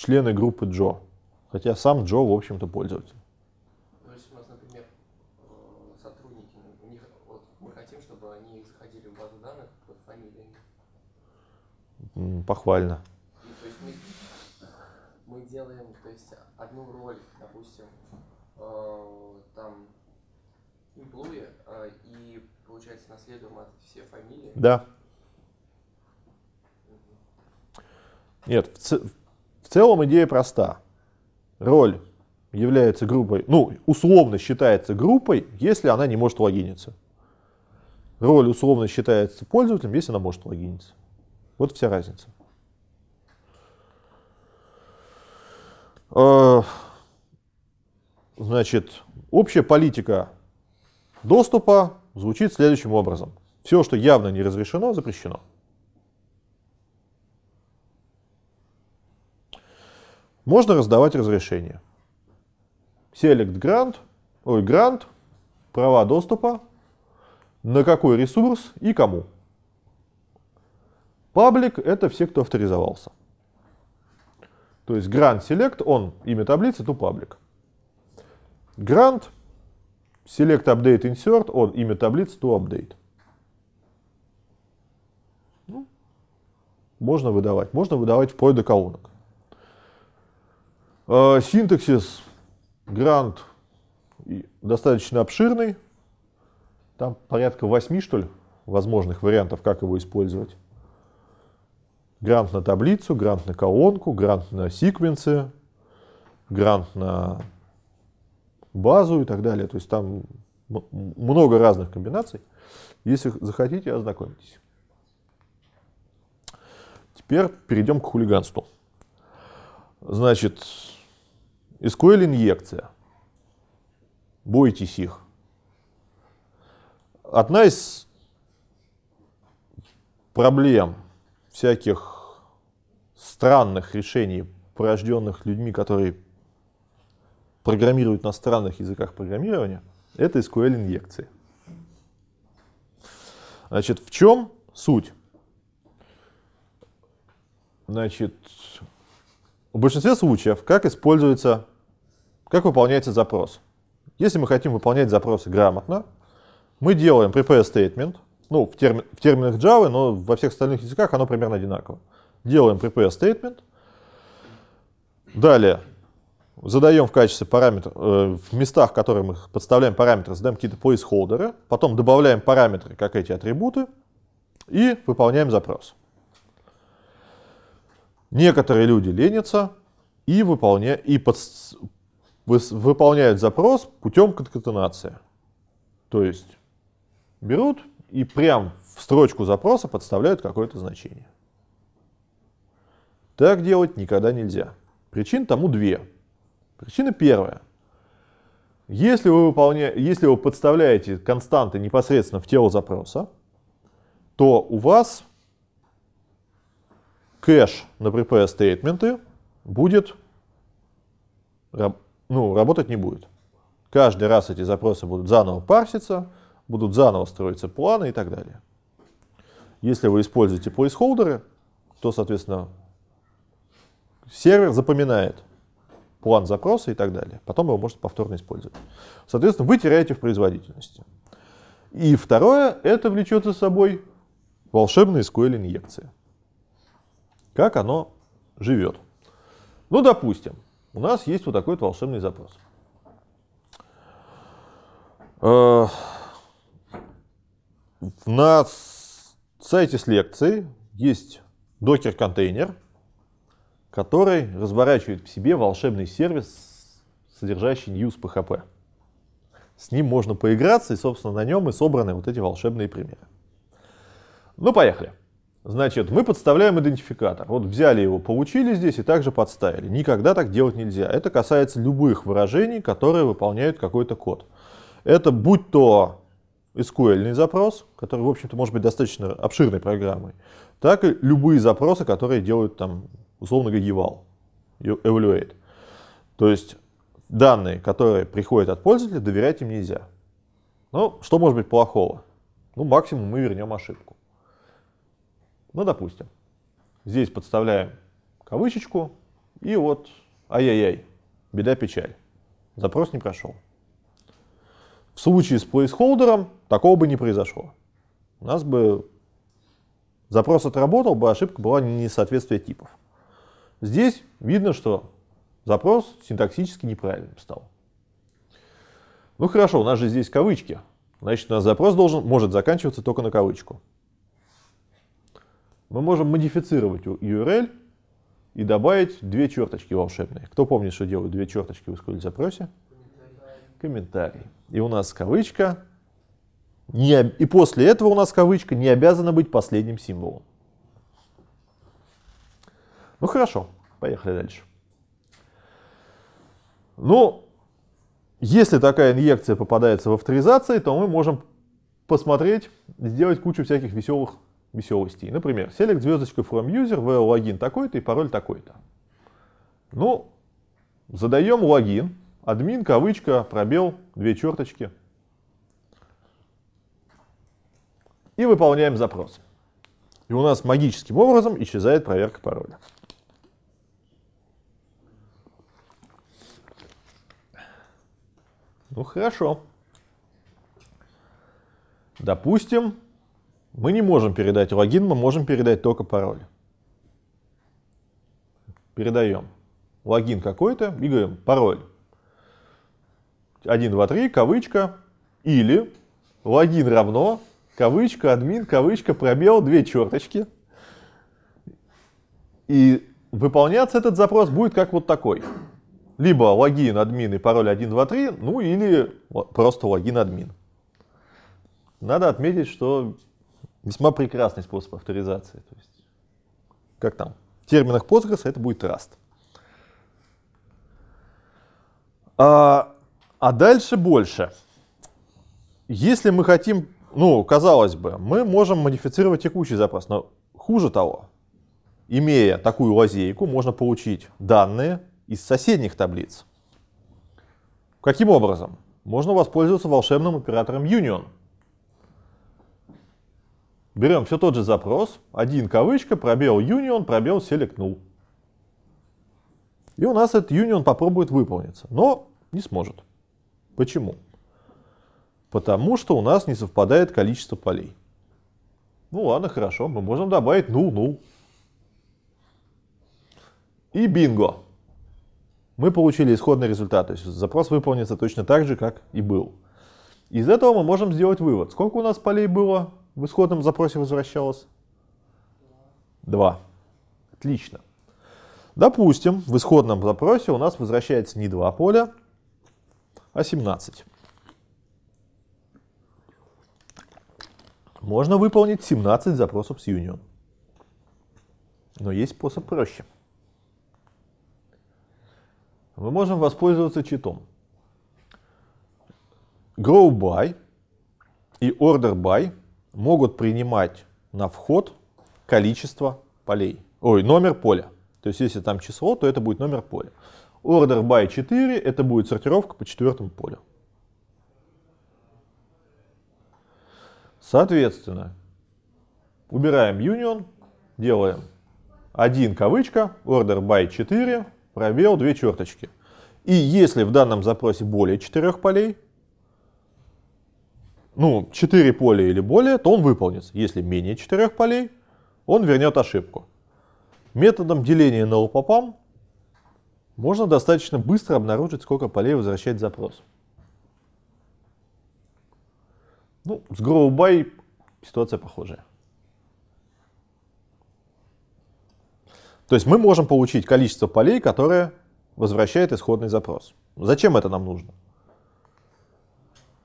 члены группы Джо. Хотя сам Джо, в общем-то, пользователь. Ну, э, ну, то Похвально. И, то есть мы, мы делаем то есть, одну роль, допустим, э, там, имплуи, э, и, получается, наследуем от все фамилии. Да. Нет, в, в целом идея проста. Роль является группой, ну, условно считается группой, если она не может логиниться. Роль условно считается пользователем, если она может логиниться. Вот вся разница. Э, значит, общая политика доступа звучит следующим образом. Все, что явно не разрешено, запрещено. можно раздавать разрешение. Select grant, ой, grant, права доступа, на какой ресурс и кому. Public это все, кто авторизовался. То есть grant select, он имя таблицы, то public. Grant select update insert, он имя таблицы, то update. Ну, можно выдавать, можно выдавать вплоть до колонок. Э, синтаксис грант достаточно обширный. Там порядка восьми что ли, возможных вариантов, как его использовать. Грант на таблицу, грант на колонку, грант на секвенсы, грант на базу и так далее. То есть там много разных комбинаций. Если захотите, ознакомьтесь. Теперь перейдем к хулиганству. Значит, SQL инъекция. Бойтесь их. Одна из проблем всяких странных решений, порожденных людьми, которые программируют на странных языках программирования, это SQL инъекции. Значит, в чем суть? Значит, в большинстве случаев, как используется как выполняется запрос? Если мы хотим выполнять запросы грамотно, мы делаем prepare statement, ну, в, терми в терминах Java, но во всех остальных языках оно примерно одинаково. Делаем prepare statement. Далее задаем в качестве параметра, э, в местах, в которые мы подставляем параметры, задаем какие-то placeholder, потом добавляем параметры, как эти атрибуты, и выполняем запрос. Некоторые люди ленятся и, выполня... и под выполняют запрос путем конкатенации. То есть берут и прям в строчку запроса подставляют какое-то значение. Так делать никогда нельзя. Причин тому две. Причина первая. Если вы, выполня... Если вы подставляете константы непосредственно в тело запроса, то у вас кэш на prepare стейтменты будет ну, работать не будет. Каждый раз эти запросы будут заново парситься, будут заново строиться планы и так далее. Если вы используете плейсхолдеры, то, соответственно, сервер запоминает план запроса и так далее. Потом его может повторно использовать. Соответственно, вы теряете в производительности. И второе, это влечет за собой волшебные SQL-инъекции. Как оно живет? Ну, допустим, у нас есть вот такой вот волшебный запрос. Э, на сайте с лекцией есть докер-контейнер, который разворачивает в себе волшебный сервис, содержащий news PHP. С ним можно поиграться, и, собственно, на нем и собраны вот эти волшебные примеры. Ну, поехали. Значит, мы подставляем идентификатор. Вот взяли его, получили здесь и также подставили. Никогда так делать нельзя. Это касается любых выражений, которые выполняют какой-то код. Это будь то SQL запрос, который, в общем-то, может быть достаточно обширной программой, так и любые запросы, которые делают там, условно говоря, eval, evaluate. То есть данные, которые приходят от пользователя, доверять им нельзя. Ну, что может быть плохого? Ну, максимум мы вернем ошибку. Ну, допустим, здесь подставляем кавычечку, и вот, ай-яй-яй, беда-печаль, запрос не прошел. В случае с плейсхолдером такого бы не произошло. У нас бы запрос отработал бы, ошибка была несоответствие типов. Здесь видно, что запрос синтаксически неправильным стал. Ну хорошо, у нас же здесь кавычки. Значит, у нас запрос должен, может заканчиваться только на кавычку мы можем модифицировать URL и добавить две черточки волшебные. Кто помнит, что делают две черточки в SQL запросе? Комментарий. И у нас кавычка. Не, и после этого у нас кавычка не обязана быть последним символом. Ну хорошо, поехали дальше. Ну, если такая инъекция попадается в авторизации, то мы можем посмотреть, сделать кучу всяких веселых веселостей. Например, select звездочку from user, where логин такой-то и пароль такой-то. Ну, задаем логин, админ, кавычка, пробел, две черточки. И выполняем запрос. И у нас магическим образом исчезает проверка пароля. Ну хорошо. Допустим, мы не можем передать логин, мы можем передать только пароль. Передаем логин какой-то и говорим пароль. 1, 2, 3, кавычка, или логин равно, кавычка, админ, кавычка, пробел, две черточки. И выполняться этот запрос будет как вот такой. Либо логин, админ и пароль 1, 2, 3, ну или просто логин, админ. Надо отметить, что Весьма прекрасный способ авторизации. То есть, как там? В терминах Postgres это будет Rust. А, а дальше больше. Если мы хотим, ну, казалось бы, мы можем модифицировать текущий запрос, но хуже того, имея такую лазейку, можно получить данные из соседних таблиц. Каким образом? Можно воспользоваться волшебным оператором Union – Берем все тот же запрос, один кавычка, пробел union, пробел select null. И у нас этот union попробует выполниться, но не сможет. Почему? Потому что у нас не совпадает количество полей. Ну ладно, хорошо, мы можем добавить null-null. И бинго! Мы получили исходный результат, то есть запрос выполнится точно так же, как и был. Из этого мы можем сделать вывод, сколько у нас полей было, в исходном запросе возвращалось? Два. Отлично. Допустим, в исходном запросе у нас возвращается не два поля, а 17. Можно выполнить 17 запросов с Union. Но есть способ проще. Мы можем воспользоваться читом. Grow by и order by могут принимать на вход количество полей. Ой, номер поля. То есть если там число, то это будет номер поля. Order by 4 это будет сортировка по четвертому полю. Соответственно, убираем union, делаем 1 кавычка, order by 4, пробел, 2 черточки. И если в данном запросе более 4 полей, ну, 4 поля или более, то он выполнится. Если менее 4 полей, он вернет ошибку. Методом деления на упопам можно достаточно быстро обнаружить, сколько полей возвращает запрос. Ну, с GrowBuy ситуация похожая. То есть мы можем получить количество полей, которое возвращает исходный запрос. Зачем это нам нужно?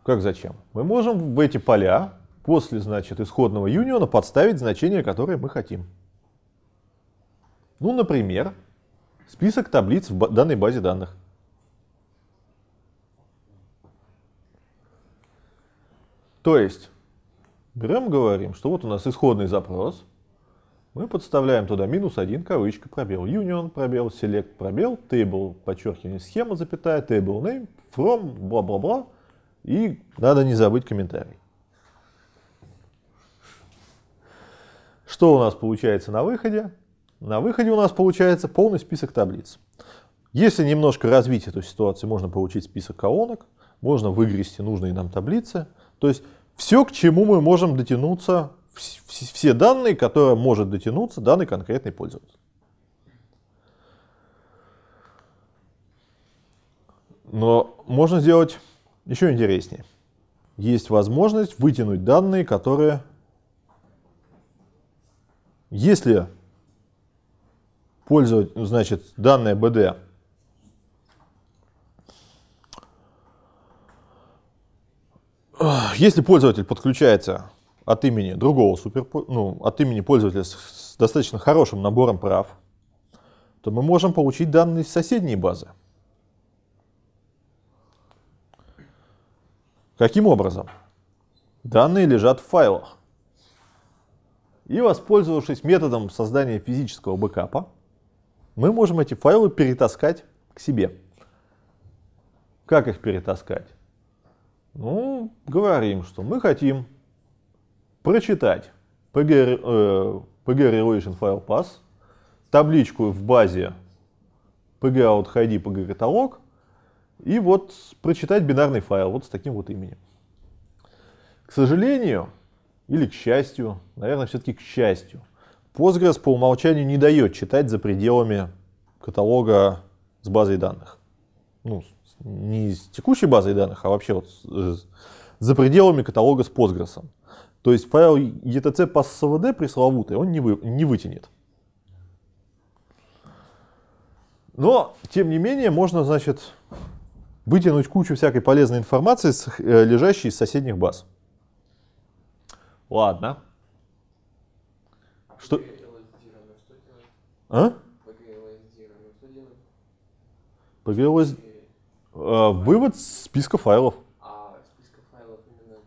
Как зачем? Мы можем в эти поля после значит, исходного юниона подставить значение, которое мы хотим. Ну, например, список таблиц в данной базе данных. То есть, берем, говорим, что вот у нас исходный запрос, мы подставляем туда минус 1, кавычка, пробел, union, пробел, select, пробел, table, подчеркивание, схема, запятая, table name, from, бла-бла-бла, и надо не забыть комментарий. Что у нас получается на выходе? На выходе у нас получается полный список таблиц. Если немножко развить эту ситуацию, можно получить список колонок, можно выгрести нужные нам таблицы. То есть все, к чему мы можем дотянуться, все данные, которые может дотянуться данный конкретный пользователь. Но можно сделать еще интереснее. Есть возможность вытянуть данные, которые... Если пользователь, ну, значит, данные BD Если пользователь подключается от имени другого супер, ну, от имени пользователя с, с достаточно хорошим набором прав, то мы можем получить данные из соседней базы. Каким образом? Данные лежат в файлах. И воспользовавшись методом создания физического бэкапа, мы можем эти файлы перетаскать к себе. Как их перетаскать? Ну, говорим, что мы хотим прочитать PG, э, PG Relation File Pass, табличку в базе PG Out ID, PG Catalog и вот прочитать бинарный файл вот с таким вот именем. К сожалению, или к счастью, наверное, все-таки к счастью, Postgres по умолчанию не дает читать за пределами каталога с базой данных. Ну, не с текущей базой данных, а вообще вот э, за пределами каталога с Postgres. То есть файл etc по SVD пресловутый он не, вы, не вытянет. Но, тем не менее, можно, значит, вытянуть кучу всякой полезной информации, э, лежащей из соседних баз. Ладно. Что? А? PGLSD. Э, вывод списка файлов. А списка файлов именно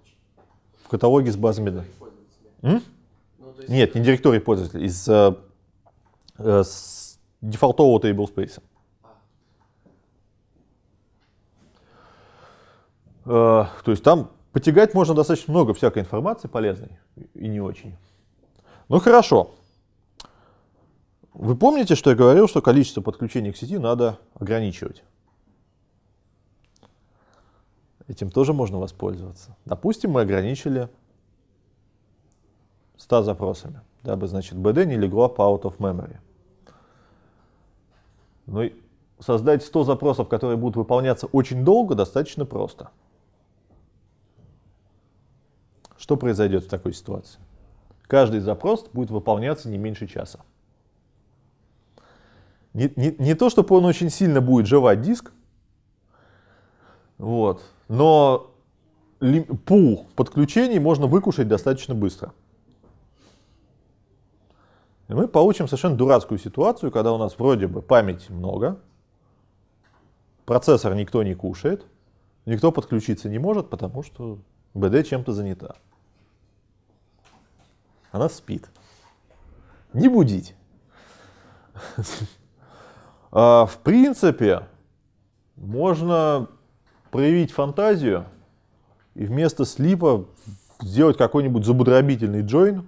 в каталоге с базами данных. Ну, Нет, не директории пользователя, из э, э, с дефолтового тейблспейса. Э, то есть там потягать можно достаточно много всякой информации полезной и не очень. Ну хорошо. Вы помните, что я говорил, что количество подключений к сети надо ограничивать? Этим тоже можно воспользоваться. Допустим, мы ограничили 100 запросами, дабы, значит, BD не легло по out of memory. Ну и создать 100 запросов, которые будут выполняться очень долго, достаточно просто. Что произойдет в такой ситуации? Каждый запрос будет выполняться не меньше часа. Не, не, не то, чтобы он очень сильно будет жевать диск, вот, но ли, пул подключений можно выкушать достаточно быстро. И мы получим совершенно дурацкую ситуацию, когда у нас вроде бы памяти много, процессор никто не кушает, никто подключиться не может, потому что БД чем-то занята. Она спит. Не будить. А, в принципе, можно проявить фантазию и вместо слипа сделать какой-нибудь забудробительный джойн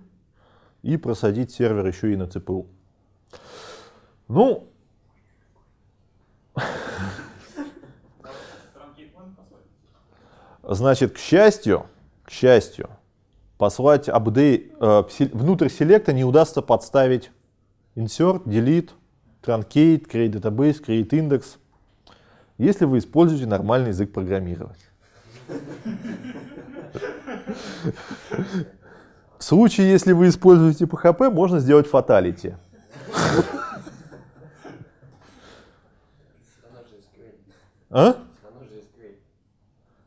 и просадить сервер еще и на ЦПУ. Ну, значит, к счастью, к счастью, послать апдейт э, внутрь селекта не удастся подставить insert, delete, truncate, create database, create index, если вы используете нормальный язык программирования. В случае, если вы используете PHP, можно сделать фаталити. А?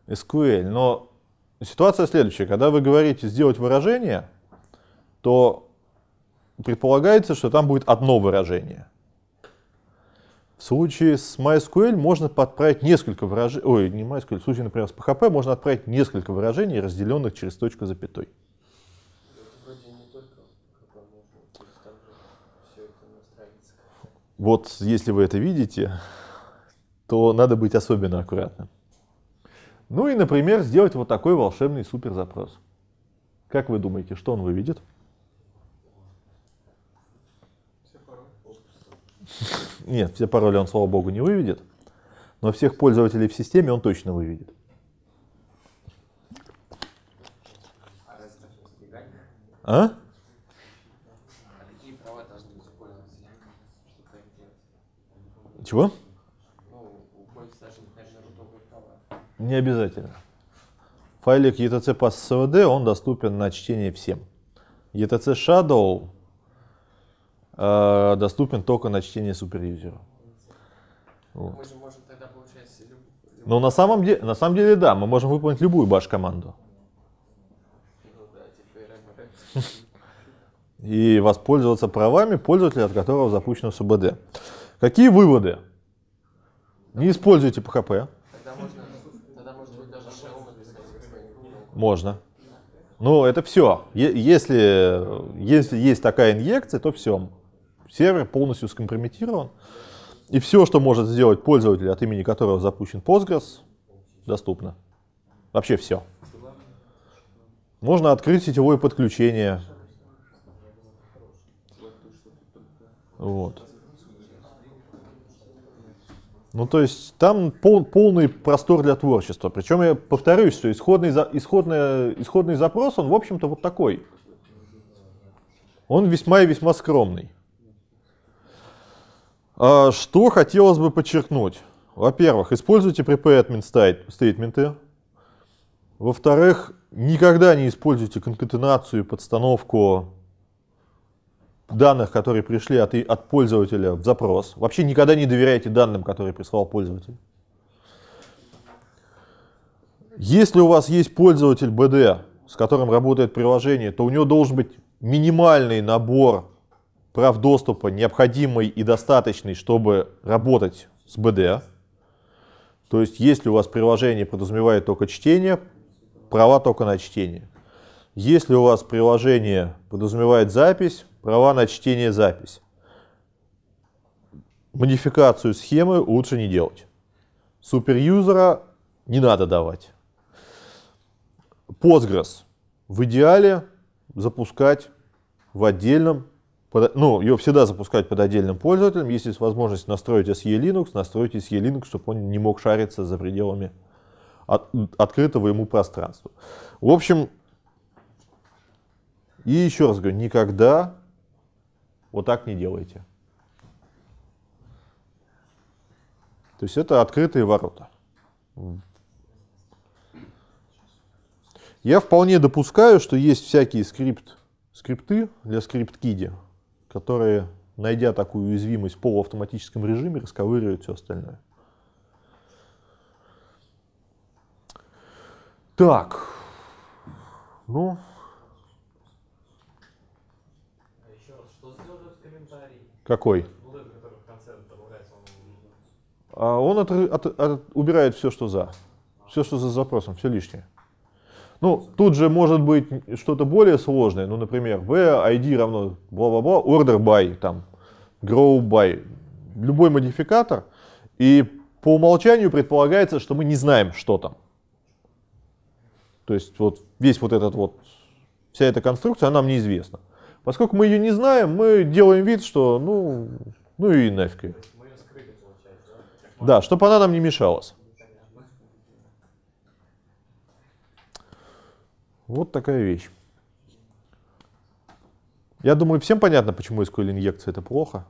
SQL, но ситуация следующая. Когда вы говорите сделать выражение, то предполагается, что там будет одно выражение. В случае с MySQL можно подправить несколько выражений, ой, не MySQL, в случае, например, с PHP можно отправить несколько выражений, разделенных через точку запятой. Вот если вы это видите, то надо быть особенно аккуратным. Ну и, например, сделать вот такой волшебный супер запрос. Как вы думаете, что он выведет? Нет, все пароли он, слава богу, не выведет, но всех пользователей в системе он точно выведет. а Чего? Не обязательно. Файлик ETC Pass CVD, он доступен на чтение всем. ETC Shadow э, доступен только на чтение суперюзеру. Вот. Мы на самом, деле, на самом деле, да, мы можем выполнить любую баш-команду. Ну И воспользоваться правами пользователя, от которого запущено СУБД. Какие выводы? Не используйте ПХП. Можно. Ну, это все. Если, если есть такая инъекция, то все. Сервер полностью скомпрометирован. И все, что может сделать пользователь, от имени которого запущен Postgres, доступно. Вообще все. Можно открыть сетевое подключение. Вот. Ну, то есть там пол, полный простор для творчества. Причем я повторюсь, что исходный, исходный, исходный запрос, он, в общем-то, вот такой. Он весьма и весьма скромный. А что хотелось бы подчеркнуть? Во-первых, используйте prepare admin стейтменты. Во-вторых, никогда не используйте конкатенацию и подстановку данных, которые пришли от, от пользователя в запрос. Вообще никогда не доверяйте данным, которые прислал пользователь. Если у вас есть пользователь BD, с которым работает приложение, то у него должен быть минимальный набор прав доступа, необходимый и достаточный, чтобы работать с BD. То есть, если у вас приложение подразумевает только чтение, права только на чтение. Если у вас приложение подразумевает запись, права на чтение запись. Модификацию схемы лучше не делать. Суперюзера не надо давать. Postgres в идеале запускать в отдельном, под, ну, ее всегда запускать под отдельным пользователем. Если есть возможность настроить SE Linux, настройте SE Linux, чтобы он не мог шариться за пределами от, открытого ему пространства. В общем, и еще раз говорю, никогда вот так не делайте. То есть это открытые ворота. Я вполне допускаю, что есть всякие скрипт, скрипты для скрипт-киди, которые, найдя такую уязвимость в полуавтоматическом режиме, расковыривают все остальное. Так, ну, Какой? он а от, от, от, убирает все, что за. Все, что за запросом, все лишнее. Ну, тут же может быть что-то более сложное. Ну, например, v ID равно бла-бла-бла, order by, там, grow by. Любой модификатор. И по умолчанию предполагается, что мы не знаем, что там. То есть вот весь вот этот вот, вся эта конструкция, она нам неизвестна. Поскольку мы ее не знаем, мы делаем вид, что ну, ну и нафиг ее. Да, чтобы она нам не мешалась. Вот такая вещь. Я думаю, всем понятно, почему SQL-инъекция это плохо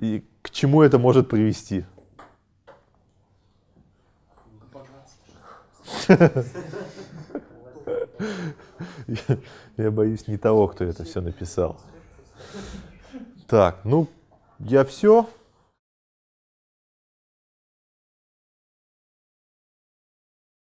и к чему это может привести. я, боюсь не того, кто это все написал. Так, ну, я все.